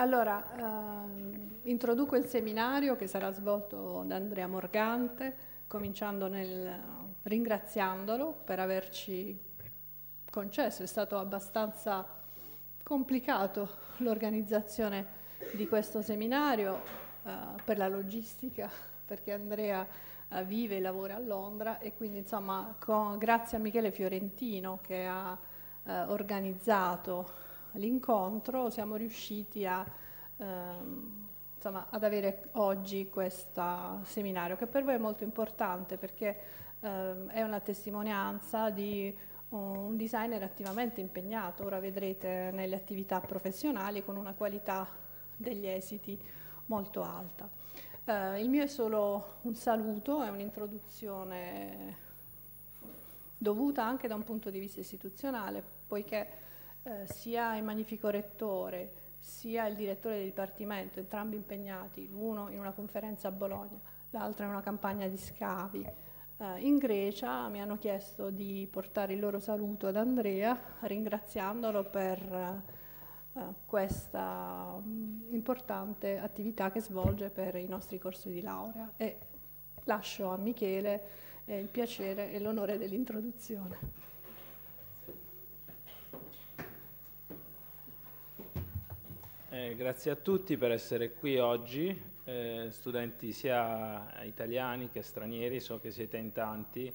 Allora, ehm, introduco il seminario che sarà svolto da Andrea Morgante, cominciando nel, ringraziandolo per averci concesso, è stato abbastanza complicato l'organizzazione di questo seminario eh, per la logistica, perché Andrea eh, vive e lavora a Londra e quindi insomma con, grazie a Michele Fiorentino che ha eh, organizzato l'incontro siamo riusciti a, ehm, insomma, ad avere oggi questo seminario, che per voi è molto importante perché ehm, è una testimonianza di un designer attivamente impegnato, ora vedrete nelle attività professionali con una qualità degli esiti molto alta. Eh, il mio è solo un saluto, è un'introduzione dovuta anche da un punto di vista istituzionale, poiché eh, sia il magnifico rettore sia il direttore del dipartimento, entrambi impegnati, l'uno in una conferenza a Bologna, l'altro in una campagna di scavi. Eh, in Grecia mi hanno chiesto di portare il loro saluto ad Andrea, ringraziandolo per eh, questa mh, mm, importante attività che svolge per i nostri corsi di laurea e lascio a Michele eh, il piacere e l'onore dell'introduzione. Eh, grazie a tutti per essere qui oggi, eh, studenti sia italiani che stranieri, so che siete in tanti.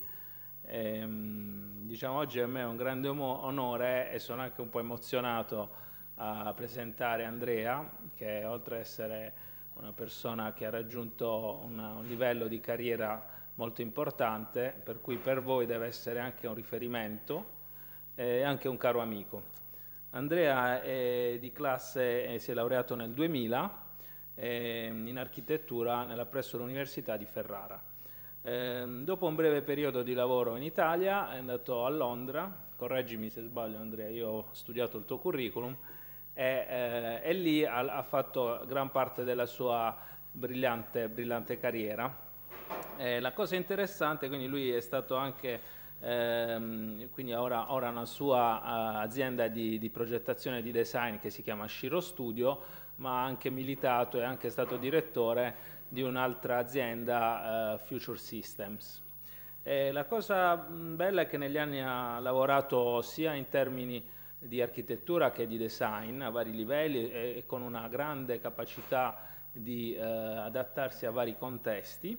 Eh, diciamo oggi a me è un grande onore e sono anche un po' emozionato a presentare Andrea, che oltre ad essere una persona che ha raggiunto una, un livello di carriera molto importante, per cui per voi deve essere anche un riferimento eh, e anche un caro amico. Andrea è di classe, eh, si è laureato nel 2000 ehm, in architettura presso l'Università di Ferrara. Ehm, dopo un breve periodo di lavoro in Italia è andato a Londra, correggimi se sbaglio Andrea, io ho studiato il tuo curriculum, e, eh, e lì ha, ha, fatto gran parte della sua brillante, brillante carriera. E eh, la cosa interessante, quindi lui è stato anche ehm, quindi ora, ora, una sua eh, azienda di, di progettazione e di design che si chiama Shiro Studio, ma ha anche militato e anche stato direttore di un'altra azienda, eh, Future Systems. E la cosa mm, bella è che negli anni ha lavorato sia in termini di architettura che di design a vari livelli e, e con una grande capacità di eh, adattarsi a vari contesti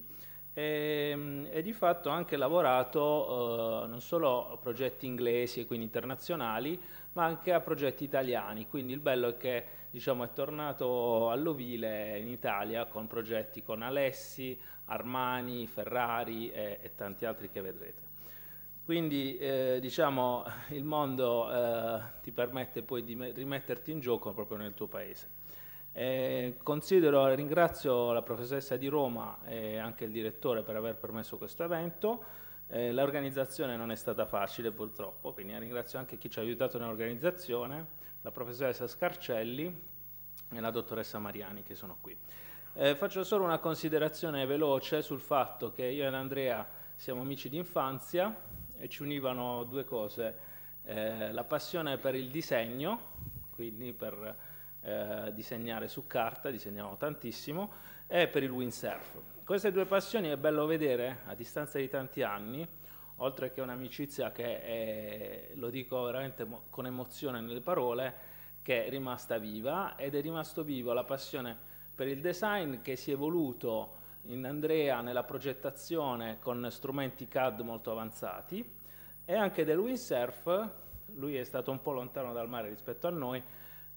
e, ehm, e, di fatto ha anche lavorato eh, non solo a progetti inglesi e quindi internazionali, ma anche a progetti italiani. Quindi il bello è che diciamo, è tornato all'ovile in Italia con progetti con Alessi, Armani, Ferrari e, e tanti altri che vedrete. Quindi eh, diciamo, il mondo eh, ti permette poi di rimetterti in gioco proprio nel tuo paese. Eh, considero, ringrazio la professoressa di Roma e anche il direttore per aver permesso questo evento. Eh, l'organizzazione non è stata facile purtroppo, quindi ringrazio anche chi ci ha aiutato nell'organizzazione, la professoressa Scarcelli e la dottoressa Mariani che sono qui. Eh, faccio solo una considerazione veloce sul fatto che io e Andrea siamo amici di infanzia e ci univano due cose, eh, la passione per il disegno, quindi per eh, disegnare su carta, disegnavo tantissimo, e per il windsurf. Queste due passioni è bello vedere a distanza di tanti anni, oltre che un'amicizia che è, lo dico veramente con emozione nelle parole, che è rimasta viva ed è rimasto vivo la passione per il design che si è evoluto in Andrea nella progettazione con strumenti CAD molto avanzati e anche del windsurf, lui è stato un po' lontano dal mare rispetto a noi,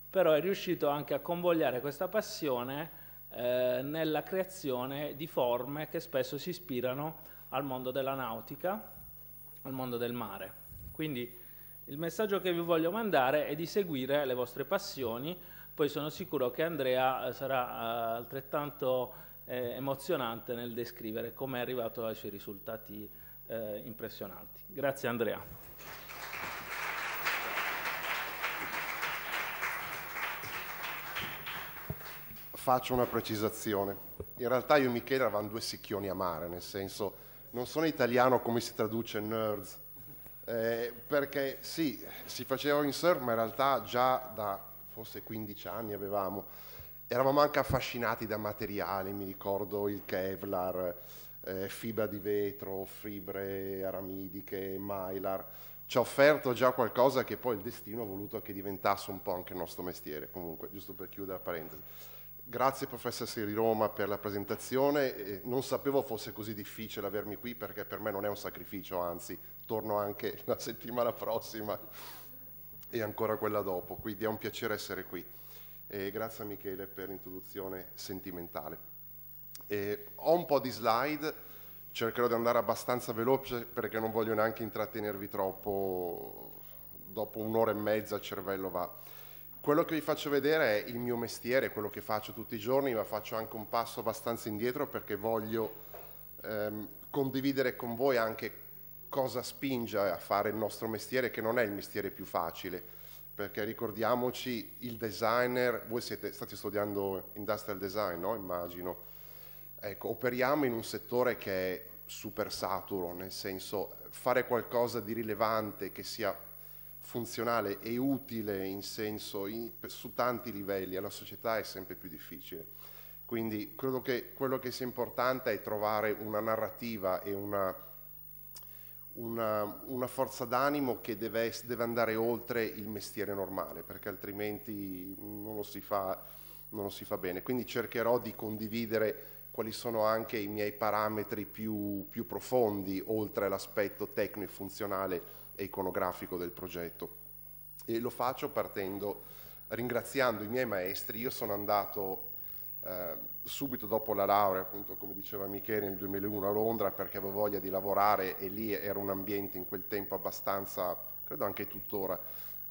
però è riuscito anche a convogliare questa passione eh, nella creazione di forme che spesso si ispirano al mondo della nautica, al mondo del mare. Quindi il messaggio che vi voglio mandare è di seguire le vostre passioni, poi sono sicuro che Andrea eh, sarà eh, altrettanto eh, emozionante nel descrivere come è arrivato ai suoi risultati eh, impressionanti. Grazie Andrea. faccio una precisazione. In realtà io e Michele eravamo due sicchioni mare, nel senso, non sono italiano come si traduce nerds, eh, perché sì, si faceva in surf, ma in realtà già da forse 15 anni avevamo, eravamo anche affascinati da materiali, mi ricordo il Kevlar, eh, fibra di vetro, fibre aramidiche, mylar, ci ha offerto già qualcosa che poi il destino ha voluto che diventasse un po' anche il nostro mestiere, comunque, giusto per chiudere la parentesi. Grazie professore di Roma per la presentazione, non sapevo fosse così difficile avermi qui perché per me non è un sacrificio, anzi torno anche la settimana prossima e ancora quella dopo, quindi è un piacere essere qui. E grazie a Michele per l'introduzione sentimentale. E ho un po' di slide, cercherò di andare abbastanza veloce perché non voglio neanche intrattenervi troppo, dopo un'ora e mezza il cervello va quello che vi faccio vedere è il mio mestiere, quello che faccio tutti i giorni, ma faccio anche un passo abbastanza indietro perché voglio ehm, condividere con voi anche cosa spinge a fare il nostro mestiere, che non è il mestiere più facile, perché ricordiamoci il designer, voi siete, state studiando industrial design, no? Immagino. Ecco, operiamo in un settore che è super saturo, nel senso fare qualcosa di rilevante, che sia funzionale e utile in senso in, su tanti livelli alla società è sempre più difficile. Quindi credo che quello che sia importante è trovare una narrativa e una, una, una forza d'animo che deve, deve, andare oltre il mestiere normale, perché altrimenti non lo, fa, non lo si fa bene. Quindi cercherò di condividere quali sono anche i miei parametri più, più profondi, oltre all'aspetto e funzionale e iconografico del progetto. E lo faccio partendo ringraziando i miei maestri. Io sono andato eh, subito dopo la laurea, appunto come diceva Michele nel 2001 a Londra perché avevo voglia di lavorare e lì era un ambiente in quel tempo abbastanza, credo anche tuttora,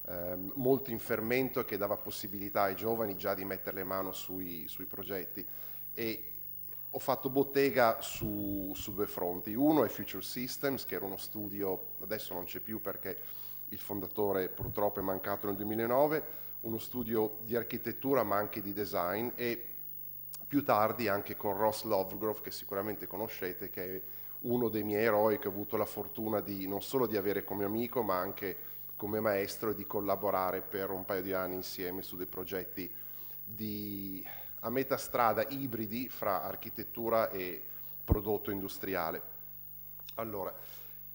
ehm, molto in fermento e che dava possibilità ai giovani già di mettere le mano sui, sui progetti. E ho fatto bottega su, su, due fronti. Uno è Future Systems, che era uno studio, adesso non c'è più perché il fondatore purtroppo è mancato nel 2009, uno studio di architettura ma anche di design e più tardi anche con Ross Lovegrove, che sicuramente conoscete, che è uno dei miei eroi che ho avuto la fortuna di non solo di avere come amico ma anche come maestro e di collaborare per un paio di anni insieme su dei progetti di a metà strada ibridi fra architettura e prodotto industriale. Allora,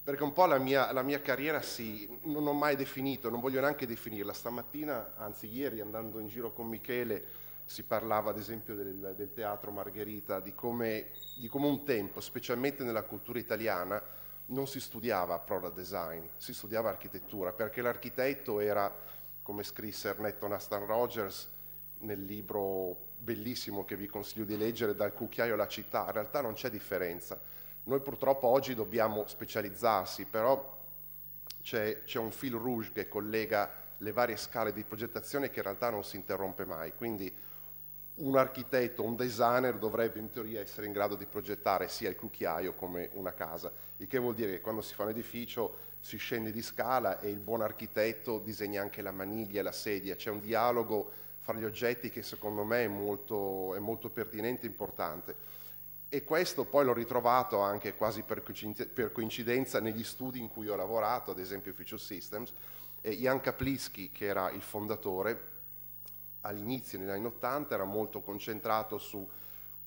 perché un po' la mia, la mia carriera si, non ho mai definito, non voglio neanche definirla. Stamattina, anzi ieri, andando in giro con Michele, si parlava ad esempio del, del teatro Margherita, di come, di come un tempo, specialmente nella cultura italiana, non si studiava product design, si studiava architettura, perché l'architetto era, come scrisse Ernesto Nastan Rogers nel libro bellissimo che vi consiglio di leggere, Dal cucchiaio alla città, in realtà non c'è differenza. Noi purtroppo oggi dobbiamo specializzarsi, però c'è, c'è un fil rouge che collega le varie scale di progettazione che in realtà non si interrompe mai. Quindi un architetto, un designer dovrebbe in teoria essere in grado di progettare sia il cucchiaio come una casa, il che vuol dire che quando si fa un edificio si scende di scala e il buon architetto disegna anche la maniglia e la sedia, c'è un dialogo fra gli oggetti che secondo me è molto, è molto pertinente e importante. E questo poi l'ho ritrovato anche quasi per, coincidenza negli studi in cui ho lavorato, ad esempio Future Systems, Ian Kaplisky, che era il fondatore, all'inizio negli anni 80 era molto concentrato su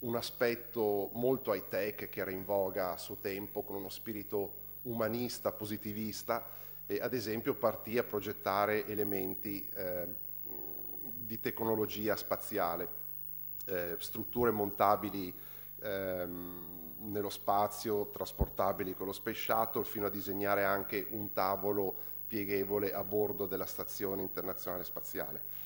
un aspetto molto high tech che era in voga a suo tempo con uno spirito umanista, positivista e ad esempio partì a progettare elementi eh, di tecnologia spaziale, eh, strutture montabili ehm, nello spazio, trasportabili con lo Space Shuttle, fino a disegnare anche un tavolo pieghevole a bordo della Stazione Internazionale Spaziale.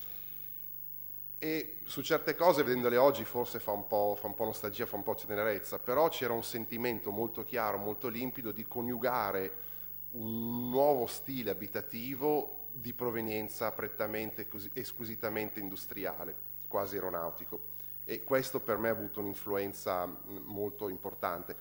E su certe cose, vedendole oggi, forse fa un po', fa un po nostalgia, fa un po' tenerezza, però c'era un sentimento molto chiaro, molto limpido di coniugare un nuovo stile abitativo di provenienza prettamente esquisitamente industriale, quasi aeronautico e questo per me ha avuto un'influenza molto importante.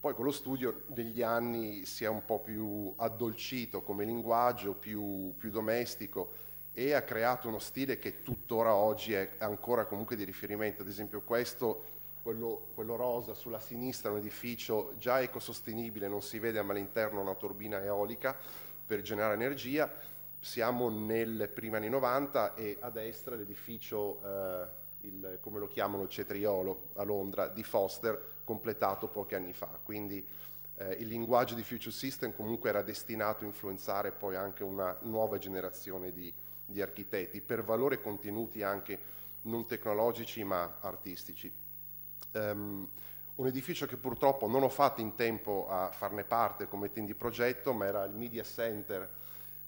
Poi con lo studio negli anni si è un po' più addolcito come linguaggio, più, più domestico e ha creato uno stile che tuttora oggi è ancora comunque di riferimento. Ad esempio questo, quello, quello rosa sulla sinistra, è un edificio già ecosostenibile, non si vede ma all'interno una turbina eolica per generare energia siamo nel primi anni 90 e a destra l'edificio, eh, il, come lo chiamano il cetriolo a Londra, di Foster, completato pochi anni fa. Quindi eh, il linguaggio di Future System comunque era destinato a influenzare poi anche una nuova generazione di, di architetti, per valore contenuti anche non tecnologici ma artistici. Um, un edificio che purtroppo non ho fatto in tempo a farne parte come team di progetto, ma era il Media Center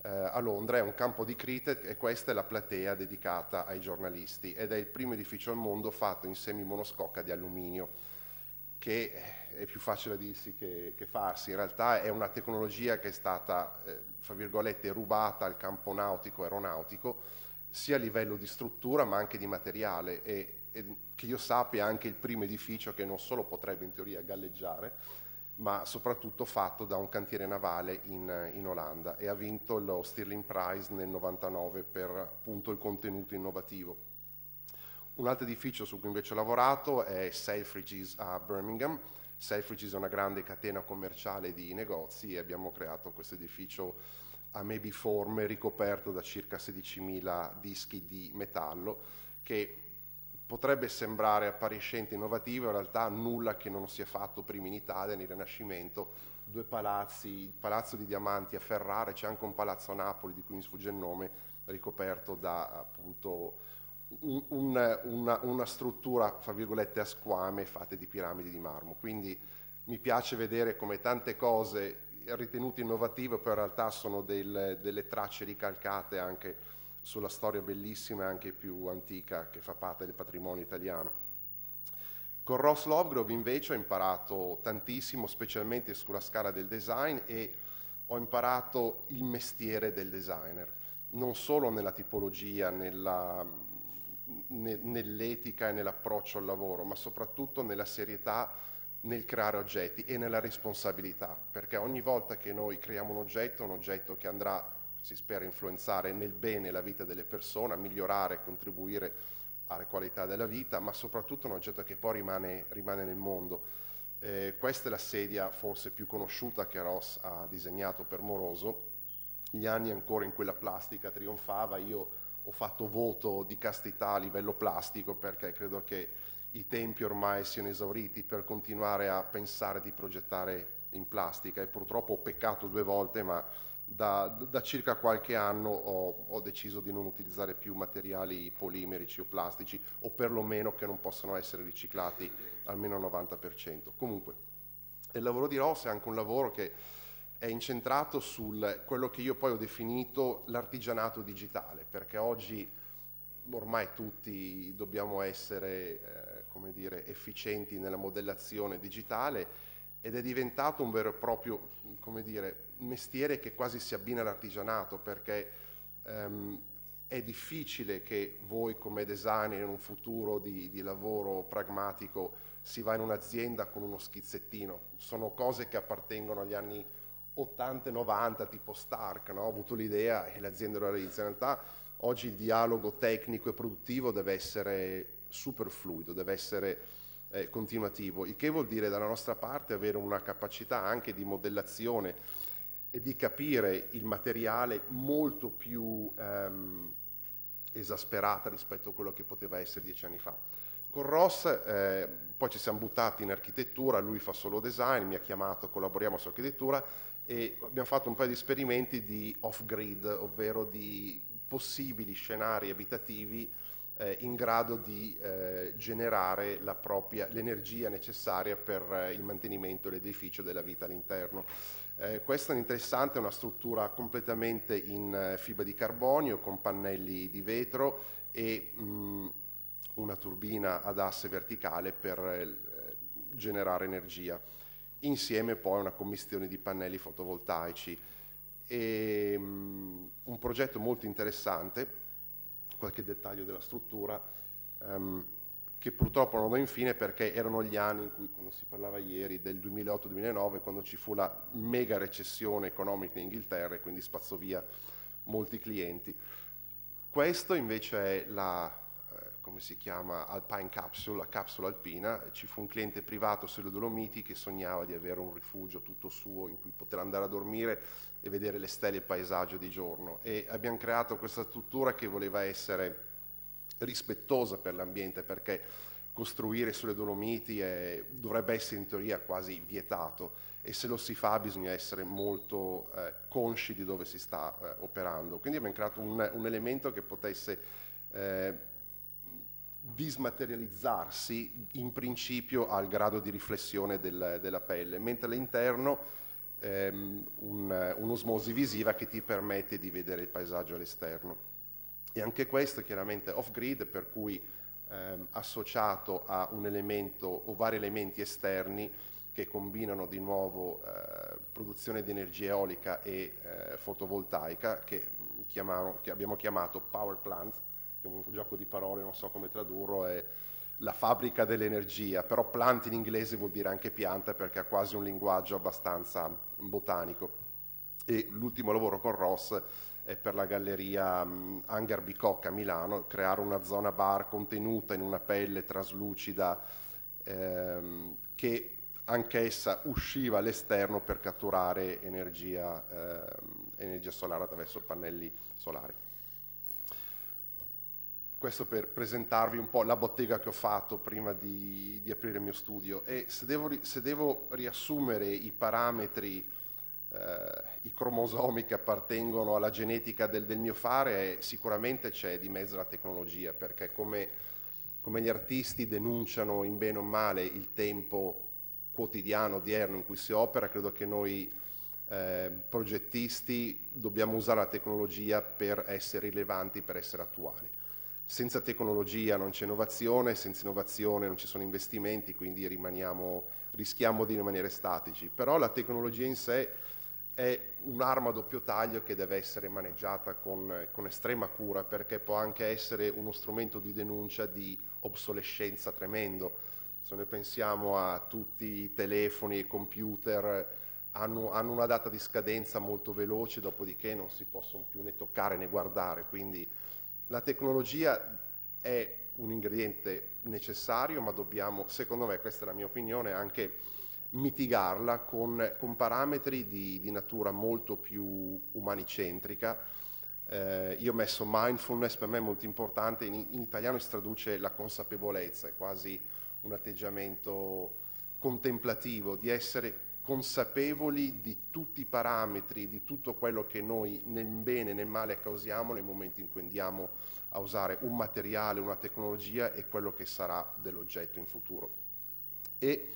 eh, a Londra è un campo di cricket e questa è la platea dedicata ai giornalisti ed è il primo edificio al mondo fatto in semi monoscocca di alluminio che è più facile dirsi che, che, farsi, in realtà è una tecnologia che è stata, eh, fra virgolette, rubata al campo nautico aeronautico, sia a livello di struttura ma anche di materiale e, e che io sappia anche il primo edificio che non solo potrebbe in teoria galleggiare, ma soprattutto fatto da un cantiere navale in, in Olanda e ha vinto lo Stirling Prize nel 99 per appunto il contenuto innovativo. Un altro edificio su cui invece ho lavorato è Selfridges a Birmingham. Selfridges è una grande catena commerciale di negozi e abbiamo creato questo edificio a mebiforme ricoperto da circa 16.000 dischi di metallo che potrebbe sembrare appariscente innovativa, in realtà nulla che non sia fatto prima in Italia, nel Rinascimento, due palazzi, il Palazzo di Diamanti a Ferrara, c'è anche un palazzo a Napoli di cui mi sfugge il nome, ricoperto da appunto un, un, una, una, struttura, fra virgolette, a squame fatte di piramidi di marmo. Quindi mi piace vedere come tante cose ritenute innovative, però in realtà sono del, delle tracce ricalcate anche sulla storia bellissima e anche più antica che fa parte del patrimonio italiano. Con Ross Lovegrove invece ho imparato tantissimo, specialmente sulla scala del design e ho imparato il mestiere del designer, non solo nella tipologia, nella, ne, nell'etica e nell'approccio al lavoro, ma soprattutto nella serietà nel creare oggetti e nella responsabilità, perché ogni volta che noi creiamo un oggetto, un oggetto che andrà si spera influenzare nel bene la vita delle persone, a migliorare, contribuire alla qualità della vita, ma soprattutto un oggetto che poi rimane, rimane nel mondo. Eh, questa è la sedia forse più conosciuta che Ross ha disegnato per Moroso, gli anni ancora in cui la plastica trionfava, io ho fatto voto di castità a livello plastico perché credo che i tempi ormai siano esauriti per continuare a pensare di progettare in plastica e purtroppo ho peccato due volte ma da, da, circa qualche anno ho, ho, deciso di non utilizzare più materiali polimerici o plastici o perlomeno che non possano essere riciclati almeno al 90%. Comunque, il lavoro di Ross è anche un lavoro che è incentrato su quello che io poi ho definito l'artigianato digitale, perché oggi ormai tutti dobbiamo essere eh, dire, efficienti nella modellazione digitale ed è diventato un vero e proprio dire, mestiere che quasi si abbina all'artigianato perché ehm, è difficile che voi come designer in un futuro di, di lavoro pragmatico si va in un'azienda con uno schizzettino, sono cose che appartengono agli anni 80-90 tipo Stark, no? ho avuto l'idea e l'azienda lo realizza, in realtà oggi il dialogo tecnico e produttivo deve essere super fluido, deve essere eh, continuativo, il che vuol dire dalla nostra parte avere una capacità anche di modellazione e di capire il materiale molto più ehm, esasperata rispetto a quello che poteva essere dieci anni fa. Con Ross eh, poi ci siamo buttati in architettura, lui fa solo design, mi ha chiamato, collaboriamo su architettura e abbiamo fatto un paio di esperimenti di off-grid, ovvero di possibili scenari abitativi eh, in grado di eh, generare propria, l'energia necessaria per eh, il mantenimento dell'edificio e della vita all'interno. Eh, questa è interessante, è una struttura completamente in eh, fibra di carbonio con pannelli di vetro e mh, mm, una turbina ad asse verticale per generare energia insieme poi a una commissione di pannelli fotovoltaici. E, um, un progetto molto interessante qualche dettaglio della struttura ehm, che purtroppo non ho in fine perché erano gli anni in cui, quando si parlava ieri, del 2008-2009, quando ci fu la mega recessione economica in Inghilterra e quindi spazzò via molti clienti. Questo invece è la, come si chiama, Alpine Capsule, la capsula alpina, ci fu un cliente privato sulle Dolomiti che sognava di avere un rifugio tutto suo in cui poter andare a dormire e vedere le stelle e il paesaggio di giorno e abbiamo creato questa struttura che voleva essere rispettosa per l'ambiente perché costruire sulle Dolomiti è, dovrebbe essere in teoria quasi vietato e se lo si fa bisogna essere molto eh, consci di dove si sta eh, operando. Quindi abbiamo creato un, un elemento che potesse eh, dismaterializzarsi in principio al grado di riflessione del, della pelle, mentre all'interno ehm, un, un'osmosi visiva che ti permette di vedere il paesaggio all'esterno. E anche questo chiaramente off-grid, per cui ehm, associato a un elemento o vari elementi esterni che combinano di nuovo eh, produzione di energia eolica e eh, fotovoltaica, che, chiamano, che abbiamo chiamato power plant, che è un gioco di parole, non so come tradurlo, è la fabbrica dell'energia, però plant in inglese vuol dire anche pianta perché ha quasi un linguaggio abbastanza botanico. E l'ultimo lavoro con Ross è per la galleria um, Hangar Bicocca a Milano, creare una zona bar contenuta in una pelle traslucida ehm, che anch'essa usciva all'esterno per catturare energia, ehm, energia solare attraverso pannelli solari. Questo per presentarvi un po' la bottega che ho fatto prima di, di aprire il mio studio. E se devo, se devo riassumere i parametri, eh, i cromosomi che appartengono alla genetica del, del mio fare, eh, sicuramente c'è di mezzo la tecnologia, perché come, come gli artisti denunciano in bene o male il tempo quotidiano, odierno in cui si opera, credo che noi eh, progettisti dobbiamo usare la tecnologia per essere rilevanti, per essere attuali. Senza tecnologia non c'è innovazione, senza innovazione non ci sono investimenti, quindi rischiamo di rimanere statici. Però la tecnologia in sé è un'arma a doppio taglio che deve essere maneggiata con, con, estrema cura perché può anche essere uno strumento di denuncia di obsolescenza tremendo. Se noi pensiamo a tutti i telefoni e computer hanno, hanno, una data di scadenza molto veloce, dopodiché non si possono più né toccare né guardare, quindi la tecnologia è un ingrediente necessario, ma dobbiamo, secondo me, questa è la mia opinione, anche mitigarla con, con parametri di, di, natura molto più umanicentrica. Eh, io ho messo mindfulness, per me è molto importante, in, in italiano si traduce la consapevolezza, è quasi un atteggiamento contemplativo di essere consapevoli di tutti i parametri, di tutto quello che noi nel bene e nel male causiamo nel momento in cui andiamo a usare un materiale, una tecnologia e quello che sarà dell'oggetto in futuro. E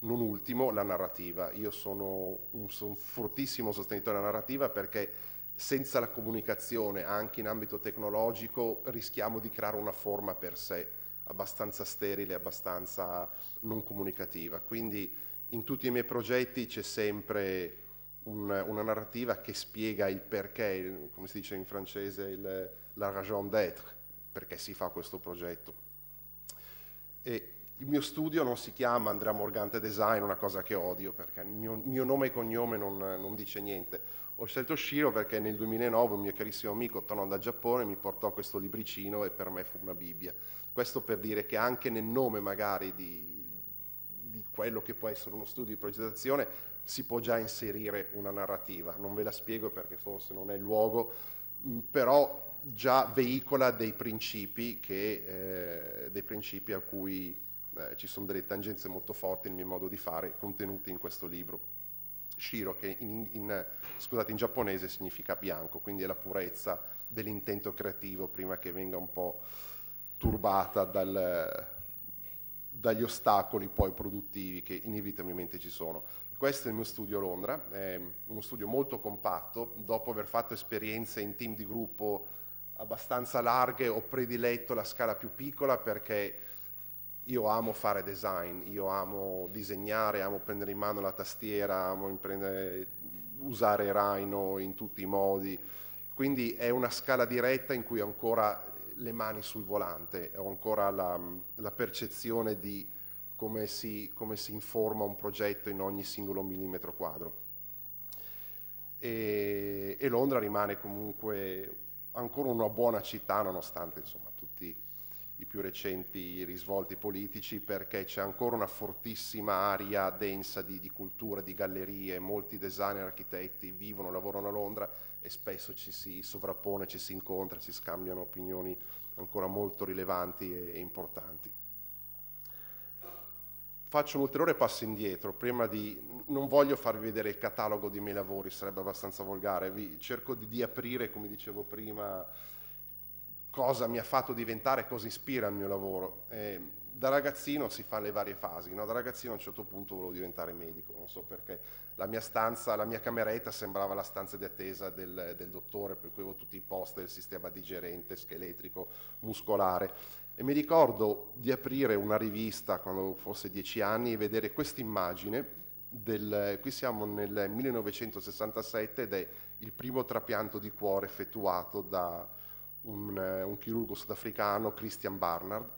non ultimo la narrativa. Io sono un, sono un fortissimo sostenitore della narrativa perché senza la comunicazione, anche in ambito tecnologico, rischiamo di creare una forma per sé abbastanza sterile, abbastanza non comunicativa. Quindi in tutti i miei progetti c'è sempre una, una narrativa che spiega il perché, come si dice in francese, il, la raison d'être, perché si fa questo progetto. E il mio studio non si chiama Andrea Morgante Design, una cosa che odio perché il mio, mio nome e cognome non, non, dice niente. Ho scelto Shiro perché nel 2009 un mio carissimo amico tornò dal Giappone mi portò questo libricino e per me fu una Bibbia. Questo per dire che anche nel nome magari di, di quello che può essere uno studio di progettazione si può già inserire una narrativa. Non ve la spiego perché forse non è il luogo, mm, però già veicola dei principi, che, eh, dei principi a cui eh, ci sono delle tangenze molto forti nel mio modo di fare contenute in questo libro. Shiro, che in, in, scusate, in giapponese significa bianco, quindi è la purezza dell'intento creativo prima che venga un po' turbata dal, dagli ostacoli poi produttivi che inevitabilmente ci sono. Questo è il mio studio a Londra, è uno studio molto compatto, dopo aver fatto esperienze in team di gruppo abbastanza larghe ho prediletto la scala più piccola perché io amo fare design, io amo disegnare, amo prendere in mano la tastiera, amo usare Rhino in tutti i modi, quindi è una scala diretta in cui ancora le mani sul volante, ho ancora la, la percezione di come si, come si, informa un progetto in ogni singolo millimetro quadro. E, e Londra rimane comunque ancora una buona città nonostante insomma, tutti i più recenti risvolti politici perché c'è ancora una fortissima area densa di, di cultura, di gallerie, molti designer, architetti vivono, lavorano a Londra e spesso ci si sovrappone, ci si incontra, si scambiano opinioni ancora molto rilevanti e, e importanti. Faccio un ulteriore passo indietro, prima di... non voglio farvi vedere il catalogo dei miei lavori, sarebbe abbastanza volgare, vi cerco di, di aprire, come dicevo prima, cosa mi ha fatto diventare, cosa ispira il mio lavoro. Eh, da ragazzino si fanno le varie fasi, no? da ragazzino a un certo punto volevo diventare medico, non so perché, la mia stanza, la mia cameretta sembrava la stanza di attesa del, del dottore, per cui avevo tutti i post del sistema digerente, scheletrico, muscolare e mi ricordo di aprire una rivista quando forse dieci anni e vedere questa immagine, qui siamo nel 1967 ed è il primo trapianto di cuore effettuato da un, eh, un chirurgo sudafricano, Christian Barnard,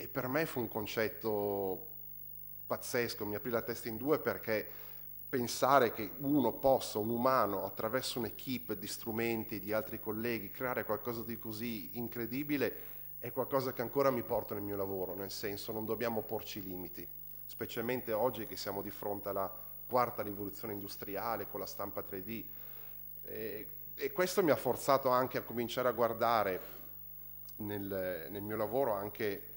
e per me fu un concetto pazzesco, mi aprì la testa in due perché pensare che uno possa, un umano, attraverso un'equipe di strumenti, di altri colleghi, creare qualcosa di così incredibile è qualcosa che ancora mi porta nel mio lavoro, nel senso non dobbiamo porci limiti, specialmente oggi che siamo di fronte alla quarta rivoluzione industriale con la stampa 3D. E, e questo mi ha forzato anche a cominciare a guardare nel, nel mio lavoro anche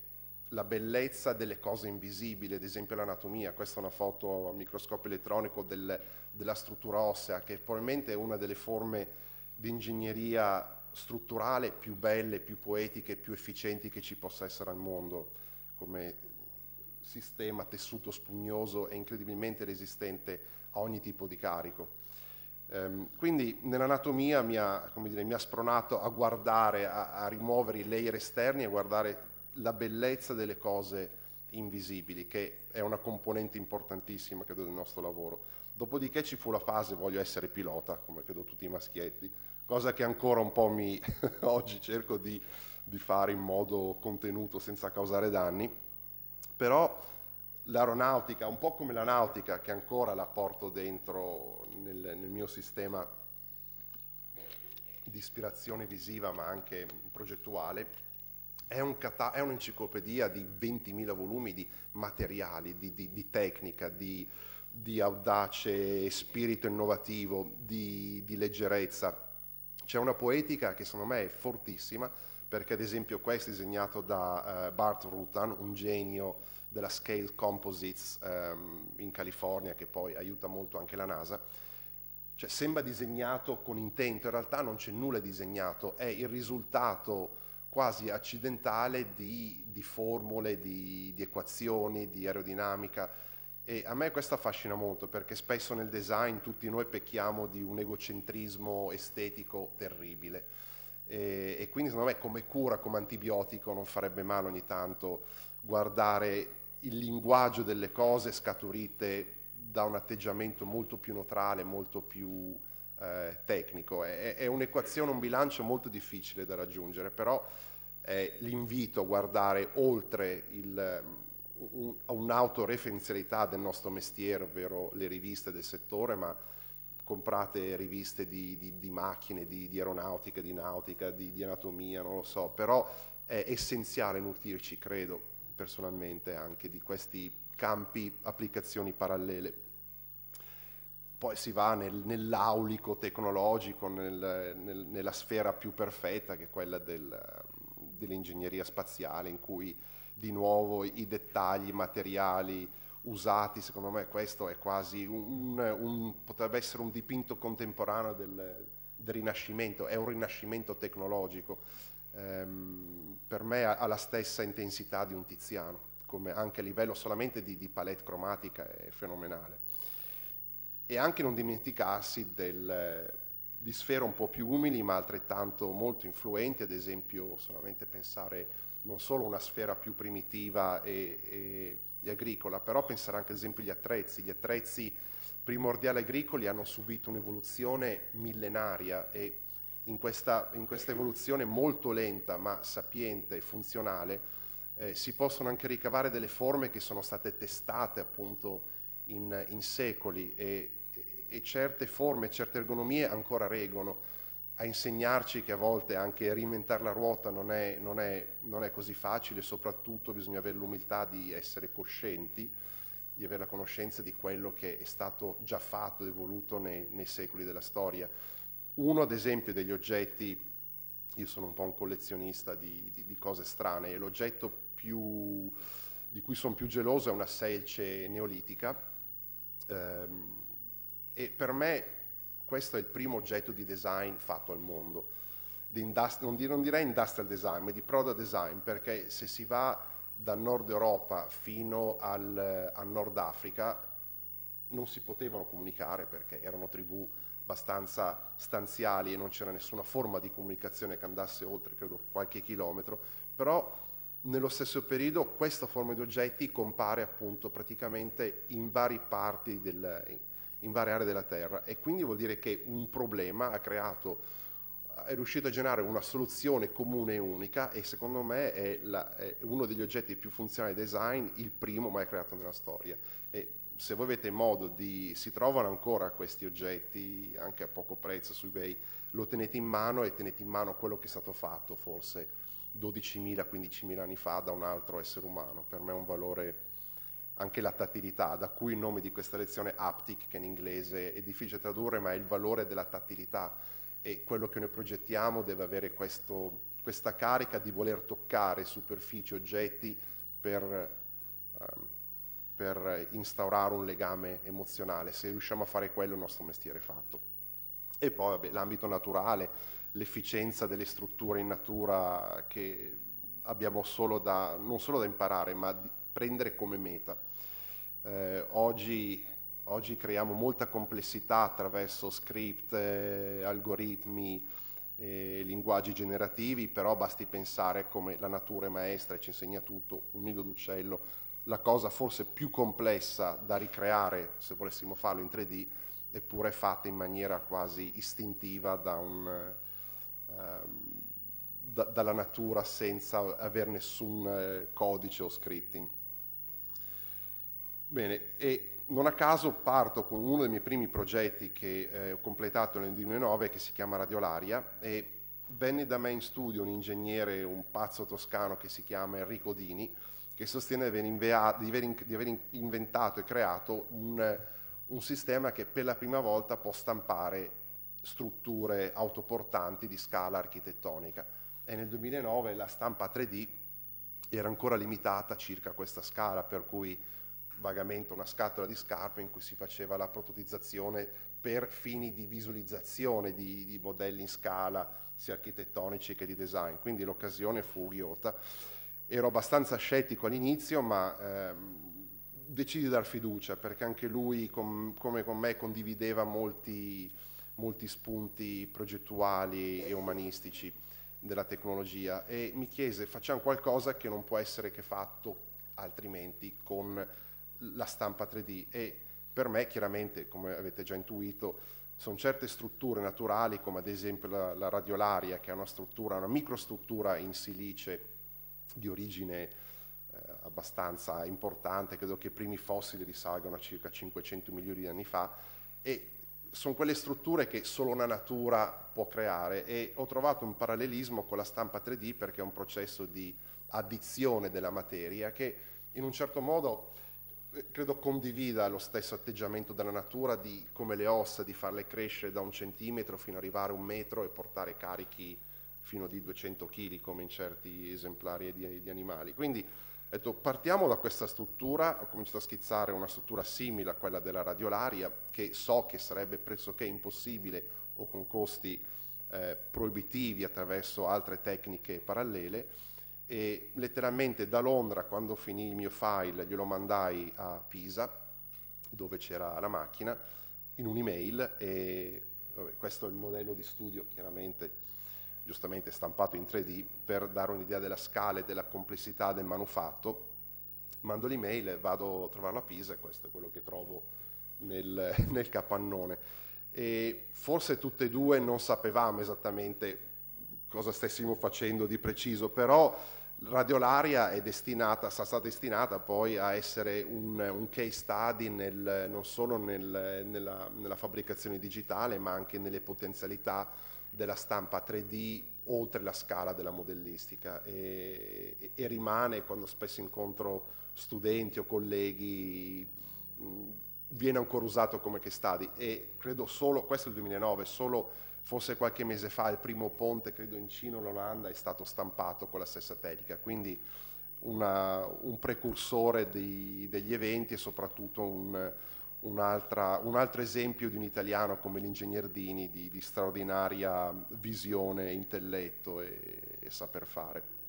la bellezza delle cose invisibili, ad esempio l'anatomia, questa è una foto a microscopio elettronico del, della struttura ossea, che probabilmente è una delle forme di ingegneria strutturale più belle, più poetiche, più efficienti che ci possa essere al mondo, come sistema tessuto spugnoso e incredibilmente resistente a ogni tipo di carico. Um, quindi nell'anatomia mi ha, dire, mi ha, spronato a guardare, a, a rimuovere i layer esterni e guardare la bellezza delle cose invisibili, che è una componente importantissima, credo, del nostro lavoro. Dopodiché ci fu la fase voglio essere pilota, come credo tutti i maschietti, cosa che ancora un po' mi oggi cerco di, di, fare in modo contenuto senza causare danni, però l'aeronautica, un po' come la nautica che ancora la porto dentro nel, nel mio sistema di ispirazione visiva ma anche progettuale, è, un cata- è un'enciclopedia di 20.000 volumi di materiali, di, di, di tecnica, di, di, audace spirito innovativo, di, leggerezza. C'è una poetica che secondo me è fortissima, perché ad esempio questo è disegnato da uh, Bart Rutan, un genio della Scale Composites um, in California, che poi aiuta molto anche la NASA. Cioè, sembra disegnato con intento, in realtà non c'è nulla disegnato, è il risultato quasi accidentale di, di formule, di, di, equazioni, di aerodinamica. E a me questo affascina molto perché spesso nel design tutti noi pecchiamo di un egocentrismo estetico terribile. E, e quindi secondo me come cura, come antibiotico, non farebbe male ogni tanto guardare il linguaggio delle cose scaturite da un atteggiamento molto più neutrale, molto più eh, tecnico. È, è un'equazione, un bilancio molto difficile da raggiungere, però è l'invito a guardare oltre il, un, un'autoreferenzialità del nostro mestiere, ovvero le riviste del settore, ma comprate riviste di, di, di macchine, di, di, aeronautica, di nautica, di, anatomia, non lo so, però è essenziale nutrirci, credo personalmente, anche di questi campi, applicazioni parallele poi si va nel, nell'aulico tecnologico, nel, nel, nella sfera più perfetta che è quella del, dell'ingegneria spaziale, in cui di nuovo i dettagli materiali usati, secondo me questo è quasi un, un potrebbe essere un dipinto contemporaneo del, del Rinascimento, è un Rinascimento tecnologico, ehm, per me ha, la stessa intensità di un Tiziano, come anche a livello solamente di, di palette cromatica è fenomenale e anche non dimenticarsi del, di sfere un po' più umili ma altrettanto molto influenti, ad esempio solamente pensare non solo a una sfera più primitiva e, e, e agricola, però pensare anche ad esempio agli attrezzi. Gli attrezzi primordiali agricoli hanno subito un'evoluzione millenaria e in questa, in questa, evoluzione molto lenta ma sapiente e funzionale eh, si possono anche ricavare delle forme che sono state testate appunto in, in secoli e e certe forme, certe ergonomie ancora reggono a insegnarci che a volte anche reinventare la ruota non è, non è, non è così facile, soprattutto bisogna avere l'umiltà di essere coscienti, di avere la conoscenza di quello che è stato già fatto ed evoluto nei, nei secoli della storia. Uno, ad esempio, degli oggetti, io sono un po' un collezionista di, di, di cose strane, e l'oggetto più, di cui sono più geloso è una selce neolitica. Ehm, e per me questo è il primo oggetto di design fatto al mondo, di indust- non, di, non direi industrial design, ma di product design, perché se si va da Nord Europa fino al, a Nord Africa non si potevano comunicare perché erano tribù abbastanza stanziali e non c'era nessuna forma di comunicazione che andasse oltre, credo, qualche chilometro, però nello stesso periodo questa forma di oggetti compare appunto praticamente in varie parti del, in varie aree della Terra e quindi vuol dire che un problema ha creato, è riuscito a generare una soluzione comune e unica e secondo me è, la, è uno degli oggetti più funzionali del design, il primo mai creato nella storia. E se voi avete modo di... si trovano ancora questi oggetti anche a poco prezzo su eBay, lo tenete in mano e tenete in mano quello che è stato fatto forse 12.000-15.000 anni fa da un altro essere umano. Per me è un valore anche la tattilità, da cui il nome di questa lezione Aptic, che in inglese è difficile tradurre, ma è il valore della tattilità e quello che noi progettiamo deve avere questo, questa carica di voler toccare superfici, oggetti per, um, per instaurare un legame emozionale. Se riusciamo a fare quello il nostro mestiere è fatto. E poi vabbè, l'ambito naturale, l'efficienza delle strutture in natura che abbiamo solo da, non solo da imparare, ma di prendere come meta. Eh, oggi, oggi, creiamo molta complessità attraverso script, eh, algoritmi, eh, linguaggi generativi, però basti pensare come la natura è maestra e ci insegna tutto, un nido d'uccello, la cosa forse più complessa da ricreare se volessimo farlo in 3D, eppure fatta in maniera quasi istintiva da un, ehm, da, dalla natura senza avere nessun eh, codice o scripting. Bene, e non a caso parto con uno dei miei primi progetti che eh, ho completato nel 2009 che si chiama Radiolaria e venne da me in studio un ingegnere, un pazzo toscano che si chiama Enrico Dini che sostiene di aver, invea- di aver, in- di aver inventato e creato un, un sistema che per la prima volta può stampare strutture autoportanti di scala architettonica e nel 2009 la stampa 3D era ancora limitata circa questa scala per cui vagamente una scatola di scarpe in cui si faceva la prototizzazione per fini di visualizzazione di, di modelli in scala sia architettonici che di design, quindi l'occasione fu ghiota. Ero abbastanza scettico all'inizio, ma ehm, decisi di dar fiducia perché anche lui, com, come con me, condivideva molti, molti spunti progettuali e umanistici della tecnologia e mi chiese facciamo qualcosa che non può essere che fatto altrimenti con la stampa 3D e per me chiaramente, come avete già intuito, sono certe strutture naturali come ad esempio la, la radiolaria che è una, struttura, una microstruttura in silice di origine eh, abbastanza importante, credo che i primi fossili risalgano a circa 500 milioni di anni fa e sono quelle strutture che solo una natura può creare e ho trovato un parallelismo con la stampa 3D perché è un processo di addizione della materia che in un certo modo credo condivida lo stesso atteggiamento della natura di come le ossa, di farle crescere da un centimetro fino ad arrivare a un metro e portare carichi fino di 200 kg come in certi esemplari di, di animali. Quindi detto, partiamo da questa struttura, ho cominciato a schizzare una struttura simile a quella della radiolaria che so che sarebbe pressoché impossibile o con costi eh, proibitivi attraverso altre tecniche parallele e letteralmente da Londra, quando finì il mio file, glielo mandai a Pisa, dove c'era la macchina, in un'email e vabbè, questo è il modello di studio chiaramente giustamente stampato in 3D per dare un'idea della scala e della complessità del manufatto. Mando l'email, vado a trovarlo a Pisa e questo è quello che trovo nel, nel capannone. E forse tutte e due non sapevamo esattamente cosa stessimo facendo di preciso, però Radiolaria è destinata, sta destinata poi a essere un, un case study nel, non solo nel, nella, nella fabbricazione digitale ma anche nelle potenzialità della stampa 3D oltre la scala della modellistica e, e, rimane quando spesso incontro studenti o colleghi viene ancora usato come case study e credo solo, questo è il 2009, solo forse qualche mese fa il primo ponte, credo in Cina o l'Olanda, è stato stampato con la stessa tecnica, quindi una, un precursore dei, degli eventi e soprattutto un, un, altra, un, altro esempio di un italiano come l'ingegner Dini di, di straordinaria visione, intelletto e, e saper fare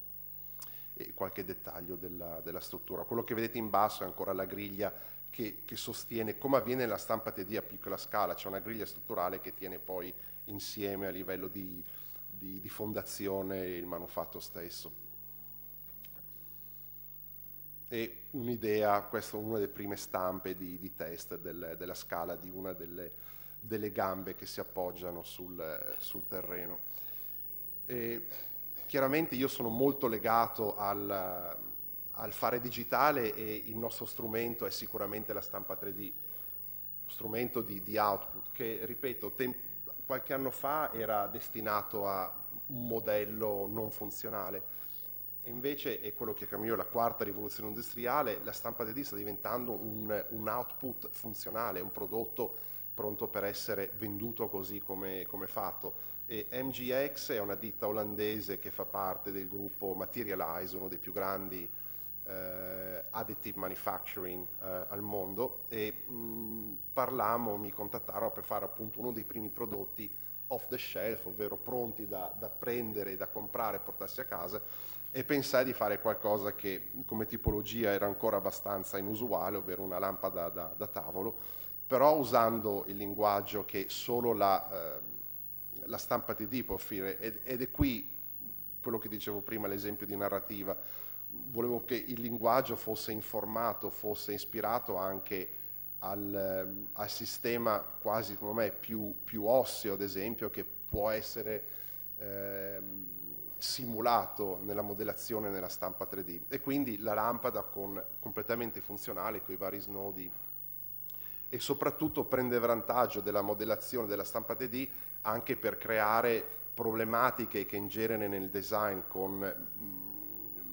e qualche dettaglio della, della, struttura. Quello che vedete in basso è ancora la griglia che, che sostiene, come avviene nella stampa TD a piccola scala, c'è una griglia strutturale che tiene poi insieme a livello di, di, di fondazione e il manufatto stesso. E un'idea, questa è una delle prime stampe di, di test del, della scala di una delle, delle gambe che si appoggiano sul, sul terreno. E chiaramente io sono molto legato al, al fare digitale e il nostro strumento è sicuramente la stampa 3D, strumento di, di output che, ripeto, tem- qualche anno fa era destinato a un modello non funzionale. E invece è quello che chiamo io la quarta rivoluzione industriale, la stampa 3D sta diventando un, un, output funzionale, un prodotto pronto per essere venduto così come, come fatto. E MGX è una ditta olandese che fa parte del gruppo Materialize, uno dei più grandi eh, additive manufacturing eh, al mondo e parlammo, mi contattarono per fare appunto uno dei primi prodotti off the shelf, ovvero pronti da, da prendere, da comprare e portarsi a casa e pensai di fare qualcosa che come tipologia era ancora abbastanza inusuale, ovvero una lampada da, da tavolo, però usando il linguaggio che solo la, eh, la stampa TD può offrire ed, ed è qui quello che dicevo prima, l'esempio di narrativa volevo che il linguaggio fosse informato, fosse ispirato anche al, al sistema quasi, come me, più, più, osseo, ad esempio, che può essere eh, simulato nella modellazione nella stampa 3D. E quindi la lampada con, completamente funzionale, con i vari snodi e soprattutto prende vantaggio della modellazione della stampa 3D anche per creare problematiche che in genere nel design con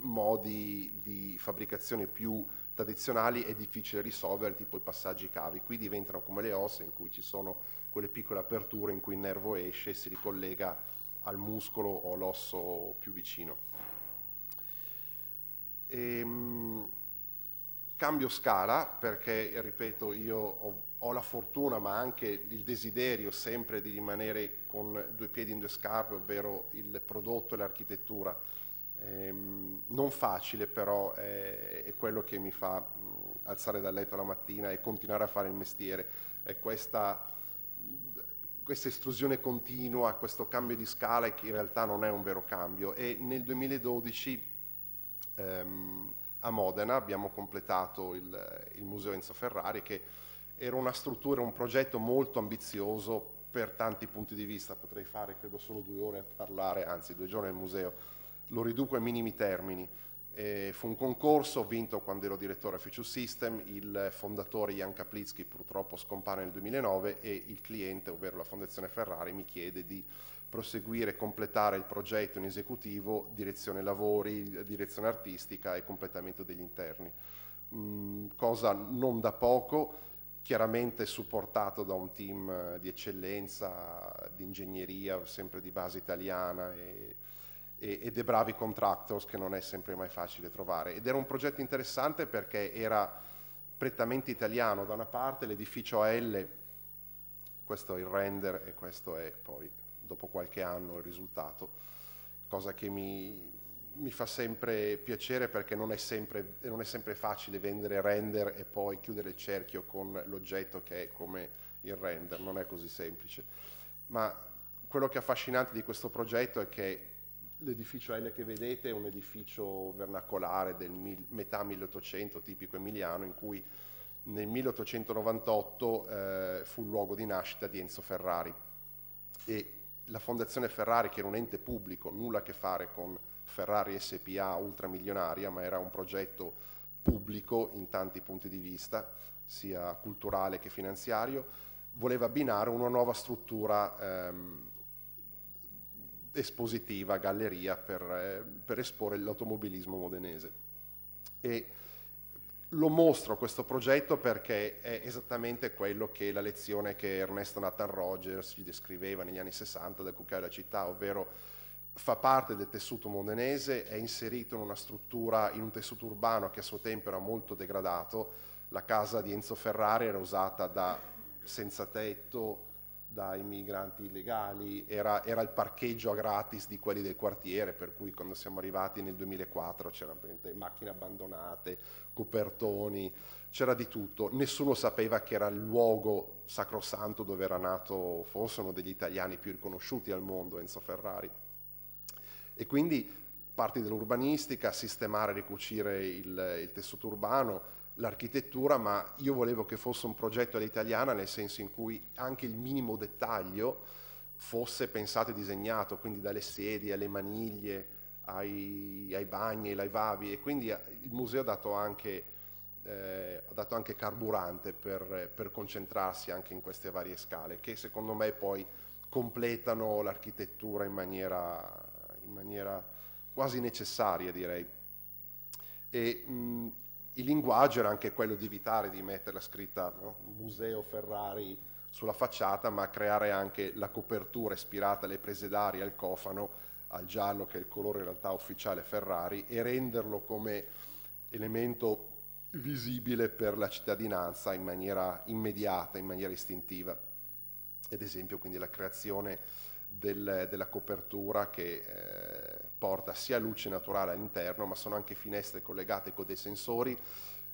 modi di fabbricazione più tradizionali è difficile risolvere, tipo i passaggi cavi. Qui diventano come le ossa in cui ci sono quelle piccole aperture in cui il nervo esce e si ricollega al muscolo o all'osso più vicino. Ehm, cambio scala perché, ripeto, io ho, ho, la fortuna ma anche il desiderio sempre di rimanere con due piedi in due scarpe, ovvero il prodotto e l'architettura Ehm, non facile però eh, è quello che mi fa alzare dal letto la mattina e continuare a fare il mestiere, è questa, questa estrusione continua, questo cambio di scala che in realtà non è un vero cambio e nel 2012 ehm, a Modena abbiamo completato il, il museo Enzo Ferrari che era una struttura, un progetto molto ambizioso per tanti punti di vista, potrei fare credo solo due ore a parlare, anzi due giorni al museo lo riduco ai minimi termini. Eh, fu un concorso vinto quando ero direttore a Future System, il fondatore Jan Kaplitsky purtroppo scompare nel 2009 e il cliente, ovvero la Fondazione Ferrari, mi chiede di proseguire e completare il progetto in esecutivo, direzione lavori, direzione artistica e completamento degli interni. Mm, cosa non da poco, chiaramente supportato da un team di eccellenza, di ingegneria, sempre di base italiana. E, e, e dei bravi contractors che non è sempre mai facile trovare. Ed era un progetto interessante perché era prettamente italiano da una parte, l'edificio AL, questo è il render e questo è poi dopo qualche anno il risultato, cosa che mi, mi fa sempre piacere perché non è sempre, non è sempre facile vendere render e poi chiudere il cerchio con l'oggetto che è come il render, non è così semplice. Ma quello che è affascinante di questo progetto è che L'edificio L che vedete è un edificio vernacolare del mil, metà 1800, tipico emiliano, in cui nel 1898 eh, fu il luogo di nascita di Enzo Ferrari. E la Fondazione Ferrari, che era un ente pubblico, nulla a che fare con Ferrari SPA ultramilionaria, ma era un progetto pubblico in tanti punti di vista, sia culturale che finanziario, voleva abbinare una nuova struttura, ehm, espositiva, galleria per, eh, per esporre l'automobilismo modenese. E lo mostro questo progetto perché è esattamente quello che la lezione che Ernesto Nathan Rogers ci descriveva negli anni 60 del cucchiaio della città, ovvero fa parte del tessuto modenese, è inserito in una struttura, in un tessuto urbano che a suo tempo era molto degradato, la casa di Enzo Ferrari era usata da senza tetto, dai migranti illegali, era, era, il parcheggio a gratis di quelli del quartiere, per cui quando siamo arrivati nel 2004 c'erano macchine abbandonate, copertoni, c'era di tutto, nessuno sapeva che era il luogo sacrosanto dove era nato forse uno degli italiani più riconosciuti al mondo, Enzo Ferrari. E quindi parti dell'urbanistica, sistemare e ricucire il, il tessuto urbano, l'architettura, ma io volevo che fosse un progetto all'italiana nel senso in cui anche il minimo dettaglio fosse pensato e disegnato, quindi dalle sedie alle maniglie, ai, ai bagni, ai lavabi e quindi eh, il museo ha dato anche, eh, ha dato anche carburante per, per concentrarsi anche in queste varie scale che secondo me poi completano l'architettura in maniera, in maniera quasi necessaria direi. E, mh, il linguaggio era anche quello di evitare di mettere la scritta no? Museo Ferrari sulla facciata, ma creare anche la copertura ispirata alle prese d'aria, al cofano, al giallo che è il colore in realtà ufficiale Ferrari e renderlo come elemento visibile per la cittadinanza in maniera immediata, in maniera istintiva. Ad esempio quindi la creazione del, della copertura che eh, porta sia luce naturale all'interno, ma sono anche finestre collegate con dei sensori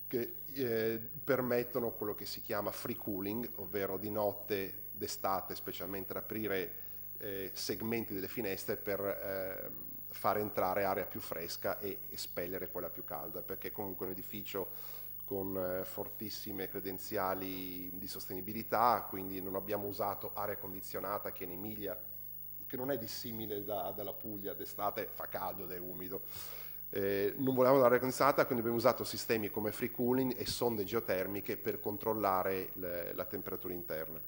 che eh, permettono quello che si chiama free cooling, ovvero di notte, d'estate specialmente, aprire eh, segmenti delle finestre per ehm, far entrare aria più fresca e espellere quella più calda, perché comunque è un edificio con eh, fortissime credenziali di sostenibilità, quindi non abbiamo usato aria condizionata che in Emilia che non è dissimile da, dalla Puglia, d'estate fa caldo ed è umido. Eh, non volevamo l'aria condensata, quindi abbiamo usato sistemi come free cooling e sonde geotermiche per controllare le, la temperatura interna.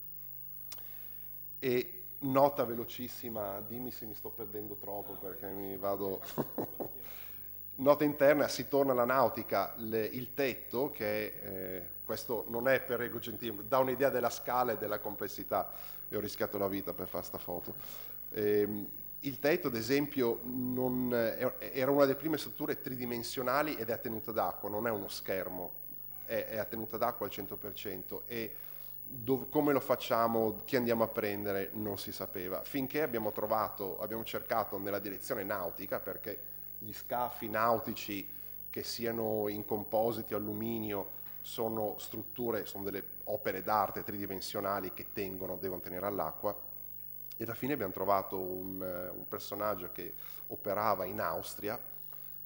E nota velocissima, dimmi se mi sto perdendo troppo perché mi vado... nota interna, si torna alla nautica, le, il tetto, che eh, questo non è per ego gentile, dà un'idea della scala e della complessità, e ho rischiato la vita per fare questa foto. Ehm, il tetto, ad esempio, non, era una delle prime strutture tridimensionali ed è a tenuta d'acqua, non è uno schermo, è, è a tenuta d'acqua al 100% e dov, come lo facciamo, chi andiamo a prendere, non si sapeva. Finché abbiamo trovato, abbiamo cercato nella direzione nautica, perché gli scafi nautici che siano in compositi alluminio sono strutture, sono delle opere d'arte tridimensionali che tengono, devono tenere all'acqua, e alla fine abbiamo trovato un, eh, un, personaggio che operava in Austria,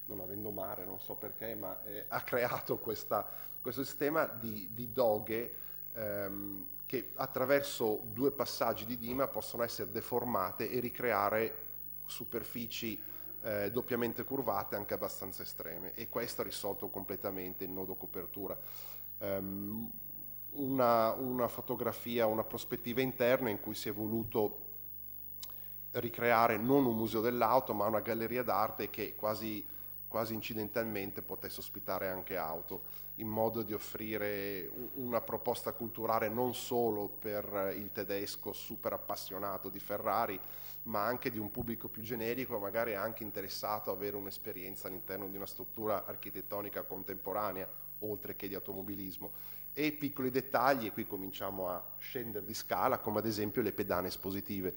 non avendo mare, non so perché, ma eh, ha creato questa, questo sistema di, di doghe ehm, che attraverso due passaggi di dima possono essere deformate e ricreare superfici eh, doppiamente curvate anche abbastanza estreme e questo ha risolto completamente il nodo copertura. Um, una, una, fotografia, una prospettiva interna in cui si è voluto ricreare non un museo dell'auto ma una galleria d'arte che quasi, quasi incidentalmente potesse ospitare anche auto in modo di offrire una proposta culturale non solo per il tedesco super appassionato di Ferrari, ma anche di un pubblico più generico, magari anche interessato ad avere un'esperienza all'interno di una struttura architettonica contemporanea, oltre che di automobilismo. E piccoli dettagli, e qui cominciamo a scendere di scala, come ad esempio le pedane espositive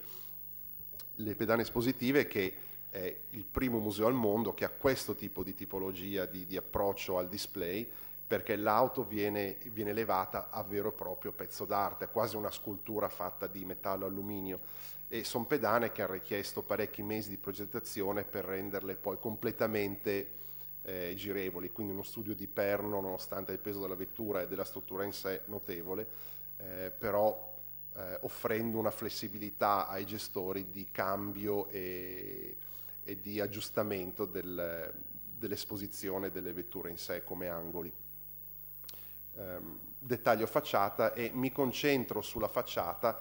le pedane espositive che è il primo museo al mondo che ha questo tipo di tipologia di, di approccio al display perché l'auto viene, viene, levata a vero e proprio pezzo d'arte, quasi una scultura fatta di metallo alluminio. E sono pedane che hanno richiesto parecchi mesi di progettazione per renderle poi completamente eh, girevoli, quindi uno studio di perno, nonostante il peso della vettura e della struttura in sé notevole, eh, però eh, offrendo una flessibilità ai gestori di cambio e, e di aggiustamento del, dell'esposizione delle vetture in sé come angoli. Um, dettaglio facciata e mi concentro sulla facciata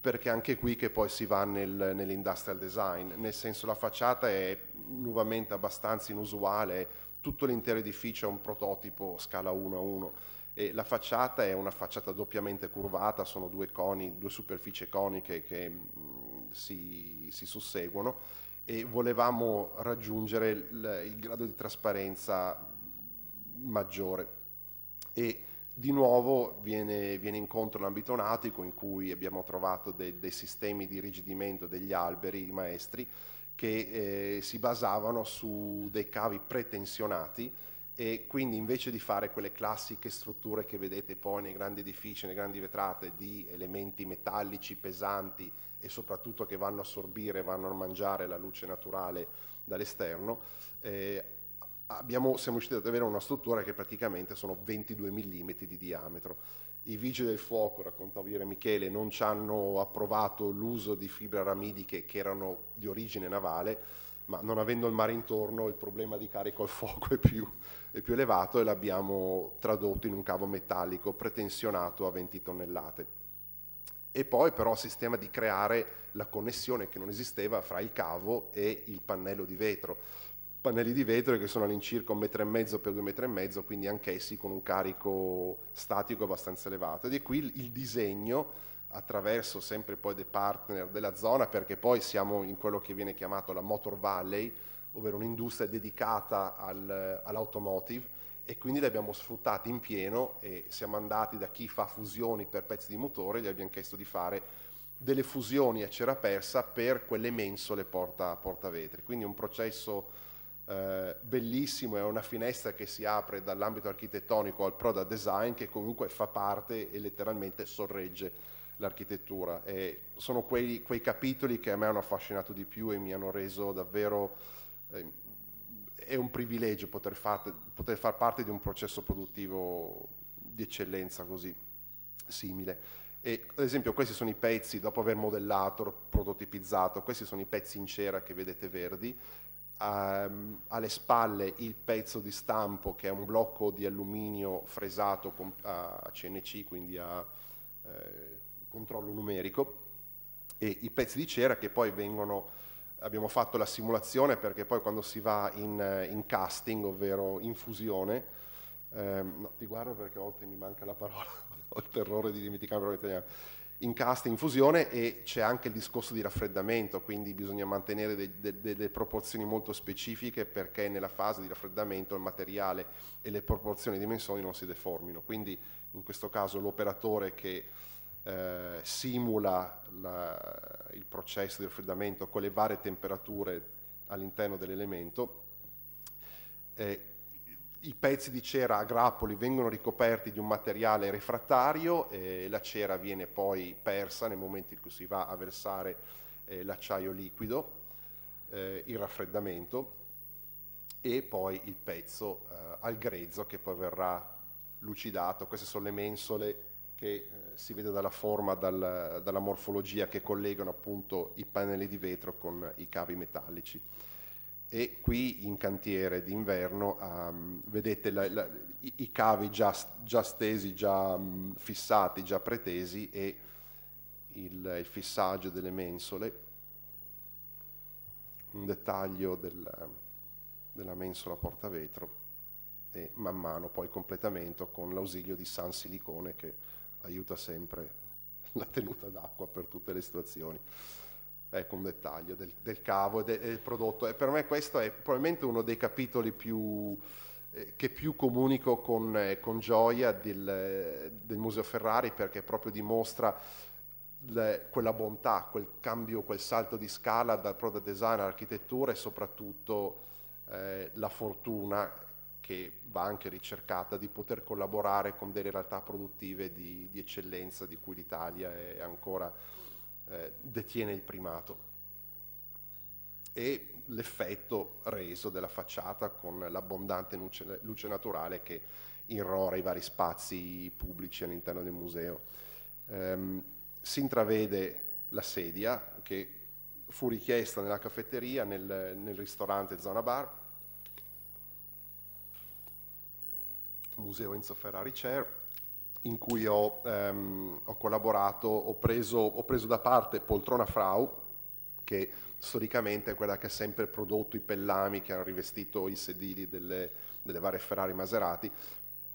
perché anche qui che poi si va nel, nell'industrial design, nel senso la facciata è nuovamente abbastanza inusuale, tutto l'intero edificio è un prototipo scala 1 a 1 e la facciata è una facciata doppiamente curvata, sono due, coni, due superfici coniche che mm, si, si, susseguono e volevamo raggiungere il, il grado di trasparenza maggiore. E di nuovo viene, viene incontro l'ambito nautico in cui abbiamo trovato de, dei sistemi di rigidimento degli alberi maestri che eh, si basavano su dei cavi pretensionati e quindi invece di fare quelle classiche strutture che vedete poi nei grandi edifici, nelle grandi vetrate di elementi metallici pesanti e soprattutto che vanno a assorbire, vanno a mangiare la luce naturale dall'esterno, eh, abbiamo, siamo riusciti ad avere una struttura che praticamente sono 22 mm di diametro. I vigili del fuoco, raccontavo ieri Michele, non ci hanno approvato l'uso di fibre aramidiche che erano di origine navale, ma non avendo il mare intorno il problema di carico al fuoco è più, è più elevato e l'abbiamo tradotto in un cavo metallico pretensionato a 20 tonnellate. E poi però sistema di creare la connessione che non esisteva fra il cavo e il pannello di vetro. Pannelli di vetro che sono all'incirca un metro e mezzo per due metri e mezzo, quindi anch'essi con un carico statico abbastanza elevato. Ed è qui il disegno attraverso sempre poi dei partner della zona, perché poi siamo in quello che viene chiamato la Motor Valley, ovvero un'industria dedicata al, all'automotive e quindi li abbiamo sfruttati in pieno e siamo andati da chi fa fusioni per pezzi di motore, gli abbiamo chiesto di fare delle fusioni a cera persa per quelle mensole porta, porta Quindi un processo eh, bellissimo, è una finestra che si apre dall'ambito architettonico al product design che comunque fa parte e letteralmente sorregge l'architettura. E sono quei, quei, capitoli che a me hanno affascinato di più e mi hanno reso davvero... Eh, è un privilegio poter, fate, poter far parte di un processo produttivo di eccellenza così simile. E, ad esempio questi sono i pezzi, dopo aver modellato, prototipizzato, questi sono i pezzi in cera che vedete verdi, um, alle spalle il pezzo di stampo che è un blocco di alluminio fresato con, a CNC, quindi a eh, controllo numerico e i pezzi di cera che poi vengono abbiamo fatto la simulazione perché poi quando si va in, eh, in casting, ovvero in fusione, ehm, no, ti guardo perché a volte mi manca la parola, ho il terrore di dimenticare la parola italiana, in casting, in fusione e c'è anche il discorso di raffreddamento, quindi bisogna mantenere de, de, de, delle proporzioni molto specifiche perché nella fase di raffreddamento il materiale e le proporzioni e dimensioni non si deformino, quindi in questo caso l'operatore che eh, simula la, il processo di raffreddamento con le varie temperature all'interno dell'elemento. Eh, I pezzi di cera a grappoli vengono ricoperti di un materiale refrattario e la cera viene poi persa nel momento in cui si va a versare eh, l'acciaio liquido, eh, il raffreddamento e poi il pezzo eh, al grezzo che poi verrà lucidato. Queste sono le mensole che eh, si vede dalla forma, dal, dalla morfologia che collegano appunto i pannelli di vetro con i cavi metallici. E qui in cantiere d'inverno um, vedete la, la, i, i, cavi già, già stesi, già um, fissati, già pretesi e il, il, fissaggio delle mensole, un dettaglio del, della mensola portavetro e man mano poi completamento con l'ausilio di San Silicone che aiuta sempre la tenuta d'acqua per tutte le situazioni. Ecco un dettaglio del, del cavo e de, del prodotto. E per me questo è probabilmente uno dei capitoli più, eh, che più comunico con, eh, con gioia del, del, Museo Ferrari perché proprio dimostra le, quella bontà, quel cambio, quel salto di scala dal product design all'architettura e soprattutto eh, la fortuna che va anche ricercata, di poter collaborare con delle realtà produttive di, di eccellenza di cui l'Italia è ancora eh, detiene il primato. E l'effetto reso della facciata con l'abbondante luce, luce naturale che irrora i vari spazi pubblici all'interno del museo. Ehm, si intravede la sedia che fu richiesta nella caffetteria, nel, nel ristorante Zona Bar, Museo Enzo Ferrari Chair, in cui ho, ehm, ho collaborato, ho preso, ho preso, da parte Poltrona Frau, che storicamente è quella che ha sempre prodotto i pellami che hanno rivestito i sedili delle, delle varie Ferrari Maserati,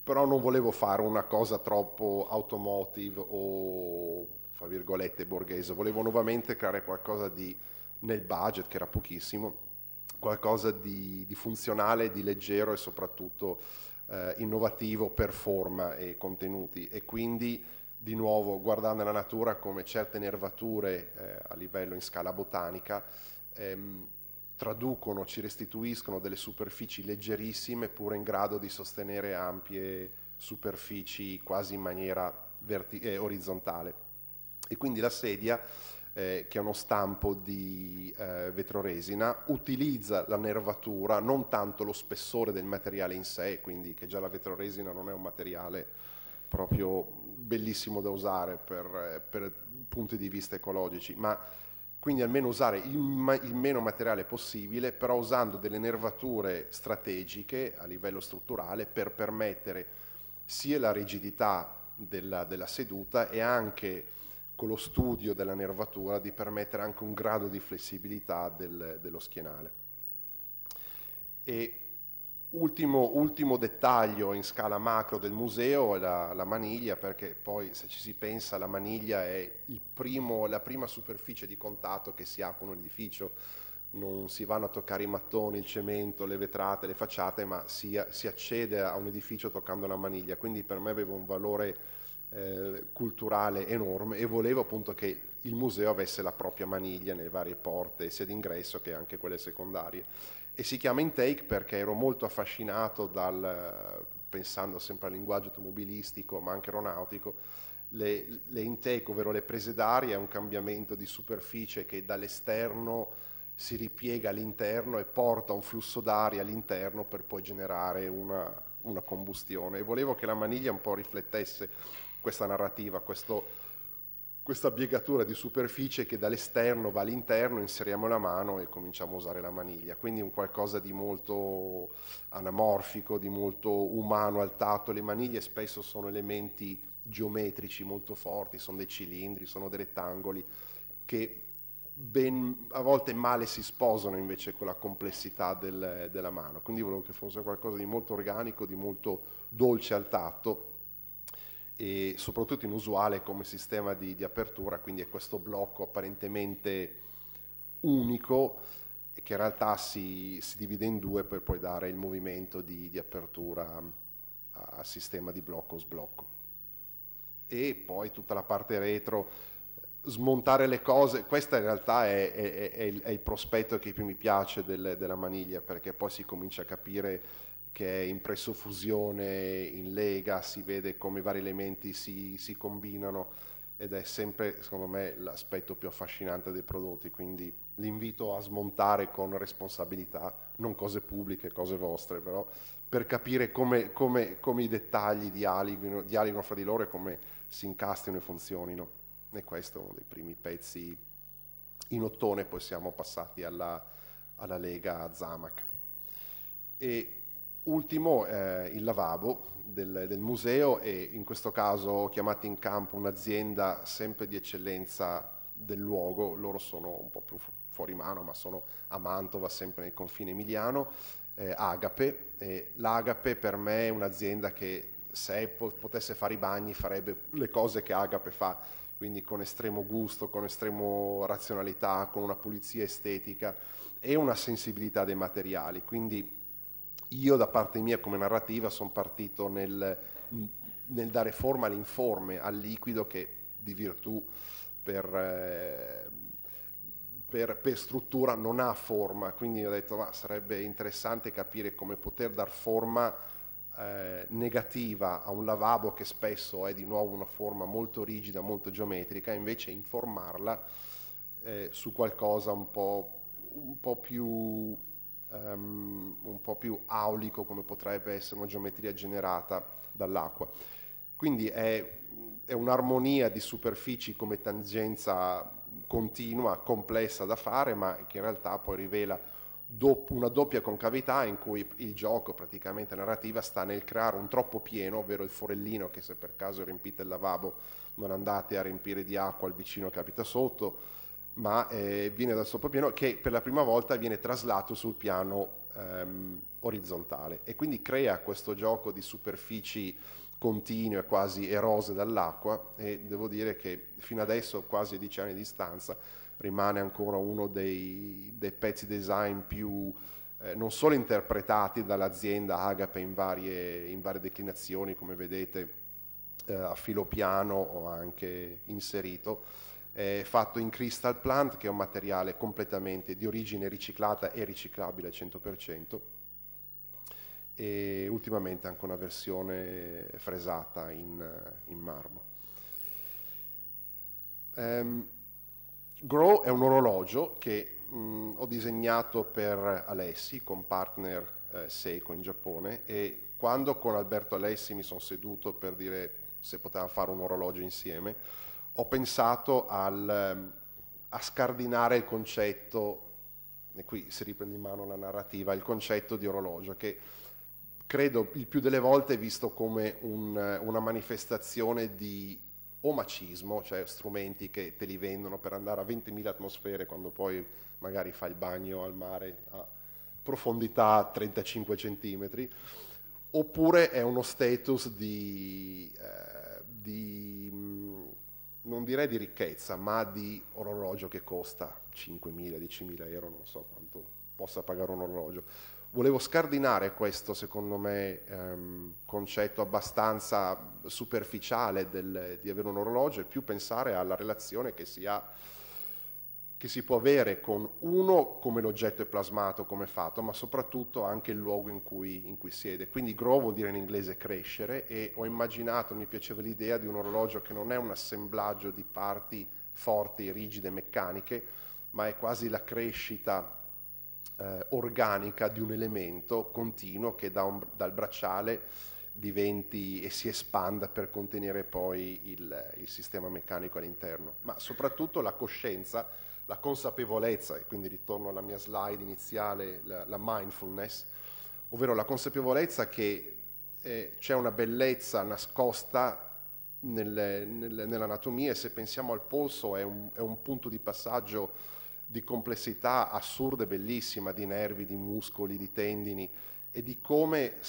però non volevo fare una cosa troppo automotive o, fra virgolette, borghese, volevo nuovamente creare qualcosa di, nel budget, che era pochissimo, qualcosa di, di funzionale, di leggero e soprattutto eh, innovativo per forma e contenuti e quindi di nuovo guardando la natura come certe nervature eh, a livello in scala botanica ehm, traducono, ci restituiscono delle superfici leggerissime pure in grado di sostenere ampie superfici quasi in maniera verti- eh, orizzontale. E quindi la sedia eh, che è uno stampo di eh, vetroresina, utilizza la nervatura, non tanto lo spessore del materiale in sé, quindi che già la vetroresina non è un materiale proprio bellissimo da usare per, eh, per punti di vista ecologici, ma quindi almeno usare il, ma il, meno materiale possibile, però usando delle nervature strategiche a livello strutturale per permettere sia la rigidità della, della seduta e anche con lo studio della nervatura di permettere anche un grado di flessibilità del, dello schienale. E ultimo, ultimo, dettaglio in scala macro del museo è la, la, maniglia, perché poi se ci si pensa la maniglia è primo, la prima superficie di contatto che si ha con un edificio, non si vanno a toccare i mattoni, il cemento, le vetrate, le facciate, ma si, si accede a un edificio toccando la maniglia, quindi per me aveva un valore eh, culturale enorme e volevo appunto che il museo avesse la propria maniglia nelle varie porte, sia d'ingresso che anche quelle secondarie. E si chiama Intake perché ero molto affascinato dal, pensando sempre al linguaggio automobilistico ma anche aeronautico, le, le intake, ovvero le prese d'aria, è un cambiamento di superficie che dall'esterno si ripiega all'interno e porta un flusso d'aria all'interno per poi generare una, una combustione. E volevo che la maniglia un po' riflettesse questa narrativa, questo, questa biegatura di superficie che dall'esterno va all'interno, inseriamo la mano e cominciamo a usare la maniglia. Quindi un qualcosa di molto anamorfico, di molto umano al tatto. Le maniglie spesso sono elementi geometrici molto forti, sono dei cilindri, sono dei rettangoli che ben, a volte male si sposano invece con la complessità del, della mano. Quindi volevo che fosse qualcosa di molto organico, di molto dolce al tatto e soprattutto inusuale come sistema di, di apertura, quindi è questo blocco apparentemente unico che in realtà si, si, divide in due per poi dare il movimento di, di apertura al sistema di blocco-sblocco. o E poi tutta la parte retro, smontare le cose, questo in realtà è, è, è, è il, il, prospetto che più mi piace del, della maniglia perché poi si comincia a capire che è in fusione in lega, si vede come i vari elementi si, si combinano ed è sempre, secondo me, l'aspetto più affascinante dei prodotti, quindi l'invito a smontare con responsabilità, non cose pubbliche, cose vostre, però per capire come, come, come i dettagli dialogano, dialogano fra di loro e come si incastrino e funzionino. E questo è uno dei primi pezzi in ottone, poi siamo passati alla, alla Lega Zamac. E Ultimo, eh, il lavabo del, del, museo e in questo caso ho chiamato in campo un'azienda sempre di eccellenza del luogo, loro sono un po' più fu- fuori mano, ma sono a Mantova, sempre nel confine emiliano, eh, Agape. E L'Agape per me è un'azienda che se po- potesse fare i bagni farebbe le cose che Agape fa, quindi con estremo gusto, con estremo razionalità, con una pulizia estetica e una sensibilità dei materiali. Quindi io da parte mia come narrativa sono partito nel, nel, dare forma all'informe, al liquido che di virtù per, eh, per, per, struttura non ha forma, quindi ho detto ma sarebbe interessante capire come poter dar forma eh, negativa a un lavabo che spesso è di nuovo una forma molto rigida, molto geometrica, invece informarla eh, su qualcosa un po', un po più um, un po' più aulico come potrebbe essere una geometria generata dall'acqua. Quindi è, è un'armonia di superfici come tangenza continua, complessa da fare, ma che in realtà poi rivela una doppia concavità in cui il gioco, praticamente la narrativa, sta nel creare un troppo pieno, ovvero il forellino che se per caso riempite il lavabo non andate a riempire di acqua il vicino che abita sotto, ma eh, viene dal soppapiano che per la prima volta viene traslato sul piano ehm, orizzontale e quindi crea questo gioco di superfici continue, quasi erose dall'acqua e devo dire che fino adesso, quasi a dieci anni di distanza, rimane ancora uno dei, dei pezzi design più eh, non solo interpretati dall'azienda Agape in varie, in varie declinazioni, come vedete eh, a filo piano o anche inserito, eh, fatto in crystal plant, che è un materiale completamente di origine riciclata e riciclabile al 100%, e ultimamente anche una versione fresata in, in marmo. Um, Grow è un orologio che mh, mm, ho disegnato per Alessi, con partner eh, Seiko in Giappone, e quando con Alberto Alessi mi sono seduto per dire se potevamo fare un orologio insieme, ho pensato al, ehm, a scardinare il concetto, e qui si riprende in mano la narrativa, il concetto di orologio, che credo il più delle volte è visto come un, eh, una manifestazione di o macismo, cioè strumenti che te li vendono per andare a 20.000 atmosfere quando poi magari fai il bagno al mare a profondità 35 cm, oppure è uno status di, eh, di mm, non direi di ricchezza, ma di orologio che costa 5.000-10.000 euro, non so quanto possa pagare un orologio. Volevo scardinare questo, secondo me, ehm, concetto abbastanza superficiale del, di avere un orologio e più pensare alla relazione che si ha che si può avere con uno come l'oggetto è plasmato, come è fatto, ma soprattutto anche il luogo in cui, in cui, siede. Quindi grow vuol dire in inglese crescere e ho immaginato, mi piaceva l'idea di un orologio che non è un assemblaggio di parti forti, rigide, meccaniche, ma è quasi la crescita eh, organica di un elemento continuo che da un, dal bracciale diventi e si espanda per contenere poi il, il sistema meccanico all'interno, ma soprattutto la coscienza la consapevolezza, e quindi ritorno alla mia slide iniziale, la, la mindfulness, ovvero la consapevolezza che eh, c'è una bellezza nascosta nel, nel, nell'anatomia e se pensiamo al polso è un, è un punto di passaggio di complessità assurda e bellissima, di nervi, di muscoli, di tendini e di come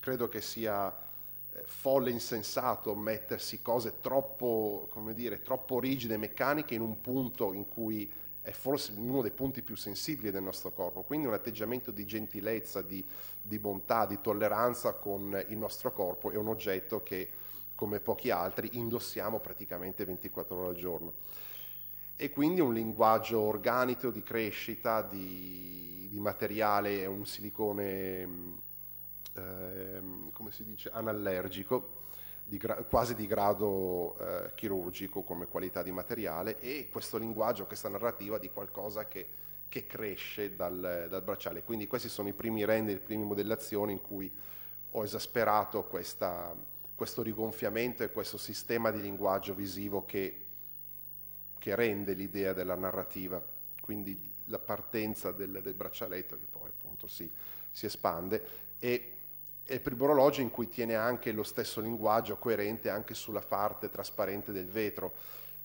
credo che sia eh, folle e insensato mettersi cose troppo, come dire, troppo rigide, meccaniche in un punto in cui è forse uno dei punti più sensibili del nostro corpo, quindi un atteggiamento di gentilezza, di, di bontà, di tolleranza con il nostro corpo è un oggetto che, come pochi altri, indossiamo praticamente 24 ore al giorno. E quindi un linguaggio organico di crescita, di, di materiale, un silicone, eh, come si dice, anallergico, di quasi di grado eh, chirurgico come qualità di materiale e questo linguaggio, questa narrativa di qualcosa che, che cresce dal, dal, bracciale. Quindi questi sono i primi render, le prime modellazioni in cui ho esasperato questa, questo rigonfiamento e questo sistema di linguaggio visivo che, che rende l'idea della narrativa. Quindi la partenza del, del braccialetto che poi appunto si, si espande e e per il primo in cui tiene anche lo stesso linguaggio coerente anche sulla parte trasparente del vetro.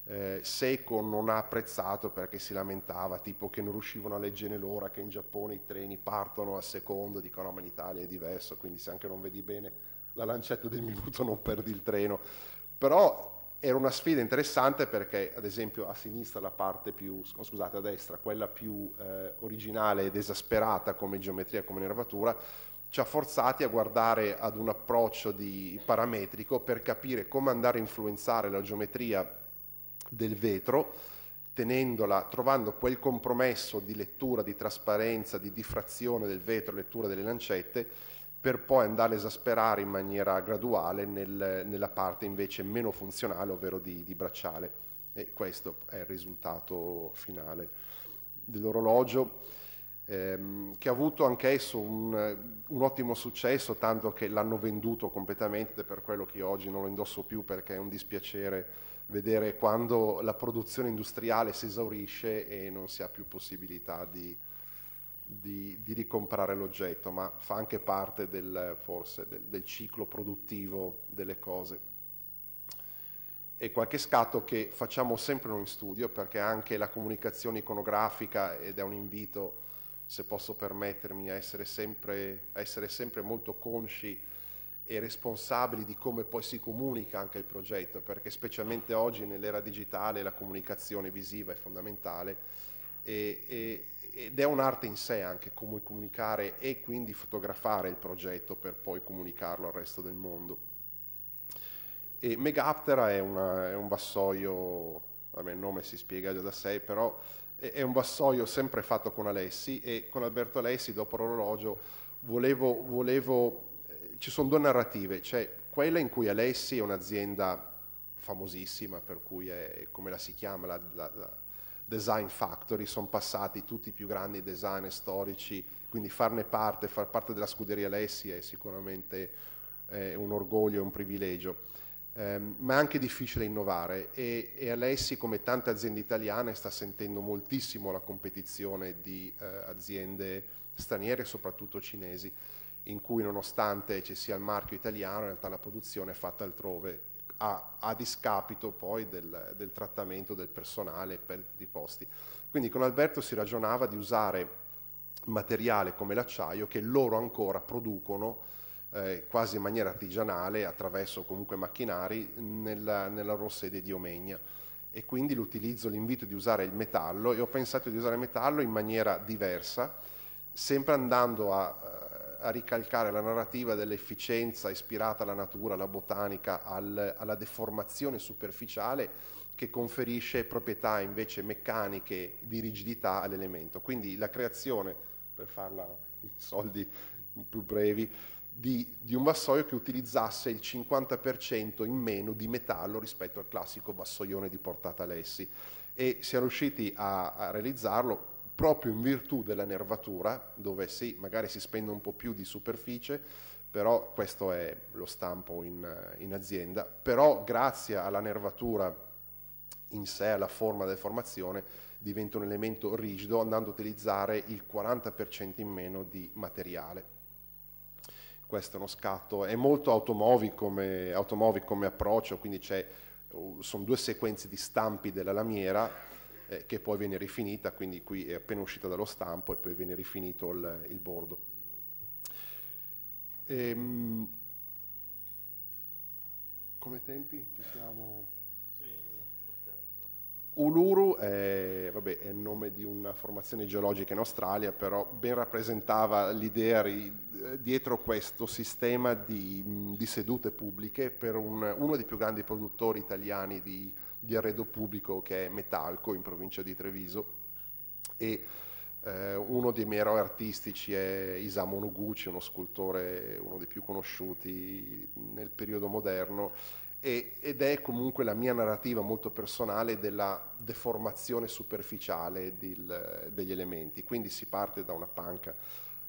Eh, Seco non ha apprezzato perché si lamentava tipo che non riuscivano a leggere l'ora, che in Giappone i treni partono a secondo, dicono ma in Italia è diverso, quindi se anche non vedi bene la lancetta del minuto non perdi il treno. Però era una sfida interessante perché ad esempio a sinistra la parte più, scusate a destra, quella più eh, originale ed esasperata come geometria, come nervatura, ci ha forzati a guardare ad un approccio parametrico per capire come andare a influenzare la geometria del vetro, tenendola, trovando quel compromesso di lettura, di trasparenza, di diffrazione del vetro, lettura delle lancette, per poi andare a esasperare in maniera graduale nel, nella parte invece meno funzionale, ovvero di, di bracciale. E questo è il risultato finale dell'orologio ehm, che ha avuto anch'esso un, un ottimo successo, tanto che l'hanno venduto completamente ed è per quello che io oggi non lo indosso più perché è un dispiacere vedere quando la produzione industriale si esaurisce e non si ha più possibilità di, di, di ricomprare l'oggetto, ma fa anche parte del, forse del, del ciclo produttivo delle cose e qualche scatto che facciamo sempre noi in studio perché anche la comunicazione iconografica, ed è un invito se posso permettermi, a essere sempre, a essere sempre molto consci e responsabili di come poi si comunica anche il progetto, perché specialmente oggi nell'era digitale la comunicazione visiva è fondamentale e, e, ed è un'arte in sé anche come comunicare e quindi fotografare il progetto per poi comunicarlo al resto del mondo. E Megaptera è, una, è un vassoio, vabbè, il nome si spiega già da sé, però è un vassoio sempre fatto con Alessi e con Alberto Alessi dopo l'orologio volevo, volevo eh, ci sono due narrative, cioè quella in cui Alessi è un'azienda famosissima, per cui è, come la si chiama, la, la, la Design Factory, sono passati tutti i più grandi design storici, quindi farne parte, far parte della scuderia Alessi è sicuramente eh, un orgoglio e un privilegio Ehm, ma è anche difficile innovare e, e Alessi, come tante aziende italiane, sta sentendo moltissimo la competizione di eh, aziende straniere, soprattutto cinesi, in cui nonostante ci sia il marchio italiano, in realtà la produzione è fatta altrove, a, a discapito poi del, del, trattamento del personale e perdita di posti. Quindi con Alberto si ragionava di usare materiale come l'acciaio che loro ancora producono eh, quasi in maniera artigianale attraverso comunque macchinari nella, nella loro sede di Omegna e quindi l'utilizzo, l'invito di usare il metallo e ho pensato di usare il metallo in maniera diversa, sempre andando a, a ricalcare la narrativa dell'efficienza ispirata alla natura, alla botanica, al, alla deformazione superficiale che conferisce proprietà invece meccaniche di rigidità all'elemento. Quindi la creazione, per farla in soldi più brevi, di, di, un vassoio che utilizzasse il 50% in meno di metallo rispetto al classico vassoione di portata Lessi e siamo riusciti a, a realizzarlo proprio in virtù della nervatura, dove sì, magari si spende un po' più di superficie, però questo è lo stampo in, in azienda, però grazie alla nervatura in sé, alla forma della formazione, diventa un elemento rigido andando a utilizzare il 40% in meno di materiale questo è uno scatto, è molto automovi come, automovi come approccio, quindi uh, sono due sequenze di stampi della lamiera eh, che poi viene rifinita, quindi qui è appena uscita dallo stampo e poi viene rifinito il, il bordo. Ehm, come tempi ci siamo... Uluru è, vabbè, è, il nome di una formazione geologica in Australia, però ben rappresentava l'idea eh, dietro questo sistema di, di sedute pubbliche per un, uno dei più grandi produttori italiani di, di, arredo pubblico che è Metalco in provincia di Treviso e eh, uno dei miei eroi artistici è Isamo Noguchi, uno scultore, uno dei più conosciuti nel periodo moderno e, ed è comunque la mia narrativa molto personale della deformazione superficiale del, degli elementi. Quindi si parte da una panca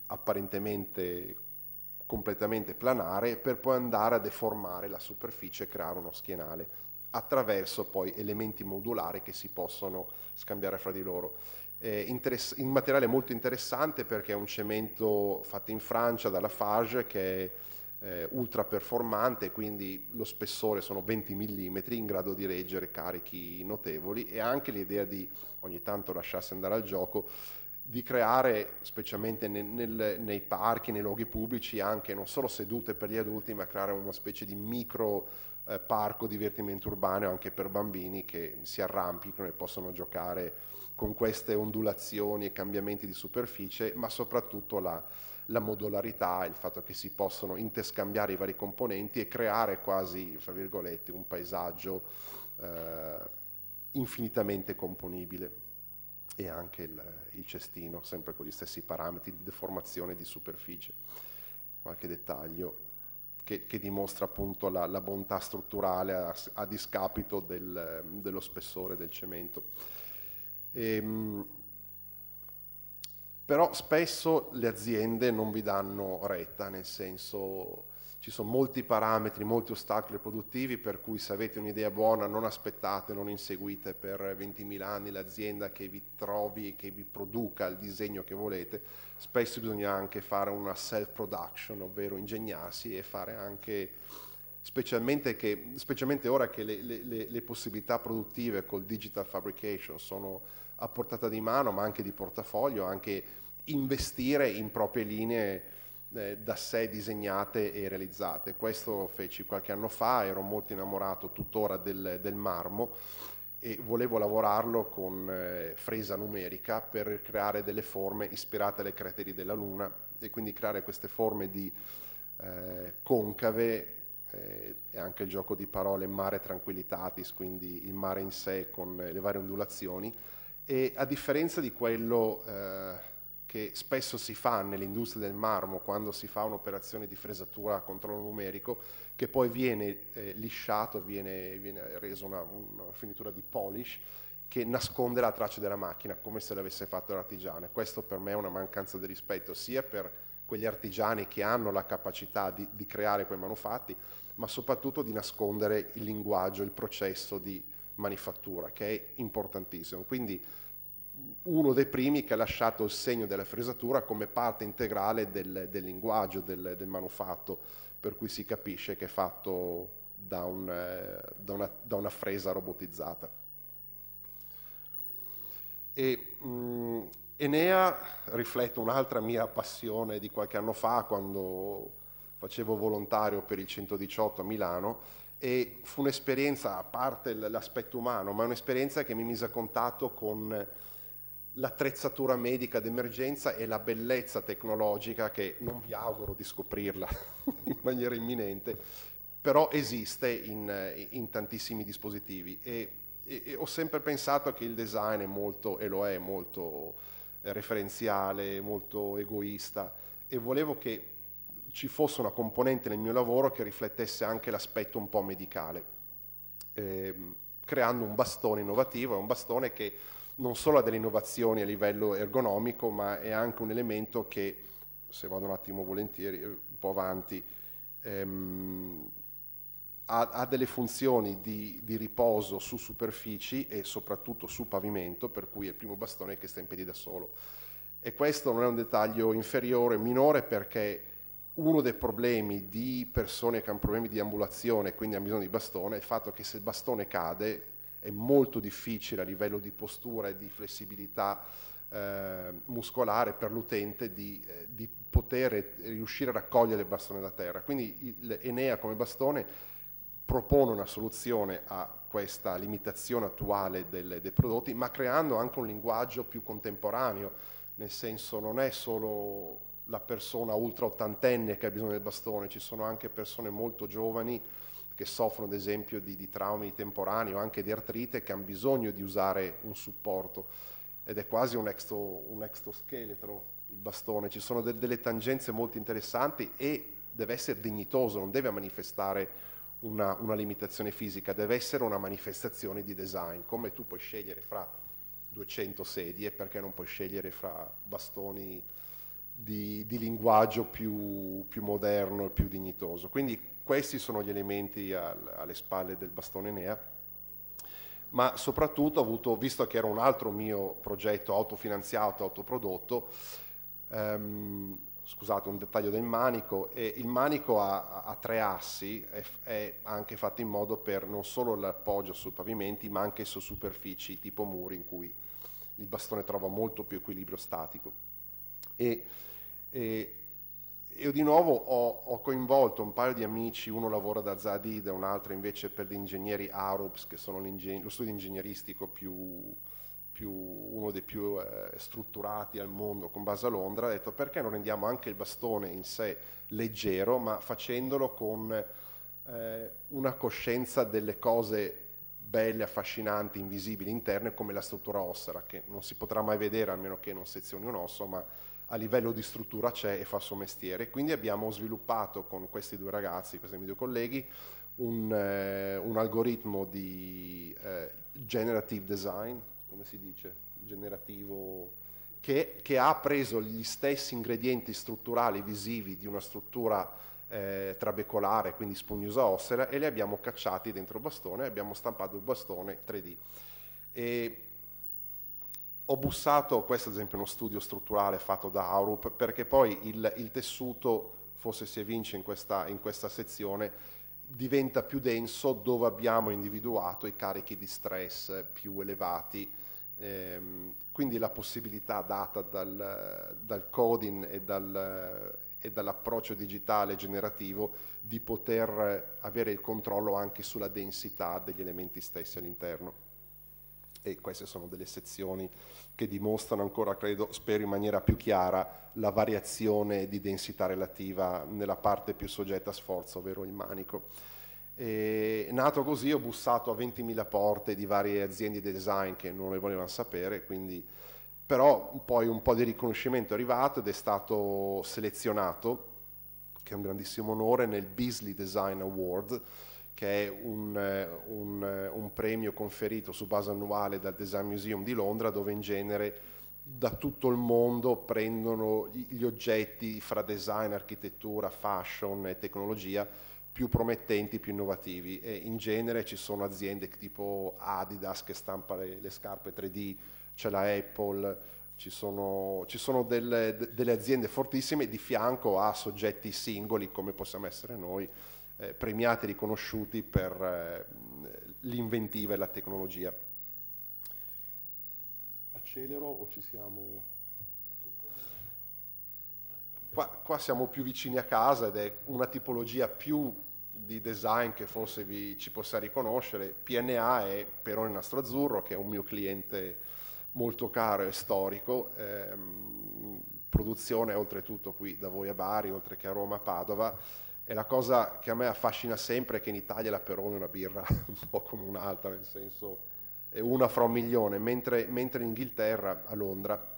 apparentemente completamente planare per poi andare a deformare la superficie e creare uno schienale attraverso poi elementi modulari che si possono scambiare fra di loro. Eh, interess- un materiale molto interessante perché è un cemento fatto in Francia dalla Farge che è eh, ultra performante, quindi lo spessore sono 20 mm in grado di reggere carichi notevoli e anche l'idea di ogni tanto lasciarsi andare al gioco di creare, specialmente nel, nel, nei parchi, nei luoghi pubblici, anche non solo sedute per gli adulti, ma creare una specie di micro eh, parco divertimento urbano anche per bambini che si arrampicano e possono giocare con queste ondulazioni e cambiamenti di superficie, ma soprattutto la, la modularità, il fatto che si possono interscambiare i vari componenti e creare quasi, fra virgolette, un paesaggio eh, infinitamente componibile e anche il, il, cestino, sempre con gli stessi parametri di deformazione di superficie. Qualche dettaglio che, che dimostra appunto la, la, bontà strutturale a, a discapito del, dello spessore del cemento. E, ehm, però spesso le aziende non vi danno retta, nel senso ci sono molti parametri, molti ostacoli produttivi, per cui se avete un'idea buona non aspettate, non inseguite per 20.000 anni l'azienda che vi trovi e che vi produca il disegno che volete, spesso bisogna anche fare una self-production, ovvero ingegnarsi e fare anche, specialmente, che, specialmente ora che le, le, le possibilità produttive col digital fabrication sono a portata di mano, ma anche di portafoglio, anche investire in proprie linee eh, da sé disegnate e realizzate. Questo feci qualche anno fa, ero molto innamorato tuttora del, del marmo e volevo lavorarlo con eh, fresa numerica per creare delle forme ispirate alle crateri della Luna e quindi creare queste forme di eh, concave eh, e anche il gioco di parole mare tranquillitatis, quindi il mare in sé con le varie ondulazioni e a differenza di quello eh, che spesso si fa nell'industria del marmo quando si fa un'operazione di fresatura a controllo numerico, che poi viene eh, lisciato, viene, viene reso una, una, finitura di polish che nasconde la traccia della macchina come se l'avesse fatto l'artigiano. Questo per me è una mancanza di rispetto sia per quegli artigiani che hanno la capacità di, di creare quei manufatti, ma soprattutto di nascondere il linguaggio, il processo di, manifattura, che è importantissimo. Quindi uno dei primi che ha lasciato il segno della fresatura come parte integrale del, del linguaggio, del, del, manufatto, per cui si capisce che è fatto da, un, eh, da, una, da una, fresa robotizzata. E, mh, mm, Enea riflette un'altra mia passione di qualche anno fa, quando facevo volontario per il 118 a Milano, e fu un'esperienza, a parte l'aspetto umano, ma un'esperienza che mi mise a contatto con l'attrezzatura medica d'emergenza e la bellezza tecnologica che non vi auguro di scoprirla in maniera imminente, però esiste in, in tantissimi dispositivi e, e, e, ho sempre pensato che il design è molto, e lo è, molto referenziale, molto egoista e volevo che ci fosse una componente nel mio lavoro che riflettesse anche l'aspetto un po' medicale, ehm, creando un bastone innovativo, è un bastone che non solo ha delle innovazioni a livello ergonomico, ma è anche un elemento che, se vado un attimo volentieri, eh, un po' avanti, ehm, ha, ha, delle funzioni di, di, riposo su superfici e soprattutto su pavimento, per cui è il primo bastone che sta in piedi da solo. E questo non è un dettaglio inferiore, minore, perché uno dei problemi di persone che hanno problemi di ambulazione e quindi hanno bisogno di bastone è il fatto che se il bastone cade è molto difficile a livello di postura e di flessibilità eh, muscolare per l'utente di, eh, di, poter riuscire a raccogliere il bastone da terra. Quindi il, Enea come bastone propone una soluzione a questa limitazione attuale del, dei prodotti, ma creando anche un linguaggio più contemporaneo, nel senso non è solo la persona ultra ottantenne che ha bisogno del bastone, ci sono anche persone molto giovani che soffrono ad esempio di, di traumi temporanei o anche di artrite che hanno bisogno di usare un supporto ed è quasi un, exo, un exoscheletro il bastone, ci sono de- delle tangenze molto interessanti e deve essere dignitoso, non deve manifestare una, una, limitazione fisica, deve essere una manifestazione di design, come tu puoi scegliere fra 200 sedie perché non puoi scegliere fra bastoni di, di linguaggio più, più, moderno e più dignitoso. Quindi questi sono gli elementi al, alle spalle del bastone Enea ma soprattutto ho avuto, visto che era un altro mio progetto autofinanziato, autoprodotto, ehm, scusate un dettaglio del manico, e il manico ha, ha tre assi, è, è, anche fatto in modo per non solo l'appoggio sui pavimenti, ma anche su superfici tipo muri in cui il bastone trova molto più equilibrio statico. E e io di nuovo ho, ho, coinvolto un paio di amici, uno lavora da Zadid, un altro invece per gli ingegneri ARUPS, che sono lo studio ingegneristico più, più, uno dei più eh, strutturati al mondo con base a Londra, ha detto perché non rendiamo anche il bastone in sé leggero, ma facendolo con eh, una coscienza delle cose belle, affascinanti, invisibili, interne, come la struttura ossera, che non si potrà mai vedere a meno che non sezioni un osso, ma a livello di struttura c'è e fa il suo mestiere. Quindi abbiamo sviluppato con questi due ragazzi, questi miei due colleghi, un, eh, un algoritmo di eh, generative design, come si dice? Generativo, che, che, ha preso gli stessi ingredienti strutturali visivi di una struttura eh, trabecolare, quindi spugnosa ossera, e li abbiamo cacciati dentro il bastone e abbiamo stampato il bastone 3D. E, ho bussato, questo ad esempio è uno studio strutturale fatto da Aurup, perché poi il, il tessuto, forse si evince in questa, in questa, sezione, diventa più denso dove abbiamo individuato i carichi di stress più elevati, ehm, quindi la possibilità data dal, dal coding e, dal, e dall'approccio digitale generativo di poter avere il controllo anche sulla densità degli elementi stessi all'interno e queste sono delle sezioni che dimostrano ancora, credo, spero in maniera più chiara, la variazione di densità relativa nella parte più soggetta a sforzo, ovvero il manico. E, nato così ho bussato a 20.000 porte di varie aziende di design che non le volevano sapere, quindi, però poi un po' di riconoscimento è arrivato ed è stato selezionato, che è un grandissimo onore, nel Beasley Design Award, che è un, eh, un, eh, un, premio conferito su base annuale dal Design Museum di Londra, dove in genere da tutto il mondo prendono gli oggetti fra design, architettura, fashion e tecnologia più promettenti, più innovativi e in genere ci sono aziende tipo Adidas che stampa le, le scarpe 3D, c'è la Apple, ci sono, ci sono delle, delle aziende fortissime di fianco a soggetti singoli come possiamo essere noi eh, premiati e riconosciuti per eh, l'inventiva e la tecnologia. Accelero o ci siamo? Qua, qua, siamo più vicini a casa ed è una tipologia più di design che forse vi, ci possa riconoscere. PNA è Perone Nastro Azzurro, che è un mio cliente molto caro e storico. Eh, produzione oltretutto qui da voi a Bari, oltre che a Roma a Padova e la cosa che a me affascina sempre è che in Italia la Perone è una birra un po' come un'altra, nel senso è una fra un milione, mentre, mentre in Inghilterra, a Londra,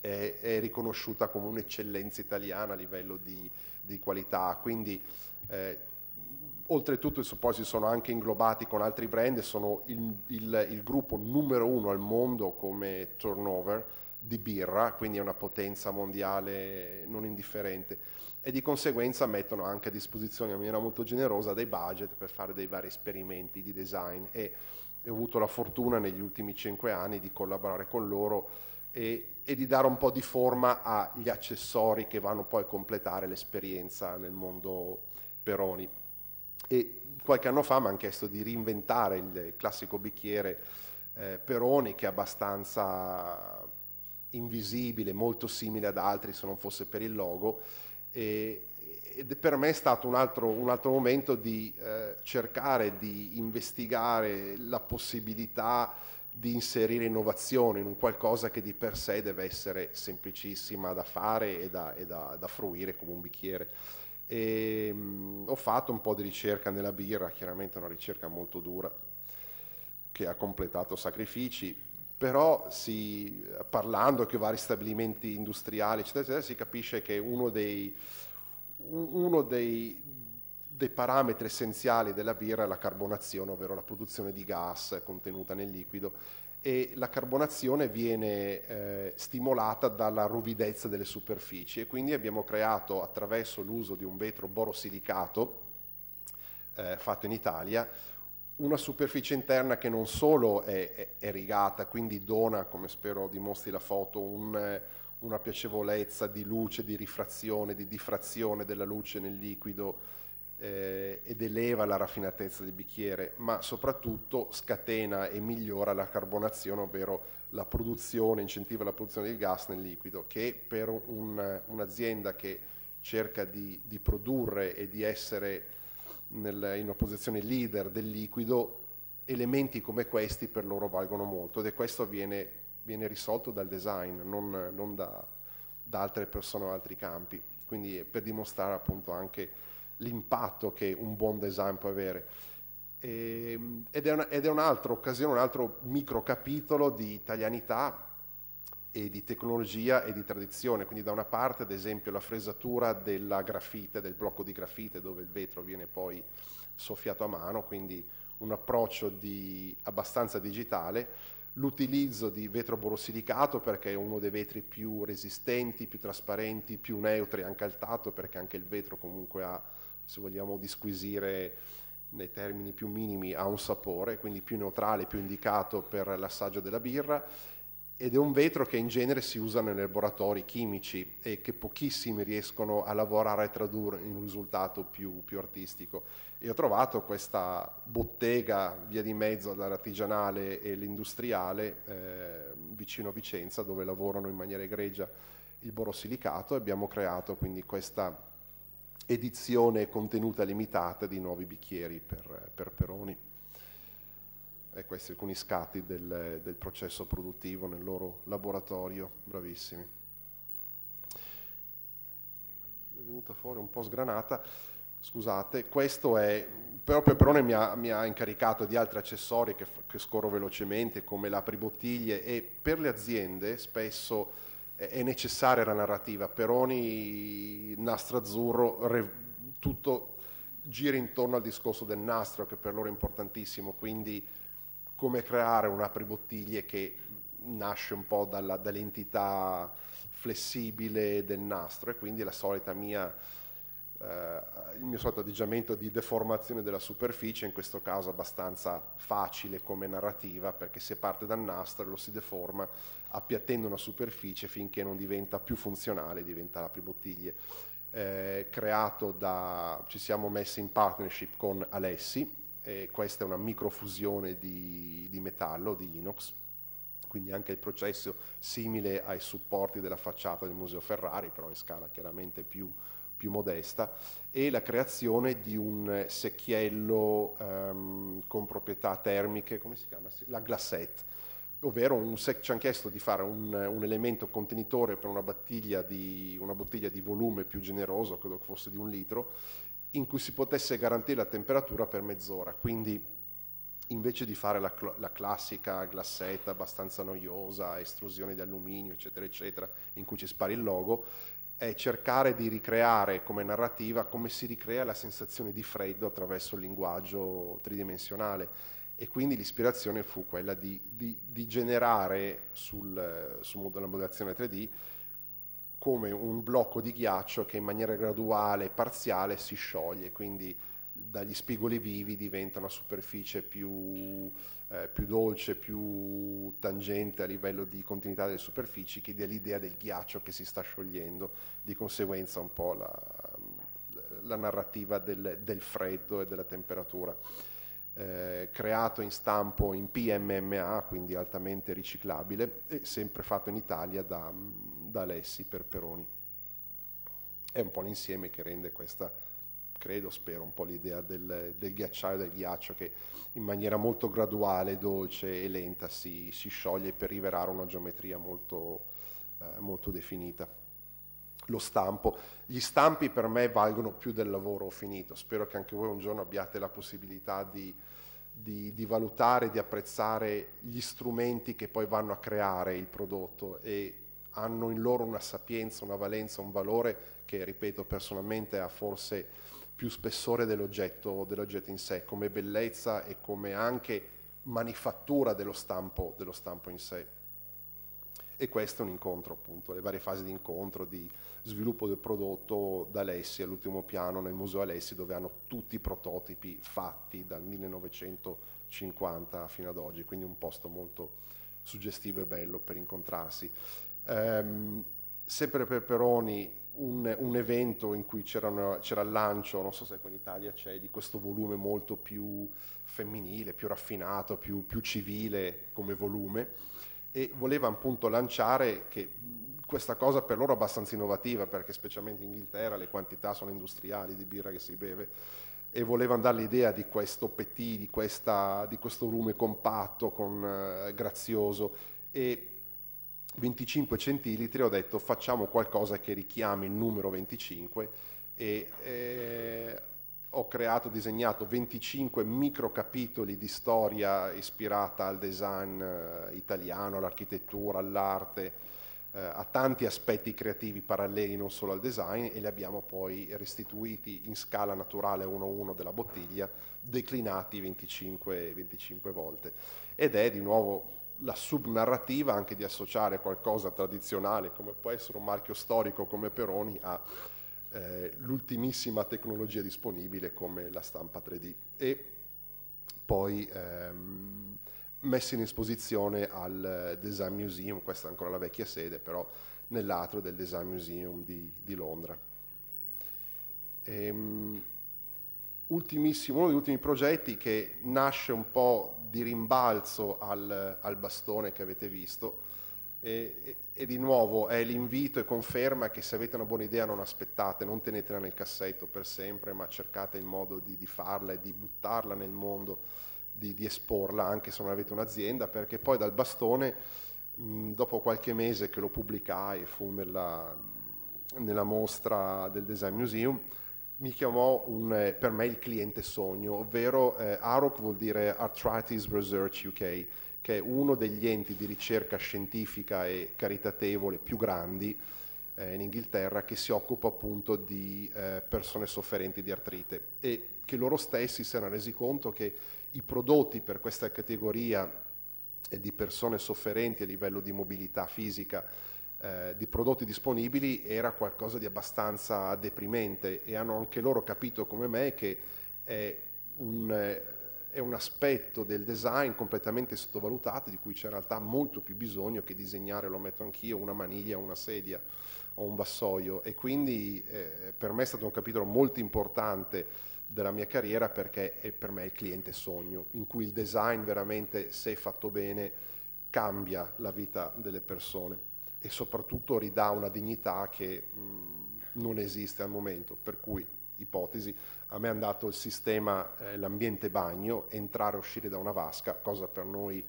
è, è riconosciuta come un'eccellenza italiana a livello di, di qualità. Quindi eh, oltretutto poi si sono anche inglobati con altri brand e sono il, il, il, gruppo numero uno al mondo come turnover di birra, quindi è una potenza mondiale non indifferente e di conseguenza mettono anche a disposizione in maniera molto generosa dei budget per fare dei vari esperimenti di design e ho avuto la fortuna negli ultimi cinque anni di collaborare con loro e, e, di dare un po' di forma agli accessori che vanno poi a completare l'esperienza nel mondo Peroni. E qualche anno fa mi hanno chiesto di reinventare il classico bicchiere eh, Peroni che è abbastanza invisibile, molto simile ad altri se non fosse per il logo e, ed per me è stato un altro, un altro momento di eh, cercare di investigare la possibilità di inserire innovazione in un qualcosa che di per sé deve essere semplicissima da fare e da, e da, da fruire come un bicchiere. E, ehm, mh, ho fatto un po' di ricerca nella birra, chiaramente una ricerca molto dura che ha completato sacrifici, però si, parlando che vari stabilimenti industriali, eccetera, eccetera, si capisce che uno dei, uno dei, dei parametri essenziali della birra è la carbonazione, ovvero la produzione di gas contenuta nel liquido e la carbonazione viene eh, stimolata dalla ruvidezza delle superfici e quindi abbiamo creato attraverso l'uso di un vetro borosilicato eh, fatto in Italia una superficie interna che non solo è, è, è, rigata, quindi dona, come spero dimostri la foto, un, una piacevolezza di luce, di rifrazione, di diffrazione della luce nel liquido eh, ed eleva la raffinatezza del bicchiere, ma soprattutto scatena e migliora la carbonazione, ovvero la produzione, incentiva la produzione del gas nel liquido, che per un, un'azienda che cerca di, di produrre e di essere nel, in una posizione leader del liquido, elementi come questi per loro valgono molto ed è questo viene, viene risolto dal design, non, non da, da, altre persone o altri campi. Quindi per dimostrare appunto anche l'impatto che un buon design può avere. E, ehm, ed, è una, ed è un'altra occasione, un altro micro capitolo di italianità e di tecnologia e di tradizione, quindi da una parte ad esempio la fresatura della grafite, del blocco di grafite dove il vetro viene poi soffiato a mano, quindi un approccio di, abbastanza digitale, l'utilizzo di vetro borossilicato perché è uno dei vetri più resistenti, più trasparenti, più neutri anche al tatto perché anche il vetro comunque ha, se vogliamo disquisire nei termini più minimi, ha un sapore, quindi più neutrale, più indicato per l'assaggio della birra ed è un vetro che in genere si usa nei laboratori chimici e che pochissimi riescono a lavorare e tradurre in un risultato più, più artistico. E ho trovato questa bottega via di mezzo dall'artigianale e l'industriale eh, vicino a Vicenza dove lavorano in maniera egregia il borossilicato, e abbiamo creato quindi questa edizione contenuta limitata di nuovi bicchieri per, per Peroni e ecco, alcuni scatti del, del processo produttivo nel loro laboratorio, bravissimi. È venuta fuori un po' sgranata, scusate, questo è proprio Perone mi ha, mi ha, incaricato di altri accessori che, che scorro velocemente come l'apribottiglie e per le aziende spesso è, è necessaria la narrativa. Peroni, nastro azzurro, re, tutto gira intorno al discorso del nastro che per loro è importantissimo, quindi come creare un'apribottiglie che nasce un po' dalla, dall'entità flessibile del nastro e quindi mia, eh, il mio solito atteggiamento di deformazione della superficie, in questo caso abbastanza facile come narrativa, perché si parte dal nastro e lo si deforma appiattendo una superficie finché non diventa più funzionale, diventa l'apribottiglie. Eh, creato da, ci siamo messi in partnership con Alessi, e questa è una microfusione di, di metallo, di inox, quindi anche il processo simile ai supporti della facciata del Museo Ferrari, però in scala chiaramente più, più modesta, e la creazione di un secchiello um, con proprietà termiche, come si chiama? La glacette, ovvero un, ci hanno chiesto di fare un, un elemento contenitore per una di, una bottiglia di volume più generoso, credo che fosse di un litro, in cui si potesse garantire la temperatura per mezz'ora, quindi invece di fare la, cl la, classica glassetta abbastanza noiosa, estrusione di alluminio, eccetera, eccetera, in cui ci spari il logo, è cercare di ricreare come narrativa come si ricrea la sensazione di freddo attraverso il linguaggio tridimensionale. E quindi l'ispirazione fu quella di, di, di generare sul, sulla modellazione 3D come un blocco di ghiaccio che in maniera graduale parziale si scioglie, quindi dagli spigoli vivi diventa una superficie più, eh, più dolce, più tangente a livello di continuità delle superfici, che dà l'idea del ghiaccio che si sta sciogliendo, di conseguenza un po' la, la narrativa del, del, freddo e della temperatura. Eh, creato in stampo in PMMA, quindi altamente riciclabile, e sempre fatto in Italia da da Alessi per Peroni. È un po' l'insieme che rende questa, credo, spero, un po' l'idea del, del ghiacciaio, del ghiaccio che in maniera molto graduale, dolce e lenta si, si scioglie per rivelare una geometria molto, eh, molto definita. Lo stampo, gli stampi per me valgono più del lavoro finito, spero che anche voi un giorno abbiate la possibilità di, di, di, valutare, di apprezzare gli strumenti che poi vanno a creare il prodotto e hanno in loro una sapienza, una valenza, un valore che, ripeto, personalmente ha forse più spessore dell'oggetto, dell'oggetto in sé, come bellezza e come anche manifattura dello stampo, dello stampo in sé e questo è un incontro appunto, le varie fasi di incontro, di sviluppo del prodotto da Alessi all'ultimo piano nel museo Alessi dove hanno tutti i prototipi fatti dal 1950 fino ad oggi, quindi un posto molto suggestivo e bello per incontrarsi. Ehm, sempre per Peroni un, un evento in cui c'era, il lancio, non so se qui in Italia c'è, di questo volume molto più femminile, più raffinato, più, più civile come volume e voleva appunto lanciare che questa cosa per loro è abbastanza innovativa perché specialmente in Inghilterra le quantità sono industriali di birra che si beve e volevano dare l'idea di questo petit, di, questa, di questo volume compatto, con, eh, grazioso e 25 centilitri, ho detto facciamo qualcosa che richiami il numero 25 e eh, ho creato, disegnato 25 microcapitoli di storia ispirata al design eh, italiano, all'architettura, all'arte, eh, a tanti aspetti creativi paralleli non solo al design e li abbiamo poi restituiti in scala naturale 1-1 della bottiglia, declinati 25, 25 volte. Ed è di nuovo la subnarrativa anche di associare qualcosa tradizionale come può essere un marchio storico come Peroni all'ultimissima eh, tecnologia disponibile come la stampa 3D e poi ehm, messi in esposizione al Design Museum, questa è ancora la vecchia sede però nell'atrio del Design Museum di, di Londra. Ehm, ultimissimo, uno degli ultimi progetti che nasce un po' di rimbalzo al, al bastone che avete visto e, e, di nuovo è l'invito e conferma che se avete una buona idea non aspettate, non tenetela nel cassetto per sempre, ma cercate il modo di, di farla e di buttarla nel mondo, di, di, esporla, anche se non avete un'azienda, perché poi dal bastone, mh, mm, dopo qualche mese che lo pubblicai e fu nella, nella mostra del Design Museum, mi chiamò un, eh, per me il cliente sogno, ovvero eh, AROC vuol dire Arthritis Research UK, che è uno degli enti di ricerca scientifica e caritatevole più grandi eh, in Inghilterra che si occupa appunto di eh, persone sofferenti di artrite e che loro stessi si erano resi conto che i prodotti per questa categoria eh, di persone sofferenti a livello di mobilità fisica eh, di prodotti disponibili era qualcosa di abbastanza deprimente e hanno anche loro capito come me che è un, eh, è un aspetto del design completamente sottovalutato di cui c'è in realtà molto più bisogno che disegnare, lo metto anch'io, una maniglia, una sedia o un vassoio e quindi eh, per me è stato un capitolo molto importante della mia carriera perché è per me il cliente sogno, in cui il design veramente, se fatto bene, cambia la vita delle persone e soprattutto ridà una dignità che non esiste al momento, per cui ipotesi, a me è andato il sistema, eh, l'ambiente bagno, entrare e uscire da una vasca, cosa per noi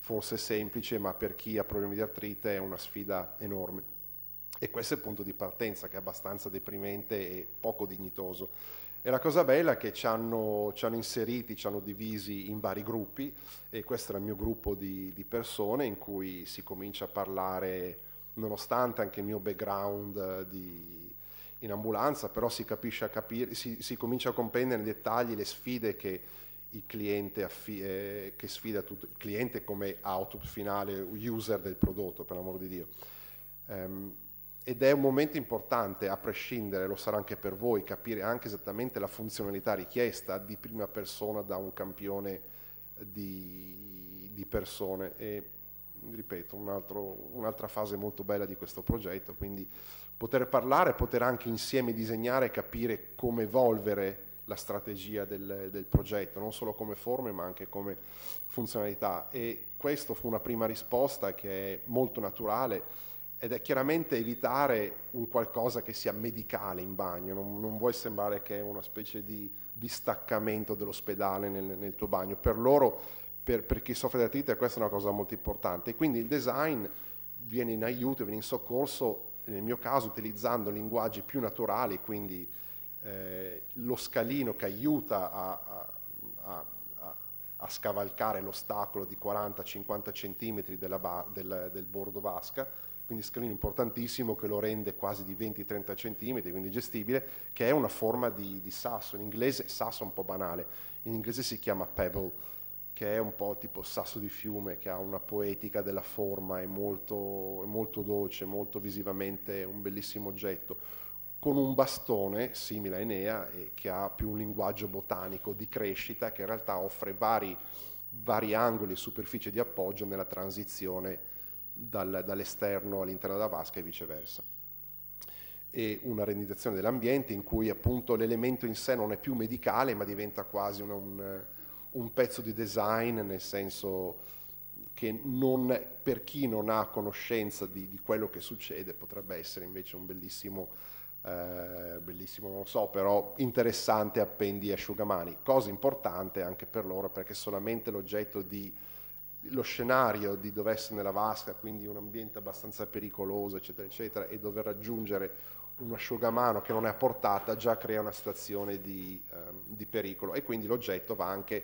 forse semplice, ma per chi ha problemi di artrite è una sfida enorme. E questo è il punto di partenza, che è abbastanza deprimente e poco dignitoso. E la cosa bella è che ci hanno, ci hanno inseriti, ci hanno divisi in vari gruppi, e questo era il mio gruppo di, di persone in cui si comincia a parlare nonostante anche il mio background eh, di, in ambulanza, però si, a capire, si, si comincia a comprendere nei dettagli le sfide che il cliente, affi- eh, che sfida tutto, il cliente come output finale, user del prodotto, per l'amor di Dio. Um, ed è un momento importante, a prescindere, lo sarà anche per voi, capire anche esattamente la funzionalità richiesta di prima persona da un campione di, di persone. E, ripeto, un un'altra fase molto bella di questo progetto, quindi poter parlare, poter anche insieme disegnare e capire come evolvere la strategia del, del, progetto, non solo come forme ma anche come funzionalità. E questa fu una prima risposta che è molto naturale ed è chiaramente evitare un qualcosa che sia medicale in bagno, non, non vuoi sembrare che è una specie di distaccamento dell'ospedale nel, nel tuo bagno. Per loro per, per chi soffre di artrite questa è una cosa molto importante. Quindi il design viene in aiuto, viene in soccorso, nel mio caso utilizzando linguaggi più naturali, quindi eh, lo scalino che aiuta a, a, a, a scavalcare l'ostacolo di 40-50 cm della ba, del, del bordo vasca, quindi scalino importantissimo che lo rende quasi di 20-30 cm, quindi gestibile, che è una forma di, di sasso, in inglese sasso è un po' banale, in inglese si chiama pebble che è un po' tipo Sasso di Fiume, che ha una poetica della forma, è molto, è molto dolce, molto visivamente un bellissimo oggetto con un bastone simile a Enea eh, che ha più un linguaggio botanico di crescita che in realtà offre vari, vari angoli e superfici di appoggio nella transizione dal, dall'esterno all'interno della vasca e viceversa. E una renditazione dell'ambiente in cui appunto l'elemento in sé non è più medicale ma diventa quasi un, un un pezzo di design nel senso che non, per chi non ha conoscenza di, di, quello che succede potrebbe essere invece un bellissimo, eh, bellissimo, non so, però interessante appendi asciugamani. Cosa importante anche per loro perché solamente l'oggetto di lo scenario di dove essere nella vasca, quindi un ambiente abbastanza pericoloso, eccetera, eccetera, e dover raggiungere un asciugamano che non è a portata già crea una situazione di, eh, di pericolo e quindi l'oggetto va anche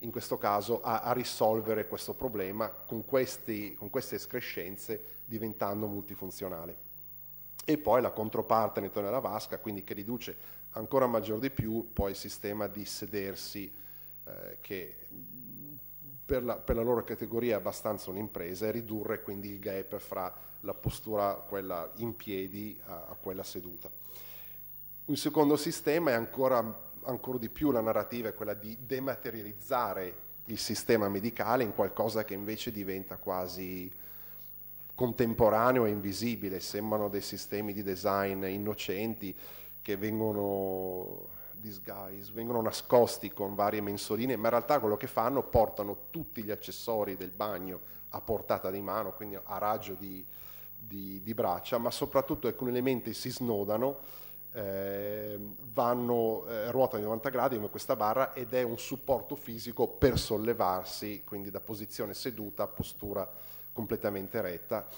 in questo caso a, a risolvere questo problema con, questi, con queste escrescenze diventando multifunzionali. E poi la controparte intorno alla vasca, quindi che riduce ancora maggior di più poi il sistema di sedersi eh, che per la, per la, loro categoria è abbastanza un'impresa e ridurre quindi il gap fra la postura quella in piedi a, a quella seduta. Un secondo sistema è ancora ancora di più la narrativa è quella di dematerializzare il sistema medicale in qualcosa che invece diventa quasi contemporaneo e invisibile, sembrano dei sistemi di design innocenti che vengono disguise, vengono nascosti con varie mensoline, ma in realtà quello che fanno portano tutti gli accessori del bagno a portata di mano, quindi a raggio di, di, di braccia, ma soprattutto alcuni elementi si snodano eh, vanno, eh, ruotano di 90 gradi come questa barra ed è un supporto fisico per sollevarsi, quindi da posizione seduta a postura completamente retta,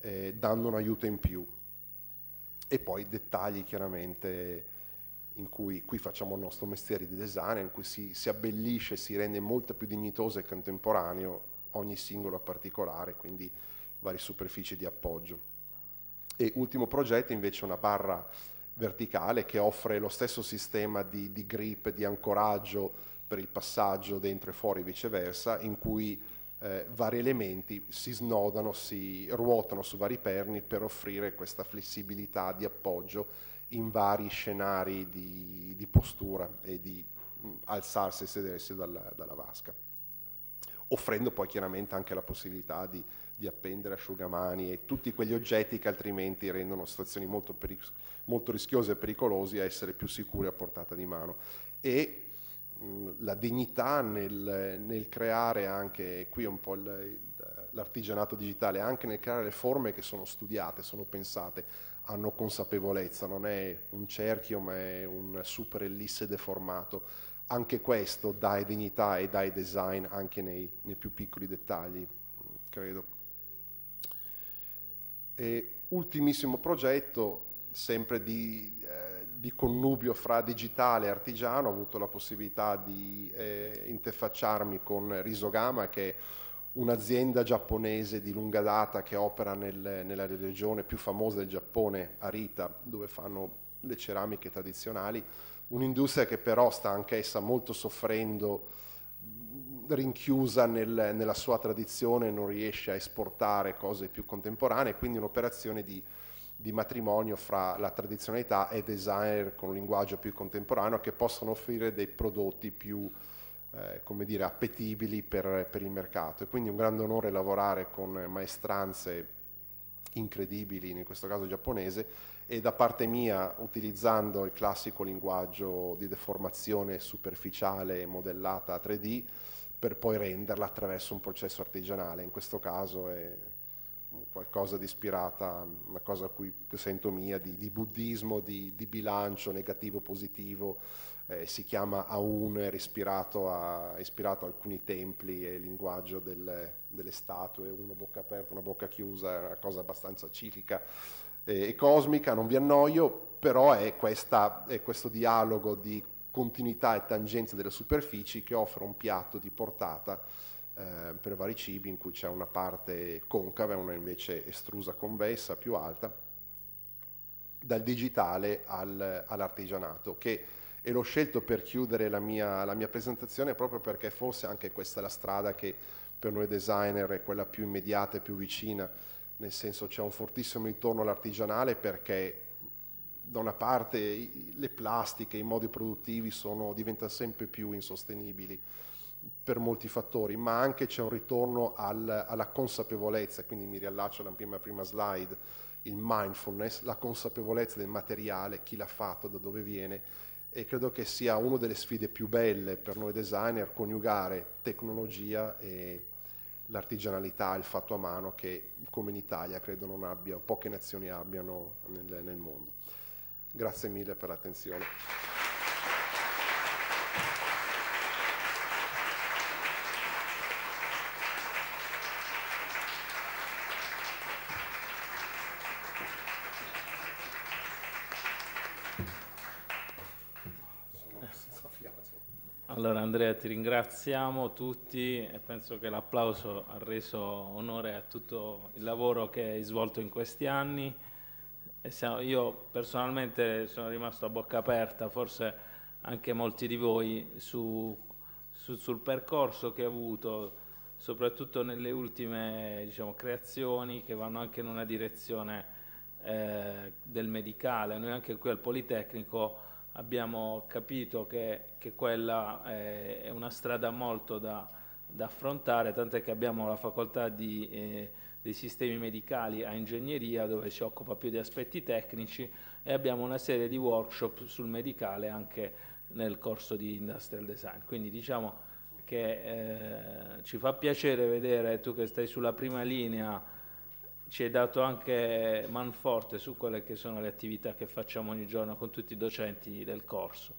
eh, dando un aiuto in più. E poi dettagli chiaramente in cui qui facciamo il nostro mestiere di design, in cui si, si abbellisce, si rende molto più dignitoso e contemporaneo ogni singolo particolare, quindi varie superfici di appoggio. E ultimo progetto invece una barra verticale che offre lo stesso sistema di, di grip, di ancoraggio per il passaggio dentro e fuori e viceversa, in cui eh, vari elementi si snodano, si ruotano su vari perni per offrire questa flessibilità di appoggio in vari scenari di, di postura e di mh, mm, alzarsi e sedersi dalla, dalla vasca, offrendo poi chiaramente anche la possibilità di di appendere asciugamani e tutti quegli oggetti che altrimenti rendono situazioni molto, peric- molto rischiose e pericolose a essere più sicuri a portata di mano. E mm, la dignità nel, nel, creare anche, qui un po' il, l'artigianato digitale, anche nel creare le forme che sono studiate, sono pensate, hanno consapevolezza, non è un cerchio ma è un super ellisse deformato. Anche questo dà dignità e dà design anche nei, nei più piccoli dettagli, mm, credo. E ultimissimo progetto, sempre di, eh, di, connubio fra digitale e artigiano, ho avuto la possibilità di eh, interfacciarmi con Risogama, che è un'azienda giapponese di lunga data che opera nel, nella regione più famosa del Giappone, Arita, dove fanno le ceramiche tradizionali, un'industria che però sta anch'essa molto soffrendo rinchiusa nel, nella sua tradizione, non riesce a esportare cose più contemporanee, quindi un'operazione di, di matrimonio fra la tradizionalità e designer con un linguaggio più contemporaneo che possono offrire dei prodotti più eh, come dire, appetibili per, per, il mercato. E quindi un grande onore lavorare con maestranze incredibili, in questo caso giapponese, e da parte mia, utilizzando il classico linguaggio di deformazione superficiale modellata 3D, per poi renderla attraverso un processo artigianale. In questo caso è qualcosa di ispirata, una cosa a cui sento mia, di, di buddismo, di, di, bilancio negativo-positivo, eh, si chiama Aun, ispirato a, ispirato a alcuni templi e linguaggio del, delle statue, una bocca aperta, una bocca chiusa, è una cosa abbastanza ciclica eh, e cosmica, non vi annoio, però è, questa, è questo dialogo di continuità e tangenza delle superfici che offre un piatto di portata eh, per vari cibi in cui c'è una parte concava e una invece estrusa convessa più alta, dal digitale al, all'artigianato, che e l'ho scelto per chiudere la mia, la mia, presentazione proprio perché forse anche questa è la strada che per noi designer è quella più immediata e più vicina, nel senso c'è un fortissimo ritorno all'artigianale perché da una parte le plastiche, i modi produttivi sono, diventano sempre più insostenibili per molti fattori, ma anche c'è un ritorno al, alla consapevolezza, quindi mi riallaccio alla prima, prima slide, il mindfulness, la consapevolezza del materiale, chi l'ha fatto, da dove viene e credo che sia una delle sfide più belle per noi designer coniugare tecnologia e l'artigianalità, il fatto a mano che come in Italia credo non abbia, poche nazioni abbiano nel, nel mondo. Grazie mille per l'attenzione. Allora Andrea ti ringraziamo tutti e penso che l'applauso ha reso onore a tutto il lavoro che hai svolto in questi anni siamo, io personalmente sono rimasto a bocca aperta, forse anche molti di voi, su, su, sul percorso che ha avuto, soprattutto nelle ultime diciamo, creazioni che vanno anche in una direzione eh, del medicale. Noi anche qui al Politecnico abbiamo capito che, che quella è, eh, è, una strada molto da, da affrontare, tant'è che abbiamo la facoltà di... Eh, dei sistemi medicali a ingegneria dove si occupa più di aspetti tecnici e abbiamo una serie di workshop sul medicale anche nel corso di industrial design. Quindi diciamo che eh, ci fa piacere vedere tu che stai sulla prima linea, ci hai dato anche manforte su quelle che sono le attività che facciamo ogni giorno con tutti i docenti del corso.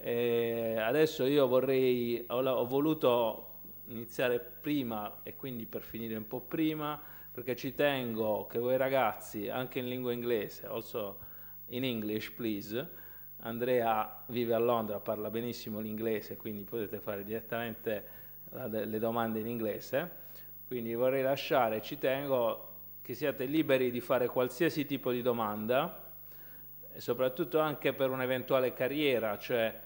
E adesso io vorrei, ho, ho voluto iniziare prima e quindi per finire un po' prima perché ci tengo che voi ragazzi, anche in lingua inglese, also in English please, Andrea vive a Londra, parla benissimo l'inglese, quindi potete fare direttamente le domande in inglese, quindi vorrei lasciare, ci tengo che siate liberi di fare qualsiasi tipo di domanda e soprattutto anche per un'eventuale carriera, cioè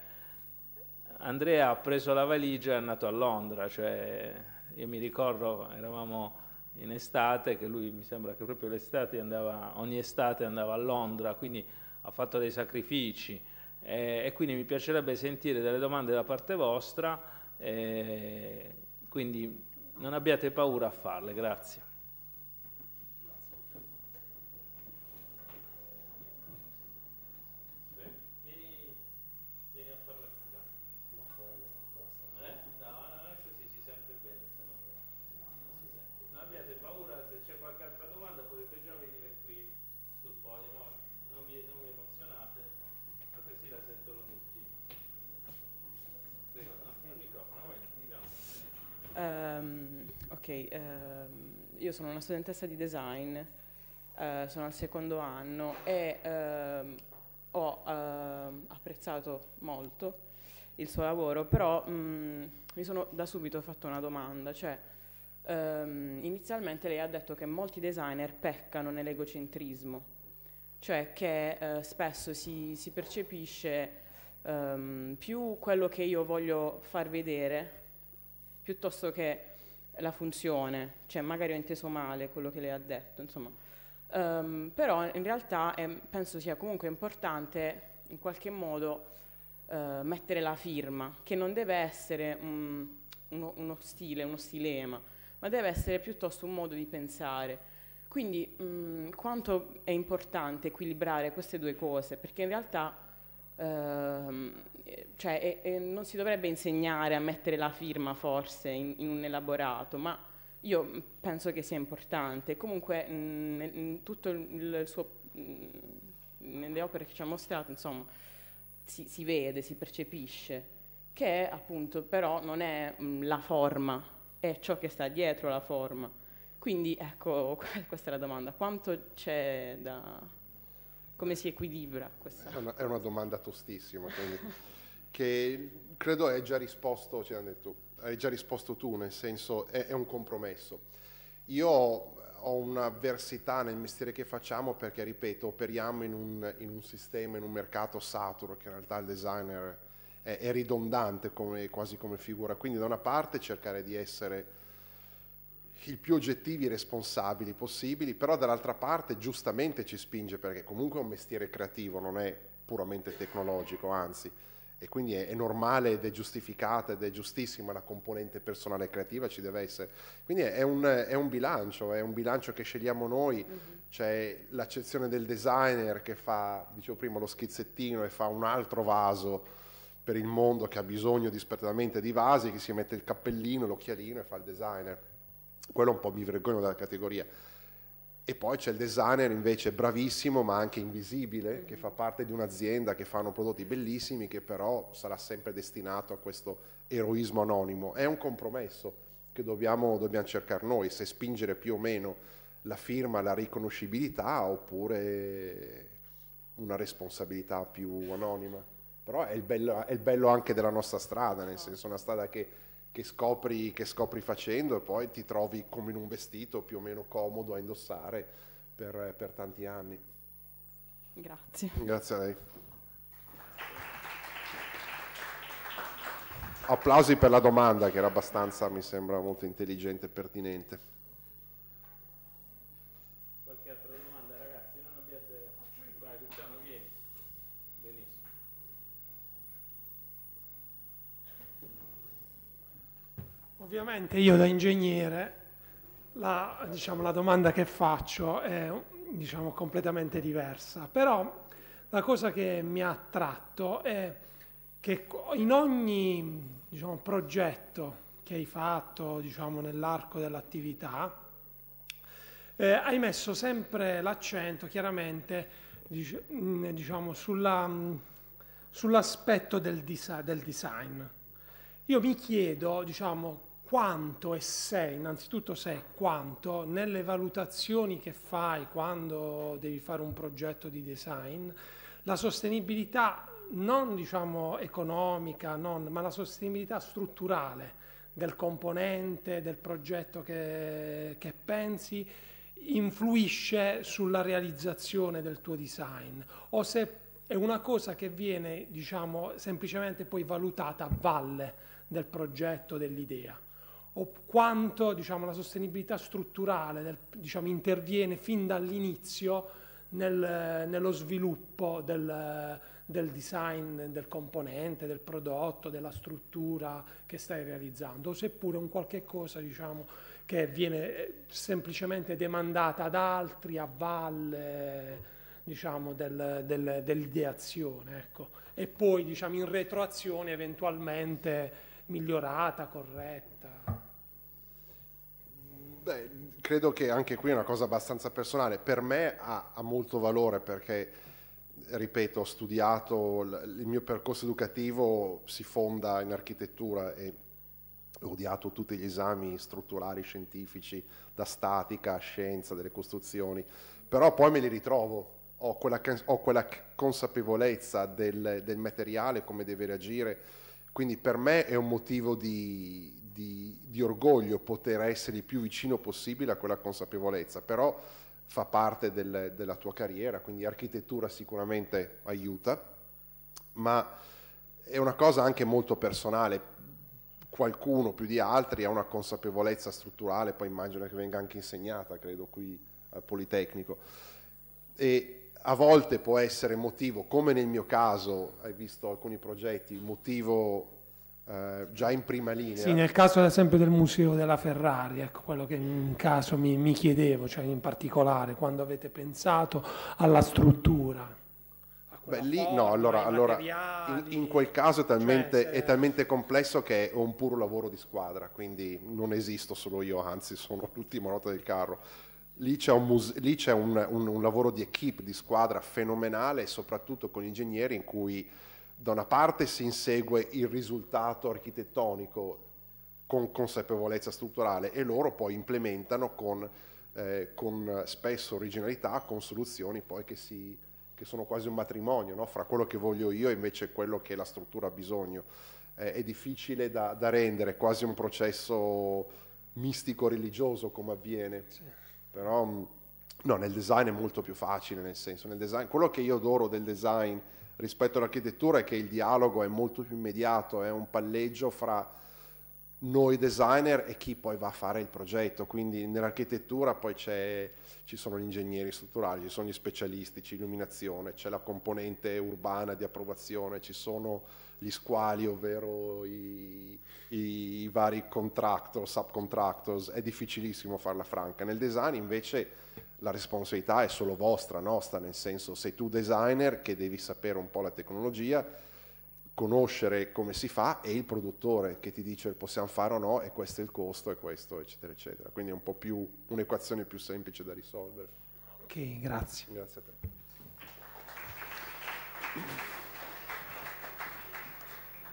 Andrea ha preso la valigia e è andato a Londra, cioè io mi ricordo eravamo in estate, che lui mi sembra che proprio l'estate andava, ogni estate andava a Londra, quindi ha fatto dei sacrifici eh, e quindi mi piacerebbe sentire delle domande da parte vostra, eh, quindi non abbiate paura a farle, grazie. Ok, uh, io sono una studentessa di design, uh, sono al secondo anno e uh, ho ehm, apprezzato molto il suo lavoro, però um, mi sono da subito fatto una domanda, cioè um, inizialmente lei ha detto che molti designer peccano nell'egocentrismo, cioè che eh, spesso si, si percepisce um, più quello che io voglio far vedere piuttosto che la funzione, cioè magari ho inteso male quello che lei ha detto, insomma. Um, però in realtà è, penso sia comunque importante in qualche modo uh, mettere la firma, che non deve essere un, uno, uno, stile, uno stilema, ma deve essere piuttosto un modo di pensare. Quindi mh, mm, quanto è importante equilibrare queste due cose, perché in realtà Ehm, cioè, e, e non si dovrebbe insegnare a mettere la firma forse in, in un elaborato, ma io penso che sia importante. Comunque mh, in tutto il, il suo, mh, nelle opere che ci ha mostrato, insomma, si, si, vede, si percepisce, che appunto però non è mh, mm, la forma, è ciò che sta dietro la forma. Quindi ecco, questa è la domanda, quanto c'è da come si equilibra questa? È una, è una domanda tostissima, quindi, che credo hai già risposto, ci hanno detto, hai già risposto tu, nel senso è, è un compromesso. Io ho un'avversità nel mestiere che facciamo perché, ripeto, operiamo in un, in un, sistema, in un mercato saturo che in realtà il designer è, è ridondante come, quasi come figura. Quindi da una parte cercare di essere il più oggettivi e responsabili possibili, però dall'altra parte giustamente ci spinge perché comunque è un mestiere creativo, non è puramente tecnologico, anzi, e quindi è, è normale ed è giustificata ed è giustissima la componente personale creativa, ci deve essere. Quindi è un, è un bilancio, è un bilancio che scegliamo noi, mm-hmm. c'è l'accezione del designer che fa, dicevo prima, lo schizzettino e fa un altro vaso per il mondo che ha bisogno disperatamente di vasi, che si mette il cappellino, l'occhialino e fa il designer quello un po' mi vergogno della categoria. E poi c'è il designer invece bravissimo ma anche invisibile, mm. che fa parte di un'azienda che fanno prodotti bellissimi, che però sarà sempre destinato a questo eroismo anonimo. È un compromesso che dobbiamo, dobbiamo cercare noi, se spingere più o meno la firma, la riconoscibilità oppure una responsabilità più anonima. Però è il bello, è il bello anche della nostra strada, nel ah. senso una strada che che scopri, che scopri facendo e poi ti trovi come in un vestito più o meno comodo a indossare per, per tanti anni. Grazie. Grazie a lei. Applausi per la domanda che era abbastanza, mi sembra, molto intelligente e pertinente. Ovviamente io da ingegnere la, diciamo, la domanda che faccio è diciamo, completamente diversa, però la cosa che mi ha attratto è che in ogni diciamo, progetto che hai fatto diciamo, nell'arco dell'attività, eh, hai messo sempre l'accento chiaramente diciamo, sulla, sull'aspetto del, desi del, design. Io mi chiedo diciamo, quanto e se, innanzitutto se, e quanto, nelle valutazioni che fai quando devi fare un progetto di design, la sostenibilità non diciamo economica, non, ma la sostenibilità strutturale del componente, del progetto che, che pensi, influisce sulla realizzazione del tuo design o se è una cosa che viene, diciamo, semplicemente poi valutata a valle del progetto, dell'idea o quanto diciamo, la sostenibilità strutturale del, diciamo, interviene fin dall'inizio nel, nello sviluppo del, del, design del componente, del prodotto, della struttura che stai realizzando, o seppure un qualche cosa diciamo, che viene eh, semplicemente demandata ad altri a valle diciamo, del, del, dell'ideazione ecco. e poi diciamo, in retroazione eventualmente migliorata, corretta. Beh, credo che anche qui è una cosa abbastanza personale. Per me ha, ha molto valore perché, ripeto, ho studiato, il mio percorso educativo si fonda in architettura e ho odiato tutti gli esami strutturali, scientifici, da statica a scienza delle costruzioni, però poi me li ritrovo, ho quella, ho quella consapevolezza del, del materiale, come deve reagire, quindi per me è un motivo di, di, di orgoglio poter essere il più vicino possibile a quella consapevolezza, però fa parte del, della tua carriera, quindi architettura sicuramente aiuta, ma è una cosa anche molto personale. Qualcuno più di altri ha una consapevolezza strutturale, poi immagino che venga anche insegnata, credo, qui al Politecnico. E a volte può essere motivo, come nel mio caso, hai visto alcuni progetti, motivo eh, già in prima linea. Sì, nel caso ad esempio del museo della Ferrari, ecco quello che in caso mi, mi chiedevo, cioè in particolare quando avete pensato alla struttura. Beh, lì no, allora, allora in, cioè in, quel caso è talmente, cioè, se... è talmente, complesso che è un puro lavoro di squadra, quindi non esisto solo io, anzi sono l'ultima nota del carro. Lì c'è, un, muse- lì c'è un, un, un lavoro di equip, di squadra fenomenale, soprattutto con gli ingegneri in cui da una parte si insegue il risultato architettonico con consapevolezza strutturale e loro poi implementano con, eh, con spesso originalità, con soluzioni poi che, si, che sono quasi un matrimonio no? fra quello che voglio io e invece quello che la struttura ha bisogno. Eh, è difficile da, da rendere, quasi un processo mistico-religioso come avviene, sì. però mm, no, nel design è molto più facile, nel senso, nel design, quello che io adoro del design rispetto all'architettura è che il dialogo è molto più immediato, è un palleggio fra noi designer e chi poi va a fare il progetto. Quindi nell'architettura poi ci sono gli ingegneri strutturali, ci sono gli specialisti, c'è illuminazione, c'è la componente urbana di approvazione, ci sono gli squali, ovvero i, i vari contractor, subcontractors. È difficilissimo farla franca. Nel design invece la responsabilità è solo vostra, nostra, nel senso sei tu designer che devi sapere un po' la tecnologia, conoscere come si fa e il produttore che ti dice possiamo fare o no e questo è il costo e questo eccetera eccetera. Quindi è un po' più un'equazione più semplice da risolvere. Ok, grazie. Grazie a te.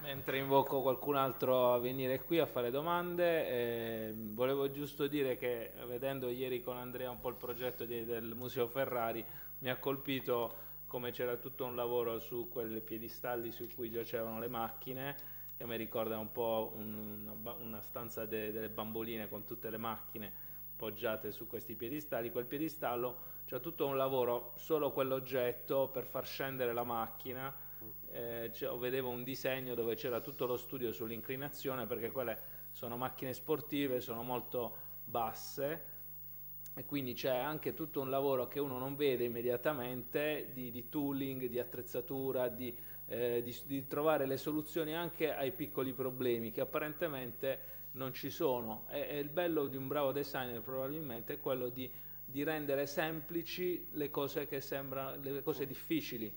Mentre invoco qualcun altro a venire qui a fare domande, eh, volevo giusto dire che vedendo ieri con Andrea un po' il progetto di, del Museo Ferrari, mi ha colpito come c'era tutto un lavoro su quei piedistalli su cui giacevano le macchine, che mi ricorda un po' un, una, una, stanza de, delle bamboline con tutte le macchine poggiate su questi piedistalli, quel piedistallo c'è tutto un lavoro, solo quell'oggetto per far scendere la macchina eh, cioè, vedevo un disegno dove c'era tutto lo studio sull'inclinazione perché quelle sono macchine sportive, sono molto basse e quindi c'è anche tutto un lavoro che uno non vede immediatamente di, di tooling, di attrezzatura, di, eh, di, di, trovare le soluzioni anche ai piccoli problemi che apparentemente non ci sono. E, e il bello di un bravo designer probabilmente è quello di, rendere semplici le cose, sembra, le cose difficili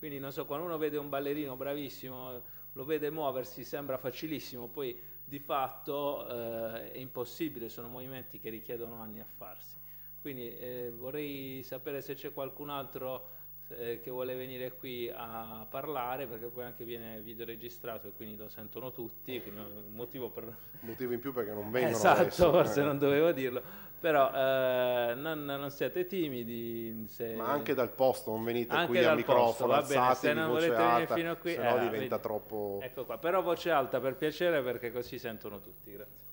quindi non so, quando uno vede un ballerino bravissimo, lo vede muoversi, sembra facilissimo, poi di fatto eh, è impossibile, sono movimenti che richiedono anni a farsi. Quindi eh, vorrei sapere se c'è qualcun altro eh, che vuole venire qui a parlare, perché poi anche viene videoregistrato e quindi lo sentono tutti, motivo, per... motivo in più perché non vengono Esatto, adesso. forse non dovevo dirlo però eh, non, non, siate timidi. Se... Ma anche dal posto, non venite anche qui al microfono, posto, bene, se non volete alta, venire fino qui, se no eh, diventa vedi, troppo... Ecco qua, però voce alta per piacere perché così sentono tutti, grazie.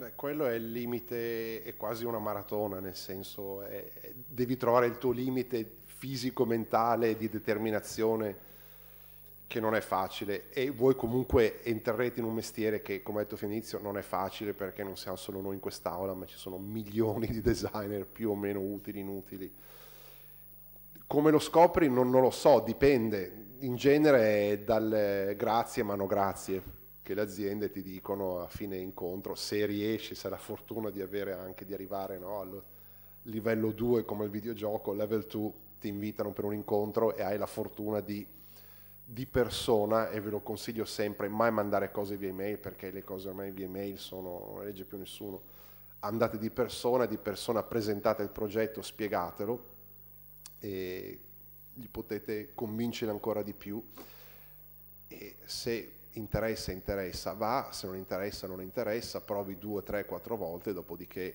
Beh, quello è il limite, è quasi una maratona, nel senso è, è, devi trovare il tuo limite fisico, mentale, di determinazione che non è facile e voi comunque entrerete in un mestiere che, come ho detto all'inizio, non è facile perché non siamo solo noi in quest'aula, ma ci sono milioni di designer più o meno utili, inutili. Come lo scopri non, non lo so, dipende. In genere è dal eh, grazie ma no grazie che le aziende ti dicono a fine incontro se riesci, se hai la fortuna di, avere anche, di arrivare no, al livello 2 come il videogioco, level 2 ti invitano per un incontro e hai la fortuna di, di persona e ve lo consiglio sempre, mai mandare cose via email perché le cose ormai via email sono, non legge più nessuno, andate di persona, di persona presentate il progetto, spiegatelo e li potete convincere ancora di più e se interessa, interessa, va, se non interessa, non interessa, provi due, tre, quattro volte, dopodiché,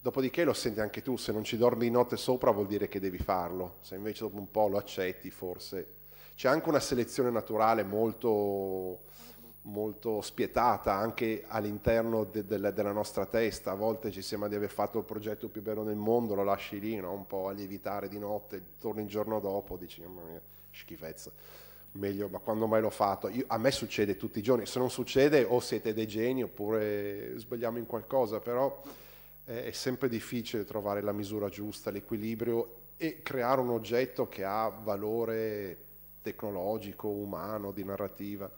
dopodiché lo senti anche tu, se non ci dormi notte sopra vuol dire che devi farlo, se invece dopo un po' lo accetti forse. C'è anche una selezione naturale molto, molto spietata anche all'interno de, de, della nostra testa, a volte ci sembra di aver fatto il progetto più bello del mondo, lo lasci lì no? un po' a lievitare di notte, torni il giorno dopo, dici, mamma mia, schifezza meglio, ma quando mai l'ho fatto? Io, a me succede tutti i giorni, se non succede o siete dei geni oppure sbagliamo in qualcosa, però eh, è sempre difficile trovare la misura giusta, l'equilibrio e creare un oggetto che ha valore tecnologico, umano, di narrativa.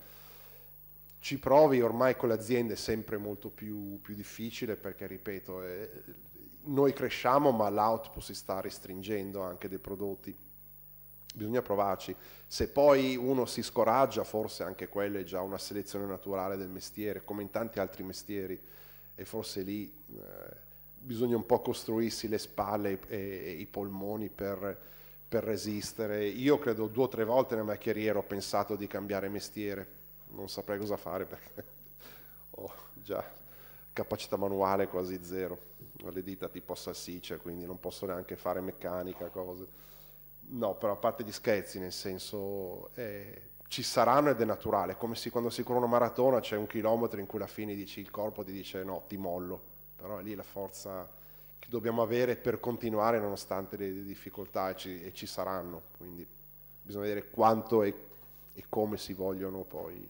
Ci provi, ormai con le aziende è sempre molto più, più difficile perché, ripeto, eh, noi cresciamo ma l'output si sta restringendo anche dei prodotti bisogna provarci. Se poi uno si scoraggia, forse anche quella è già una selezione naturale del mestiere, come in tanti altri mestieri, e forse lì eh, bisogna un po' costruirsi le spalle e, e i polmoni per, per, resistere. Io credo due o tre volte nella mia carriera ho pensato di cambiare mestiere, non saprei cosa fare perché ho già capacità manuale quasi zero, ho le dita tipo salsiccia, quindi non posso neanche fare meccanica, cose. No, però a parte gli scherzi, nel senso, eh, ci saranno ed è naturale, come si, quando si corre una maratona c'è un chilometro in cui alla fine dici, il corpo ti dice no, ti mollo, però è lì la forza che dobbiamo avere per continuare nonostante le, difficoltà e ci, e ci, saranno, quindi bisogna vedere quanto e, e come si vogliono poi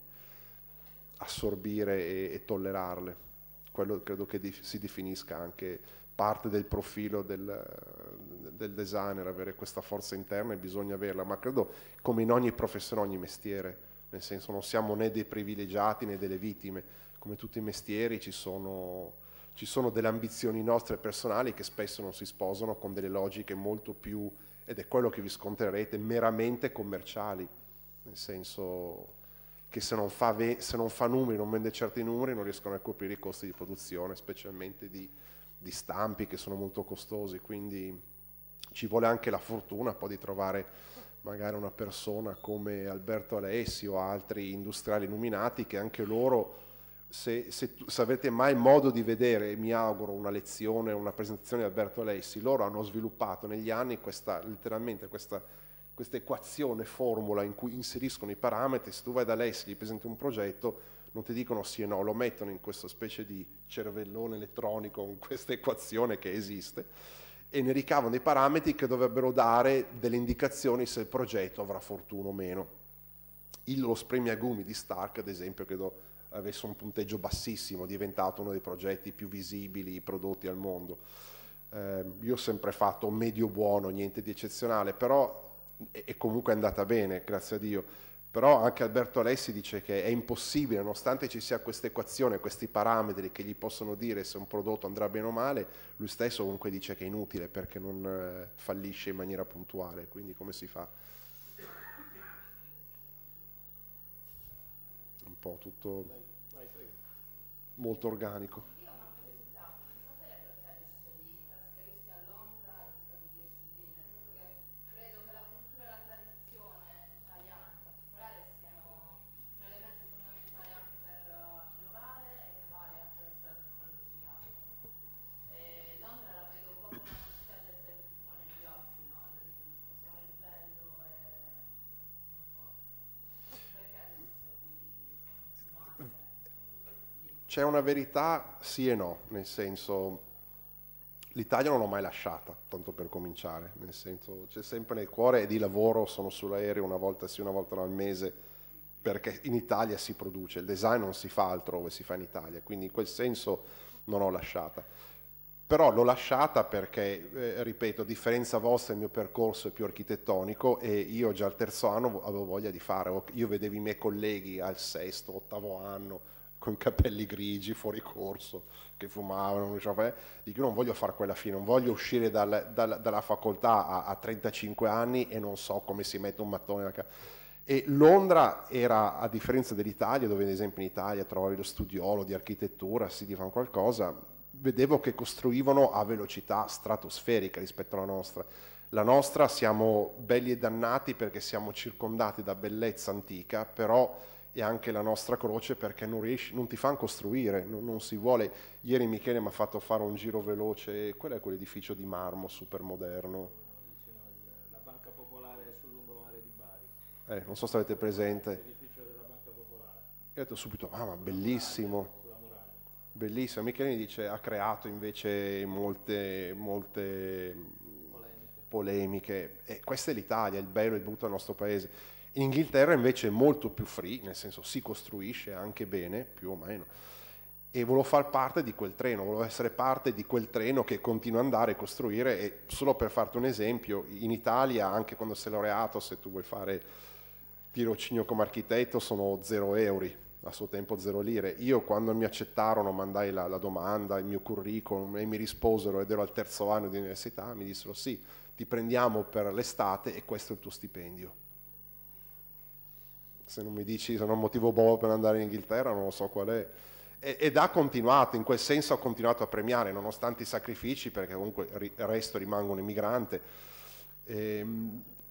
assorbire e, e tollerarle, quello credo che di, si definisca anche parte del profilo del, del, designer, avere questa forza interna e bisogna averla, ma credo come in ogni professione, ogni mestiere, nel senso non siamo né dei privilegiati né delle vittime, come tutti i mestieri ci sono, ci sono delle ambizioni nostre personali che spesso non si sposano con delle logiche molto più, ed è quello che vi scontrerete, meramente commerciali, nel senso che se non, fa, se non fa numeri, non vende certi numeri, non riescono a coprire i costi di produzione, specialmente di di stampi che sono molto costosi, quindi ci vuole anche la fortuna poi di trovare magari una persona come Alberto Alessi o altri industriali nominati che anche loro, se, se, se avete mai modo di vedere, mi auguro, una lezione, una presentazione di Alberto Alessi, loro hanno sviluppato negli anni questa, letteralmente questa, questa equazione, formula in cui inseriscono i parametri, se tu vai da Alessi e gli presenti un progetto, non ti dicono sì e no, lo mettono in questa specie di cervellone elettronico, in questa equazione che esiste, e ne ricavano dei parametri che dovrebbero dare delle indicazioni se il progetto avrà fortuna o meno. Il, lo spremiagumi di Stark, ad esempio, credo avesse un punteggio bassissimo, diventato uno dei progetti più visibili prodotti al mondo. Eh, io ho sempre fatto medio buono, niente di eccezionale, però è comunque andata bene, grazie a Dio però anche Alberto Alessi dice che è impossibile, nonostante ci sia questa equazione, questi parametri che gli possono dire se un prodotto andrà bene o male, lui stesso comunque dice che è inutile perché non eh, fallisce in maniera puntuale, quindi come si fa? Un po' tutto molto organico. c'è una verità sì e no, nel senso l'Italia non l'ho mai lasciata, tanto per cominciare, nel senso c'è sempre nel cuore e di lavoro, sono sull'aereo una volta sì, una volta al mese, perché in Italia si produce, il design non si fa altrove, si fa in Italia, quindi in quel senso non l'ho lasciata. Però l'ho lasciata perché, eh, ripeto, a differenza vostra il mio percorso è più architettonico e io già al terzo anno avevo voglia di fare, io vedevo i miei colleghi al sesto, ottavo anno, con i capelli grigi fuori corso che fumavano, non fare, dico non voglio fare quella fine, non voglio uscire dal, dal, dalla facoltà a, a, 35 anni e non so come si mette un mattone nella casa. E Londra era, a differenza dell'Italia, dove ad esempio in Italia trovavi lo studiolo di architettura, si dicono qualcosa, vedevo che costruivano a velocità stratosferica rispetto alla nostra. La nostra siamo belli e dannati perché siamo circondati da bellezza antica, però e anche la nostra croce perché non, riesci, non ti fanno costruire, non, non, si vuole. Ieri Michele mi ha fatto fare un giro veloce, qual è quell'edificio di marmo super moderno? La Banca Popolare sul lungomare di Bari. Eh, non so se avete presente. L'edificio della Banca Popolare. Io ho detto subito, ah ma bellissimo. Bellissimo, Michele mi dice ha creato invece molte, molte polemiche. polemiche. E questa è l'Italia, il bello e il brutto del nostro paese in Inghilterra invece è molto più free, nel senso si costruisce anche bene, più o meno. E volevo far parte di quel treno, volevo essere parte di quel treno che continua ad andare a costruire. E solo per farti un esempio, in Italia, anche quando sei laureato, se tu vuoi fare tirocinio come architetto, sono zero euro, a suo tempo zero lire. Io quando mi accettarono, mandai la, la domanda, il mio curriculum e mi risposero, ed ero al terzo anno di università, mi dissero sì, ti prendiamo per l'estate e questo è il tuo stipendio se non mi dici, se non motivo bobo per andare in Inghilterra, non lo so qual è. ed ha continuato, in quel senso ha continuato a premiare, nonostante i sacrifici, perché comunque il resto rimango un immigrante, eh,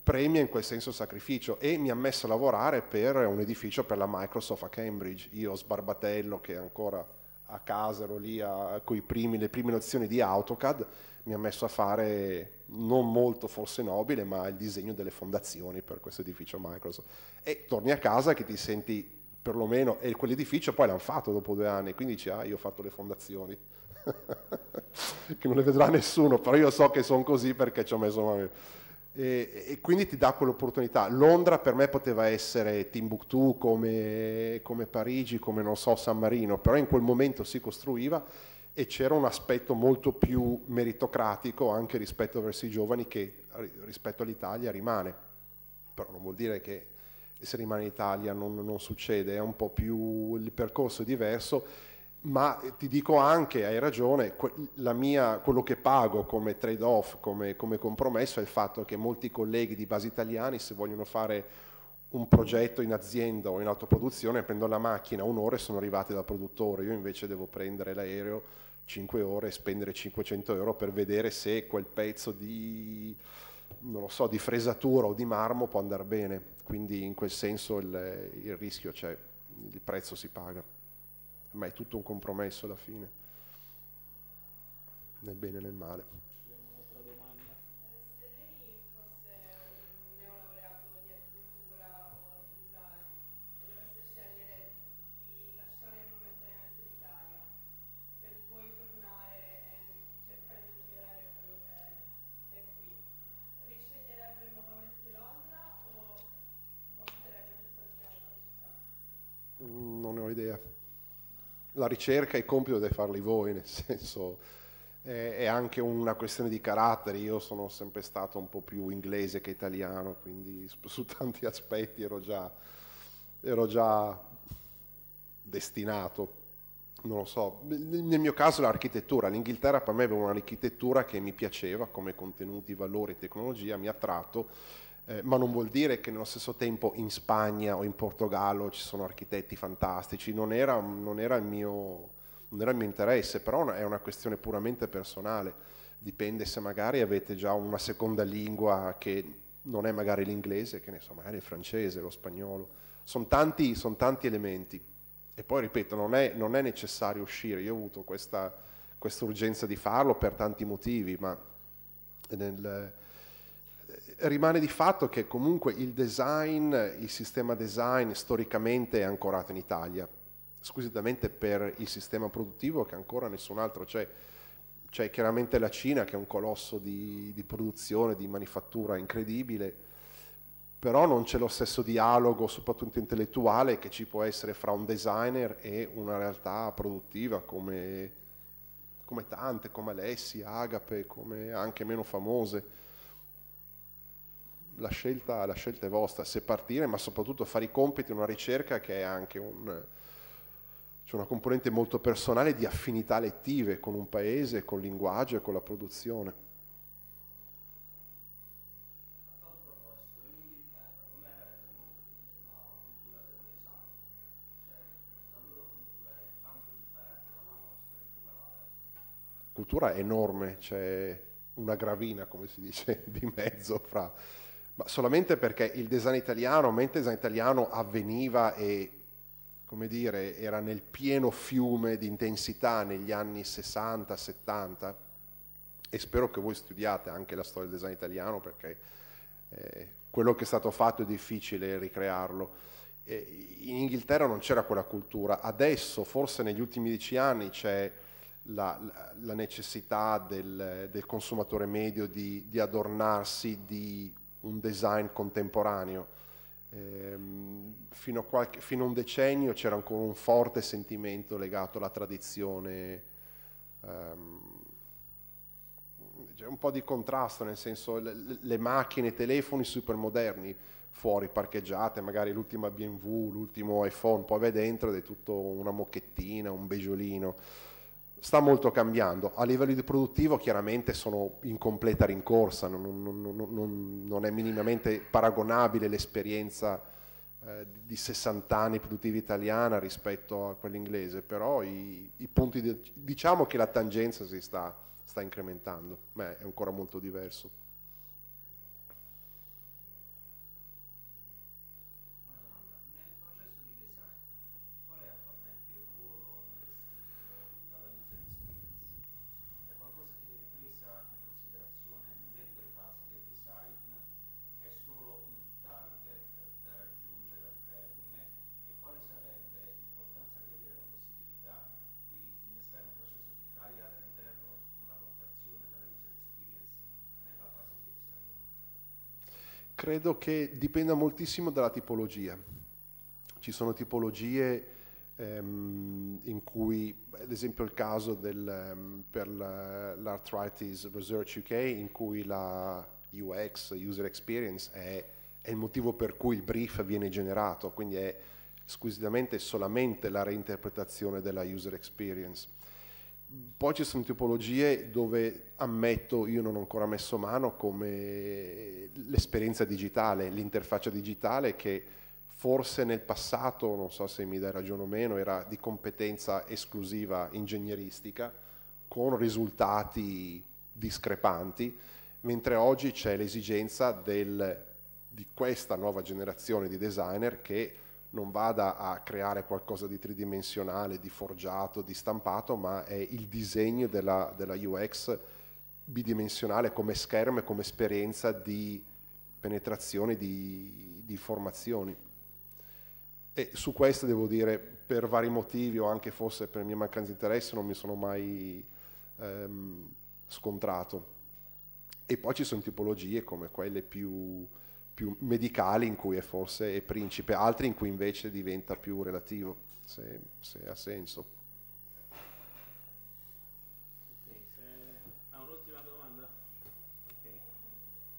premia in quel senso il sacrificio e mi ha messo a lavorare per un edificio per la Microsoft a Cambridge. Io sbarbatello che ancora a casa ero lì a, con primi, le prime nozioni di AutoCAD mi ha messo a fare, non molto forse nobile, ma il disegno delle fondazioni per questo edificio Microsoft. E torni a casa che ti senti perlomeno, e quell'edificio poi l'hanno fatto dopo due anni, quindi dici, ah, io ho fatto le fondazioni, che non le vedrà nessuno, però io so che sono così perché ci ho messo mano. E, e, quindi ti dà quell'opportunità. Londra per me poteva essere Timbuktu come, come Parigi, come non so San Marino, però in quel momento si costruiva e c'era un aspetto molto più meritocratico anche rispetto verso i giovani che rispetto all'Italia rimane. Però non vuol dire che se rimane in Italia non, non succede, è un po' più il percorso è diverso, ma ti dico anche, hai ragione, mia, quello che pago come trade-off, come, come compromesso è il fatto che molti colleghi di base italiani se vogliono fare un progetto in azienda o in autoproduzione, prendo la macchina un'ora e sono arrivati dal produttore, io invece devo prendere l'aereo 5 ore e spendere 500 euro per vedere se quel pezzo di, so, di fresatura o di marmo può andare bene. Quindi in quel senso il, il rischio c'è, il prezzo si paga, ma è tutto un compromesso alla fine, nel bene e nel male. idea. La ricerca, il compito deve farli voi, nel senso è, è anche una questione di carattere, io sono sempre stato un po' più inglese che italiano, quindi su tanti aspetti ero già, ero già destinato non lo so, nel mio caso l'architettura, l'Inghilterra per me aveva un'architettura che mi piaceva come contenuti, valori, tecnologia, mi ha attratto eh, ma non vuol dire che nello stesso tempo in Spagna o in Portogallo ci sono architetti fantastici, non era, non era, il, mio, non era il, mio, interesse, però è una questione puramente personale, dipende se magari avete già una seconda lingua che non è magari l'inglese, che ne so, magari il francese, lo spagnolo, sono tanti, son tanti elementi. E poi ripeto, non è, non è necessario uscire, io ho avuto questa, questa urgenza di farlo per tanti motivi, ma nel, rimane di fatto che comunque il design, il sistema design storicamente è ancorato in Italia, squisitamente per il sistema produttivo che ancora nessun altro c'è. C'è chiaramente la Cina che è un colosso di, di produzione, di manifattura incredibile, però non c'è lo stesso dialogo, soprattutto intellettuale, che ci può essere fra un designer e una realtà produttiva come, come tante, come Alessi, Agape, come anche meno famose la scelta, la scelta è vostra, se partire, ma soprattutto fare i compiti una ricerca che è anche un, c'è una componente molto personale di affinità lettive con un paese, col linguaggio e con la produzione. Cultura è enorme, c'è una gravina, come si dice, di mezzo fra ma solamente perché il design italiano, mentre il design italiano avveniva e come dire, era nel pieno fiume di intensità negli anni 60-70 e spero che voi studiate anche la storia del design italiano perché eh, quello che è stato fatto è difficile ricrearlo. Eh, in Inghilterra non c'era quella cultura, adesso forse negli ultimi dieci anni c'è la, la necessità del, del, consumatore medio di, di adornarsi, di un design contemporaneo. Ehm, fino, a qualche, fino a un decennio c'era ancora un forte sentimento legato alla tradizione, ehm, cioè un po' di contrasto, nel senso le, le macchine, i telefoni super moderni fuori parcheggiate, magari l'ultima BMW, l'ultimo iPhone, poi vai dentro ed è tutto una mocchettina, un beggiolino sta molto cambiando. A livello di produttivo chiaramente sono in completa rincorsa, non, non, non, non è minimamente paragonabile l'esperienza eh, di 60 anni produttiva italiana rispetto a quella inglese, però i, i punti di, diciamo che la tangenza si sta, sta incrementando, ma è ancora molto diverso. Credo che dipenda moltissimo dalla tipologia. Ci sono tipologie ehm, in cui, ad esempio il caso del, ehm, per l'Arthritis Research UK, in cui la UX, User Experience, è, è il motivo per cui il brief viene generato, quindi è squisitamente solamente la reinterpretazione della user experience poi ci sono tipologie dove ammetto, io non ho ancora messo mano, come l'esperienza digitale, l'interfaccia digitale che forse nel passato, non so se mi dai ragione o meno, era di competenza esclusiva ingegneristica, con risultati discrepanti, mentre oggi c'è l'esigenza del, di questa nuova generazione di designer che non vada a creare qualcosa di tridimensionale, di forgiato, di stampato, ma è il disegno della, della UX bidimensionale come schermo e come esperienza di penetrazione di, di informazioni. E su questo devo dire, per vari motivi o anche forse per mia mancanza di interesse, non mi sono mai ehm, scontrato. E poi ci sono tipologie come quelle più più medicali in cui è forse è principe, altri in cui invece diventa più relativo, se, se ha senso. Eh,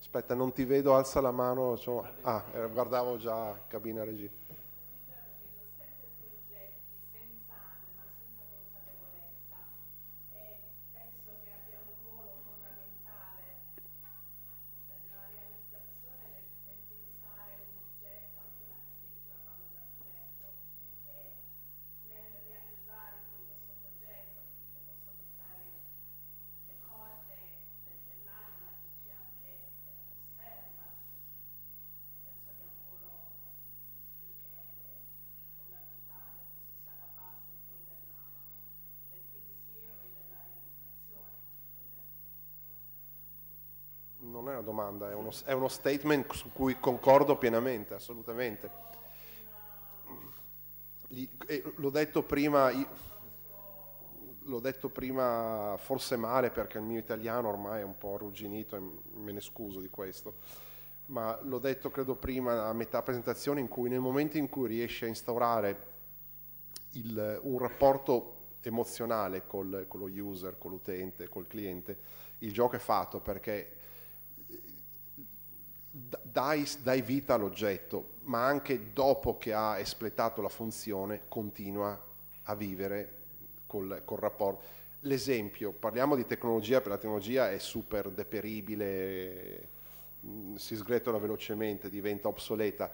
aspetta, non ti vedo, alza la mano. Cioè, ah, eh, guardavo già cabina regia. domanda, è uno, è uno statement su cui concordo pienamente, assolutamente. L'ho detto prima, l'ho detto prima forse male perché il mio italiano ormai è un po' arrugginito e me ne scuso di questo, ma l'ho detto credo prima a metà presentazione in cui nel momento in cui riesci a instaurare il, un rapporto emozionale col, con lo user, con l'utente, col cliente, il gioco è fatto perché dai, dai, vita all'oggetto, ma anche dopo che ha espletato la funzione continua a vivere col, col rapporto. L'esempio, parliamo di tecnologia, per la tecnologia è super deperibile, mm, si sgretola velocemente, diventa obsoleta.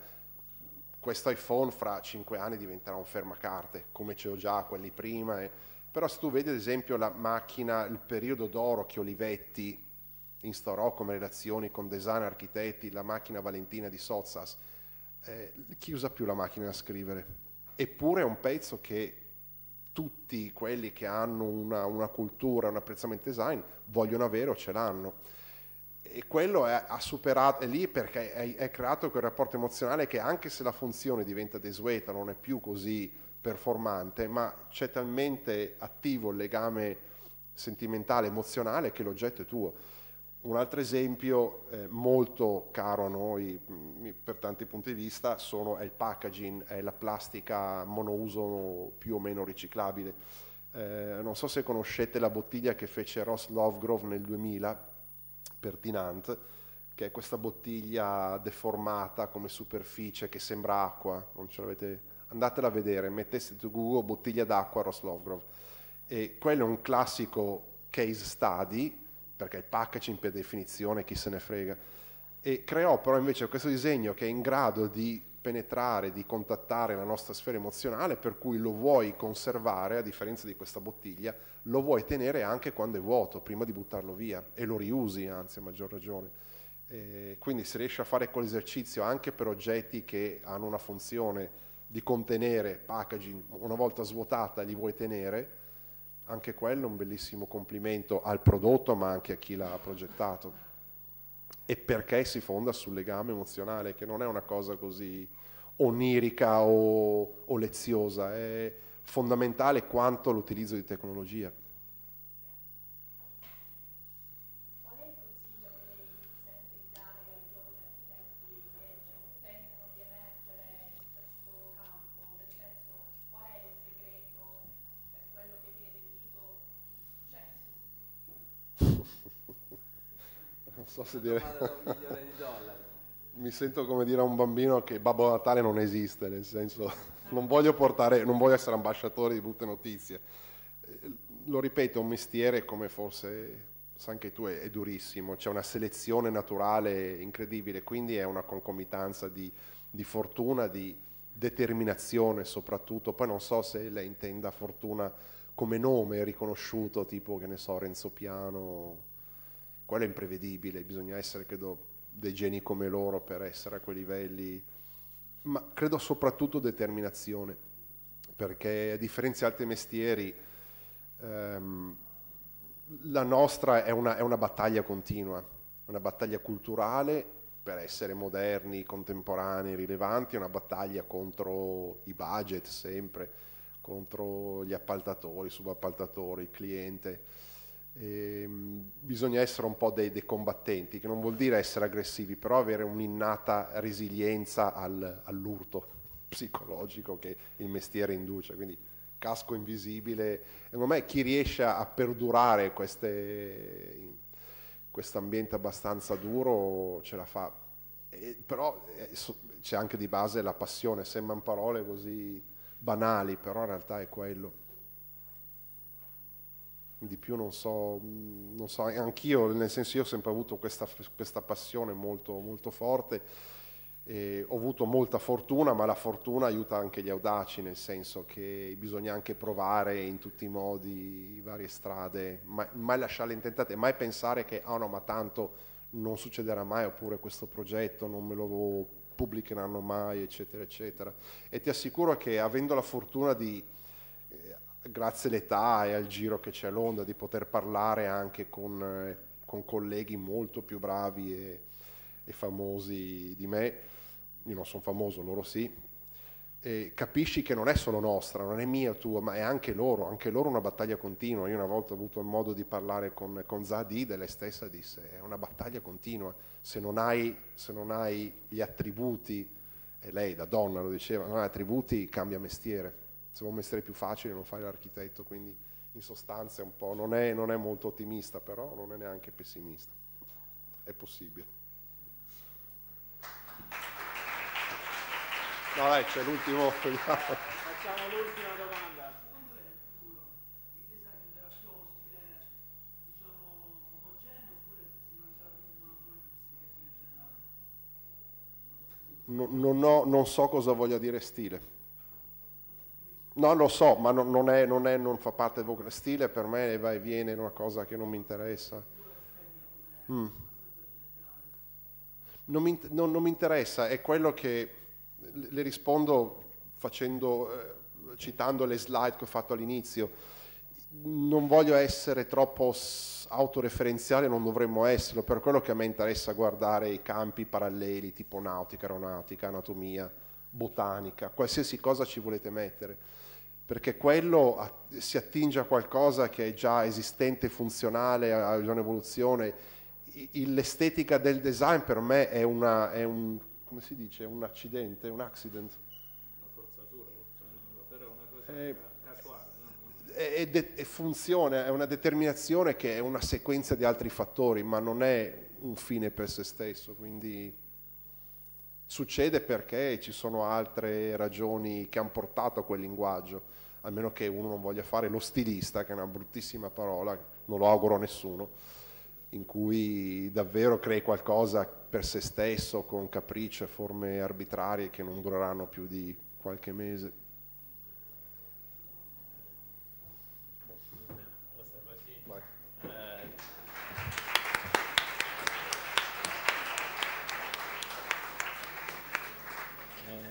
Questo iPhone fra cinque anni diventerà un fermacarte, come ce l'ho già quelli prima. E... Eh. Però se tu vedi ad esempio la macchina, il periodo d'oro che Olivetti instaurò come relazioni con designer, architetti, la macchina valentina di Sozzas, eh, chi usa più la macchina a scrivere? Eppure è un pezzo che tutti quelli che hanno una, una cultura, un apprezzamento design vogliono avere o ce l'hanno. E quello è, ha superato, è lì perché è, è creato quel rapporto emozionale che anche se la funzione diventa desueta, non è più così performante, ma c'è talmente attivo il legame sentimentale, emozionale che l'oggetto è tuo. Un altro esempio eh, molto caro a noi mm, per tanti punti di vista sono, è il packaging, è la plastica monouso più o meno riciclabile. Eh, non so se conoscete la bottiglia che fece Ross Lovegrove nel 2000 per Tinant, che è questa bottiglia deformata come superficie che sembra acqua, Andatela a vedere, metteste su Google bottiglia d'acqua Ross Lovegrove. E quello è un classico case study perché il packaging per definizione chi se ne frega. E creò però invece questo disegno che è in grado di penetrare, di contattare la nostra sfera emozionale, per cui lo vuoi conservare, a differenza di questa bottiglia, lo vuoi tenere anche quando è vuoto, prima di buttarlo via, e lo riusi anzi a maggior ragione. E quindi si riesce a fare quell'esercizio anche per oggetti che hanno una funzione di contenere packaging, una volta svuotata li vuoi tenere, anche quello è un bellissimo complimento al prodotto ma anche a chi l'ha progettato e perché si fonda sul legame emozionale che non è una cosa così onirica o, o leziosa, è fondamentale quanto l'utilizzo di tecnologia. so se dire... Mi sento come dire a un bambino che Babbo Natale non esiste, nel senso non voglio, portare, non voglio essere ambasciatore di brutte notizie. Lo ripeto, è un mestiere come forse sai anche tu, è, è durissimo, c'è una selezione naturale incredibile, quindi è una concomitanza di, di fortuna, di determinazione soprattutto, poi non so se lei intenda fortuna come nome riconosciuto, tipo che ne so, Renzo Piano, quello è imprevedibile, bisogna essere, credo, dei geni come loro per essere a quei livelli, ma credo soprattutto determinazione, perché a differenza di altri mestieri, ehm, la nostra è una, è una battaglia continua, una battaglia culturale per essere moderni, contemporanei, rilevanti, è una battaglia contro i budget sempre, contro gli appaltatori, subappaltatori, il cliente eh, bisogna essere un po' dei, dei, combattenti, che non vuol dire essere aggressivi, però avere un'innata resilienza al, all'urto psicologico che il mestiere induce. Quindi casco invisibile, secondo me chi riesce a perdurare questo ambiente abbastanza duro ce la fa. E, però eh, c'è anche di base la passione, sembrano parole così banali, però in realtà è quello di più non so, non so anch'io, nel senso io ho sempre avuto questa, questa passione molto, molto forte, ho avuto molta fortuna, ma la fortuna aiuta anche gli audaci, nel senso che bisogna anche provare in tutti i modi varie strade, mai, mai lasciarle intentate, mai pensare che ah oh no, ma tanto non succederà mai, oppure questo progetto non me lo pubblicheranno mai, eccetera, eccetera. E ti assicuro che avendo la fortuna di grazie all'età e al giro che c'è a Londra, di poter parlare anche con, eh, con colleghi molto più bravi e, e, famosi di me, io non sono famoso, loro sì, e capisci che non è solo nostra, non è mia tua, ma è anche loro, anche loro una battaglia continua. Io una volta ho avuto il modo di parlare con, con Zadid e lei stessa disse è una battaglia continua, se non hai, se non hai gli attributi, e lei da donna lo diceva, non hai attributi cambia mestiere sembra un mestiere più facile, non fai l'architetto, quindi in sostanza un po', non è, non è molto ottimista, però non è neanche pessimista. È possibile. No, dai, c'è l'ultimo. Facciamo l'ultima domanda. No, non, ho, non so cosa voglia dire stile. No, lo so, ma non, non, è, non, è, non fa parte del vocale. Stile per me va e viene, è una cosa che non mi interessa. Mm. Non, mi, non, mi, interessa, è quello che le rispondo facendo, eh, citando le slide che ho fatto all'inizio. Non voglio essere troppo autoreferenziale, non dovremmo esserlo, per quello che a me interessa guardare i campi paralleli tipo nautica, aeronautica, anatomia, botanica, qualsiasi cosa ci volete mettere perché quello si attinge a qualcosa che è già esistente, funzionale, ha già un'evoluzione. L'estetica del design per me è, una, è un, dice, un, accidente, un accident. Una forzatura, cioè, però è una cosa è, casuale. No? È, è, è funzione, è una determinazione che è una sequenza di altri fattori, ma non è un fine per se stesso, quindi succede perché ci sono altre ragioni che hanno portato a quel linguaggio a meno che uno non voglia fare lo stilista, che è una bruttissima parola, non lo auguro a nessuno, in cui davvero crei qualcosa per se stesso con capriccio e forme arbitrarie che non dureranno più di qualche mese.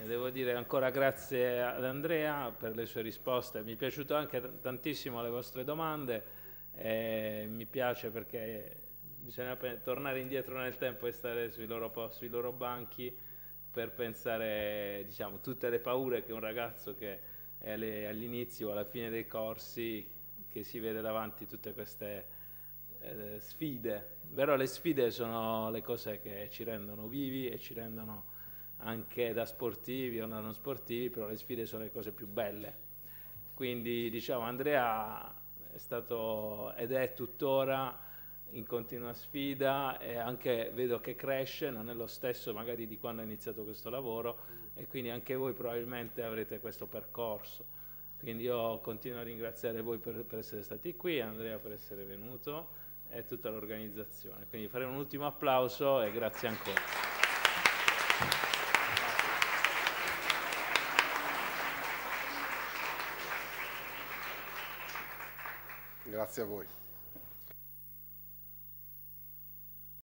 devo dire ancora grazie ad Andrea per le sue risposte, mi è piaciuto anche tantissimo le vostre domande, eh, mi piace perché bisogna tornare indietro nel tempo e stare sui loro, sui loro banchi per pensare diciamo, tutte le paure che un ragazzo che è all'inizio o alla fine dei corsi che si vede davanti tutte queste eh, sfide. Però le sfide sono le cose che ci rendono vivi e ci rendono anche da sportivi o non sportivi, però le sfide sono le cose più belle. Quindi diciamo Andrea è stato ed è tuttora in continua sfida e anche vedo che cresce, non è lo stesso magari di quando ha iniziato questo lavoro e quindi anche voi probabilmente avrete questo percorso. Quindi io continuo a ringraziare voi per, per essere stati qui, Andrea per essere venuto e tutta l'organizzazione. Quindi faremo un ultimo applauso e grazie ancora. Grazie a voi.